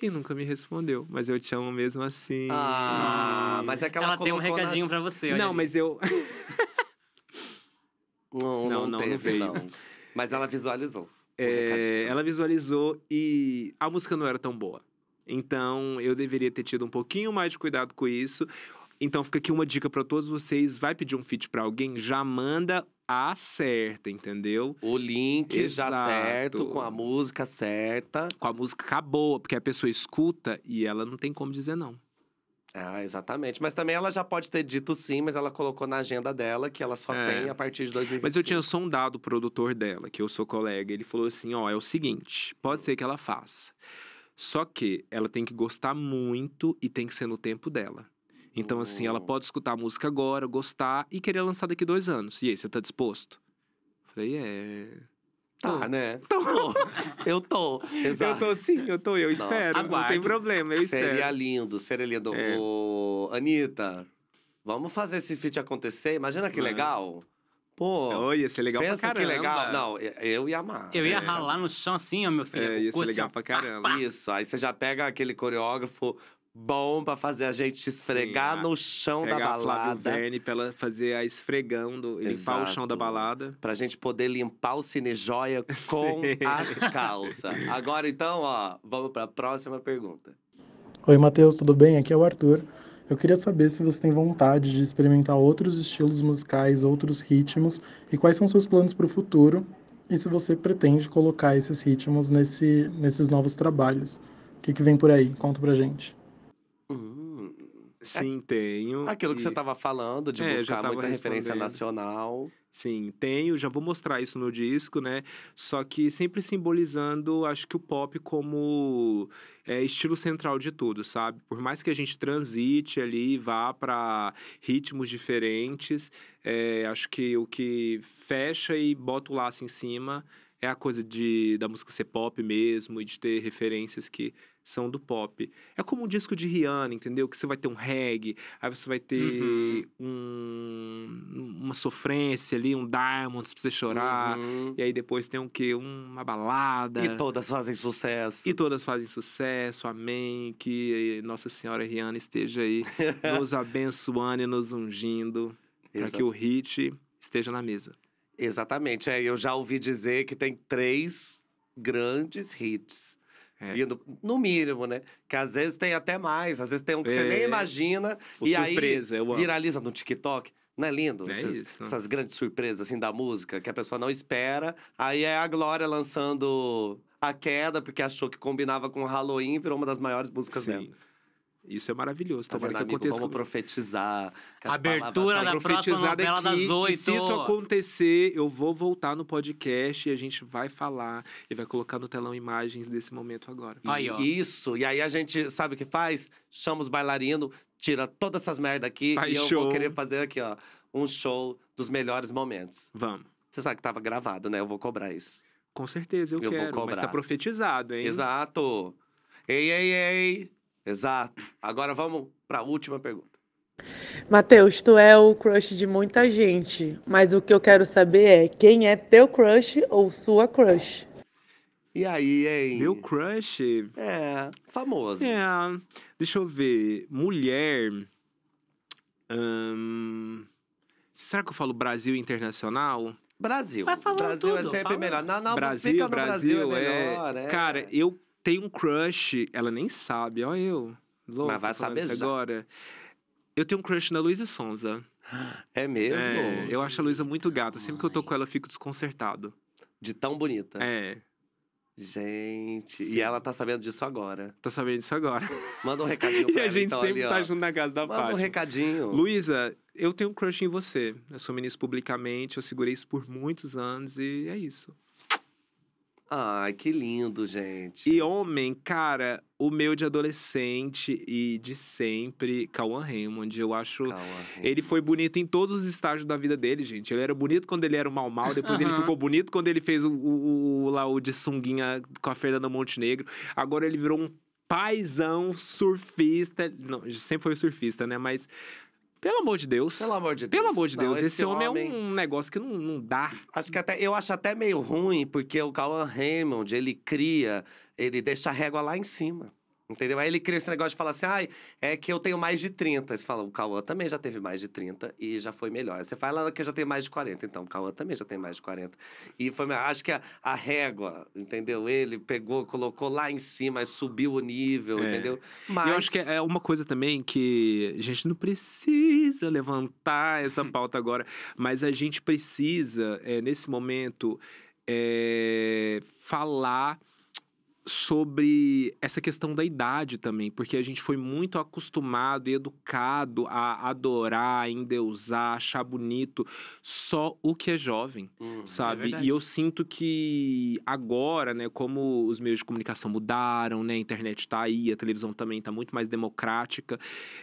E nunca me respondeu, mas eu te amo mesmo assim. Ah, mas é que ela, ela tem um recadinho nas... para você. Não, mas eu. não, não, não, não, teve, não veio. Não. Mas ela visualizou. É, ela visualizou e a música não era tão boa. Então eu deveria ter tido um pouquinho mais de cuidado com isso. Então fica aqui uma dica para todos vocês, vai pedir um feat para alguém, já manda a certa, entendeu? O link Exato. já certo, com a música certa. Com a música acabou, porque a pessoa escuta e ela não tem como dizer não. Ah, exatamente. Mas também ela já pode ter dito sim, mas ela colocou na agenda dela que ela só é. tem a partir de 2020. Mas eu tinha sondado o produtor dela, que eu sou colega, ele falou assim: ó, é o seguinte, pode ser que ela faça. Só que ela tem que gostar muito e tem que ser no tempo dela. Então, assim, ela pode escutar a música agora, gostar e querer lançar daqui dois anos. E aí, você tá disposto? Falei, é. Tá, né? tô. né? Tô. eu tô. Exato. Eu tô sim, eu tô, eu Nossa, espero. Aguardo. Não tem problema, eu espero. Seria lindo, seria lindo. É. Ô, Anitta, vamos fazer esse feat acontecer? Imagina que Mano. legal. Pô, oh, ia ser legal pensa pra caramba. que legal. Não, eu ia amar. Eu ia é. ralar no chão assim, ó, meu filho. É, ia ser legal assim, pra caramba. Isso, aí você já pega aquele coreógrafo bom pra fazer a gente esfregar Sim, no chão da balada. Verne pra ela fazer a esfregando Exato. limpar o chão da balada. Pra gente poder limpar o cinejoia com Sim. a calça. Agora então, ó, vamos pra próxima pergunta. Oi, Matheus, tudo bem? Aqui é o Arthur. Eu queria saber se você tem vontade de experimentar outros estilos musicais, outros ritmos, e quais são seus planos para o futuro, e se você pretende colocar esses ritmos nesse, nesses novos trabalhos. O que, que vem por aí? Conta pra gente. É Sim, tenho. Aquilo que você estava falando, de é, buscar muita referência nacional. Sim, tenho, já vou mostrar isso no disco, né? Só que sempre simbolizando, acho que o pop como é, estilo central de tudo, sabe? Por mais que a gente transite ali, vá para ritmos diferentes, é, acho que o que fecha e bota o laço em cima é a coisa de, da música ser pop mesmo e de ter referências que são do pop. É como um disco de Rihanna, entendeu? Que você vai ter um reggae, aí você vai ter uhum. um, uma sofrência ali, um Diamonds pra você chorar, uhum. e aí depois tem o um quê? Uma balada. E todas fazem sucesso. E todas fazem sucesso, amém. Que eh, Nossa Senhora Rihanna esteja aí nos abençoando e nos ungindo para que o hit esteja na mesa. Exatamente. É, eu já ouvi dizer que tem três grandes hits. É. Vindo, no mínimo, né? Que às vezes tem até mais, às vezes tem um que é. você nem é. imagina. O e surpresa, aí viraliza no TikTok. Não é lindo? É isso. Essas grandes surpresas assim da música que a pessoa não espera. Aí é a Glória lançando a queda, porque achou que combinava com o Halloween, virou uma das maiores músicas Sim. dela. Isso é maravilhoso. Tá Tomara tá vendo, que amigo, vamos comigo. profetizar. Abertura tá da próxima novela daqui, das oito. Se isso acontecer, eu vou voltar no podcast e a gente vai falar e vai colocar no telão imagens desse momento agora. Aí, ó. Isso. E aí a gente sabe o que faz? Chama os bailarinos, tira todas essas merda aqui faz e eu vou querer fazer aqui, ó, um show dos melhores momentos. Vamos. Você sabe que tava gravado, né? Eu vou cobrar isso. Com certeza, eu, eu quero. Vou cobrar. Mas tá profetizado, hein? Exato. Ei, ei, ei. Exato. Agora vamos para a última pergunta. Matheus, tu é o crush de muita gente, mas o que eu quero saber é quem é teu crush ou sua crush? E aí, hein? Meu crush? É, famoso. É, deixa eu ver. Mulher. Hum, será que eu falo Brasil internacional? Brasil. Vai falando Brasil é tudo, é sempre fala. melhor. Não, não, Brasil, fica no Brasil, Brasil é, é melhor. É. Cara, eu tem um crush, ela nem sabe, ó eu. Louco, Mas vai saber já. agora. Eu tenho um crush na Luísa Sonza. É mesmo? É, eu acho a Luísa muito gata. Sempre Ai. que eu tô com ela, eu fico desconcertado. De tão bonita. É. Gente, Sim. e ela tá sabendo disso agora. Tá sabendo disso agora. Manda um recadinho pra e ela. E a gente então, sempre ali, tá junto na casa da Manda Fátima. Manda um recadinho. Luísa, eu tenho um crush em você. Eu sou ministro publicamente, eu segurei isso por muitos anos e é isso. Ai, que lindo, gente. E homem, cara, o meu de adolescente e de sempre, Cauan Raymond. Eu acho. ele foi bonito em todos os estágios da vida dele, gente. Ele era bonito quando ele era o mal mal, depois uhum. ele ficou bonito quando ele fez o, o, o, lá o de sunguinha com a Fernanda Montenegro. Agora ele virou um paizão surfista. Não, sempre foi surfista, né? Mas pelo amor de Deus. Pelo amor de Deus. Pelo amor de Deus. Não, esse, esse homem, é um negócio que não, não dá. Acho que até, eu acho até meio ruim, porque o Cauan Raymond, ele cria, ele deixa a régua lá em cima. Entendeu? Aí ele cria esse negócio de falar assim: ai, é que eu tenho mais de 30. Você fala, o Cauã também já teve mais de 30 e já foi melhor. Aí você fala ah, que eu já tenho mais de 40. Então, o Cauã também já tem mais de 40. E foi, acho que a, a régua, entendeu? Ele pegou, colocou lá em cima, subiu o nível, é. entendeu? Mas. Eu acho que é, é uma coisa também que a gente não precisa levantar essa hum. pauta agora, mas a gente precisa, é, nesse momento, é, falar sobre essa questão da idade também, porque a gente foi muito acostumado e educado a adorar, a endeusar, achar bonito só o que é jovem, hum, é sabe? É e eu sinto que agora, né, como os meios de comunicação mudaram, né, a internet está aí, a televisão também está muito mais democrática,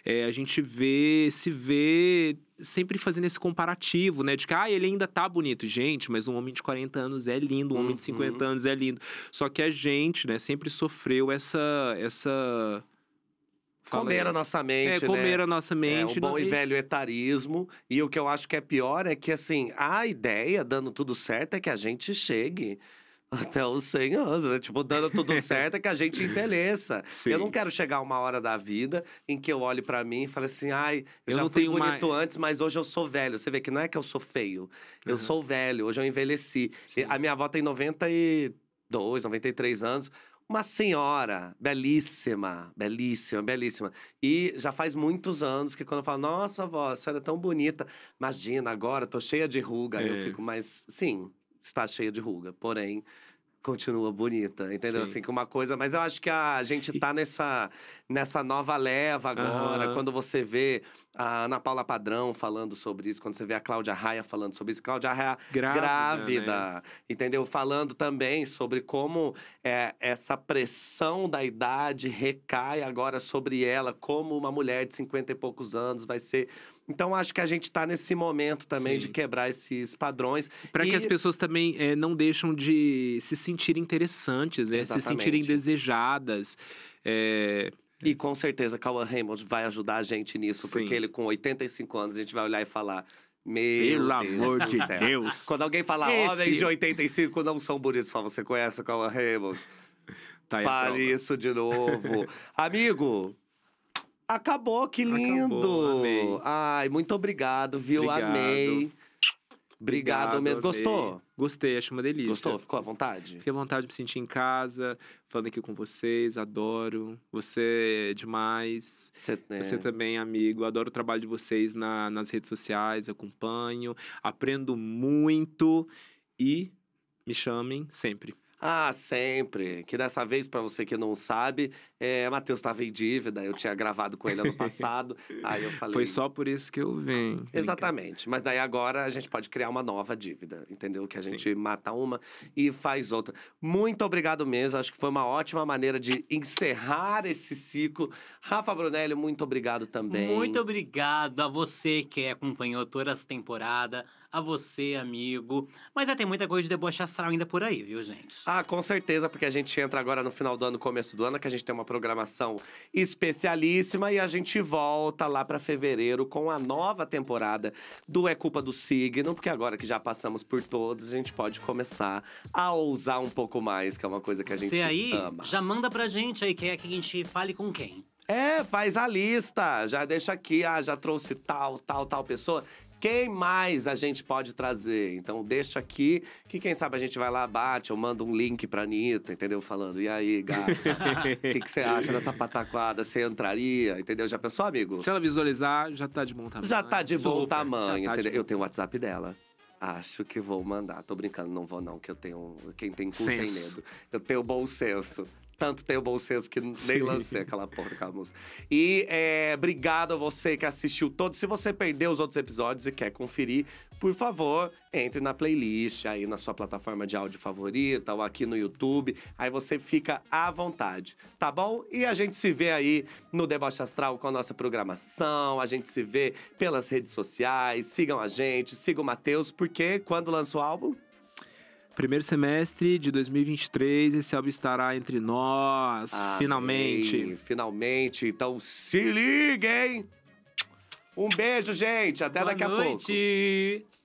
é, a gente vê, se vê sempre fazendo esse comparativo, né? De que, ah, ele ainda tá bonito. Gente, mas um homem de 40 anos é lindo, um homem de 50 uhum. anos é lindo. Só que a gente, né, sempre sofreu essa. essa... Comer a nossa mente, é, comer né? a nossa mente. É, o bom não... Né? e velho etarismo. E o que eu acho que é pior é que, assim, a ideia, dando tudo certo, é que a gente chegue até os 100 anos, né? Tipo, dando tudo certo é que a gente envelheça. Sim. Eu não quero chegar uma hora da vida em que eu olhe para mim e fale assim, ai, eu, já não fui bonito antes, mas hoje eu sou velho. Você vê que não é que eu sou feio, uhum. eu sou velho, hoje eu envelheci. A minha avó tem 92, 93 anos. Uma senhora belíssima, belíssima, belíssima. E já faz muitos anos que quando eu falo, nossa, avó, a senhora é tão bonita. Imagina, agora, tô cheia de ruga. É. Eu fico, mas sim, está cheia de ruga. Porém, continua bonita, entendeu? Sim. Assim, que uma coisa. Mas eu acho que a gente tá nessa, nessa nova leva agora. Uhum. Quando você vê a Ana Paula Padrão falando sobre isso, quando você vê a Cláudia Raia falando sobre isso, Cláudia Raia grávida, grávida né? entendeu? Falando também sobre como é, essa pressão da idade recai agora sobre ela, como uma mulher de cinquenta e poucos anos vai ser então acho que a gente está nesse momento também Sim. de quebrar esses padrões. Para e... que as pessoas também é, não deixam de se sentir interessantes, né? se sentirem desejadas. É... E com certeza Cauã Raymond vai ajudar a gente nisso, Sim. porque ele com 85 anos a gente vai olhar e falar. Meu Pelo Deus amor de céu. Deus. Quando alguém fala Esse... homens de 85 não são bonitos, fala, você conhece o Cauã Raymond? Tá Fale isso de novo. Amigo, Acabou, que lindo! Acabou, amei. Ai, muito obrigado, viu? Obrigado. Amei. Obrigado, obrigado mesmo. Gostou? Gostei, acho uma delícia. Gostou? Ficou à vontade? Fiquei à vontade de me sentir em casa, falando aqui com vocês, adoro. Você é demais. Você, é. Você também, amigo. Adoro o trabalho de vocês na, nas redes sociais, acompanho, aprendo muito e me chamem sempre. Ah, sempre. Que dessa vez, para você que não sabe, é, Matheus estava em dívida, eu tinha gravado com ele ano passado. aí eu falei. Foi só por isso que eu vim. Exatamente. Mas daí agora a gente pode criar uma nova dívida, entendeu? Que a gente Sim. mata uma e faz outra. Muito obrigado mesmo. Acho que foi uma ótima maneira de encerrar esse ciclo. Rafa Brunelli, muito obrigado também. Muito obrigado a você que acompanhou toda essa temporada a você, amigo. Mas vai tem muita coisa de deboche astral ainda por aí, viu, gente? Ah, com certeza, porque a gente entra agora no final do ano, começo do ano, que a gente tem uma programação especialíssima e a gente volta lá para fevereiro com a nova temporada do É Culpa do Signo, porque agora que já passamos por todos, a gente pode começar a ousar um pouco mais, que é uma coisa que a gente você aí, ama. Já manda pra gente aí, quer é que a gente fale com quem? É, faz a lista, já deixa aqui, ah, já trouxe tal, tal, tal pessoa. Quem mais a gente pode trazer? Então deixa aqui, que quem sabe a gente vai lá, bate, eu mando um link pra Anitta, entendeu? Falando, e aí, gata, o que, que você acha dessa pataquada? Você entraria, entendeu? Já pensou, amigo? Se ela visualizar, já tá de bom tamanho. Já tá de bom Super. tamanho, tá entendeu? De... Eu tenho o WhatsApp dela. Acho que vou mandar. Tô brincando, não vou não, que eu tenho. Quem tem cu tem medo. Eu tenho bom senso. Tanto tem o bom senso que nem lancei aquela porra daquela música. E é, obrigado a você que assistiu todo. Se você perdeu os outros episódios e quer conferir, por favor, entre na playlist aí na sua plataforma de áudio favorita ou aqui no YouTube. Aí você fica à vontade, tá bom? E a gente se vê aí no Deboche Astral com a nossa programação, a gente se vê pelas redes sociais, sigam a gente, sigam o Matheus, porque quando lança o álbum, Primeiro semestre de 2023, esse álbum estará entre nós, Amém. finalmente. Finalmente, então se liguem! Um beijo, gente, até Boa daqui noite. a pouco.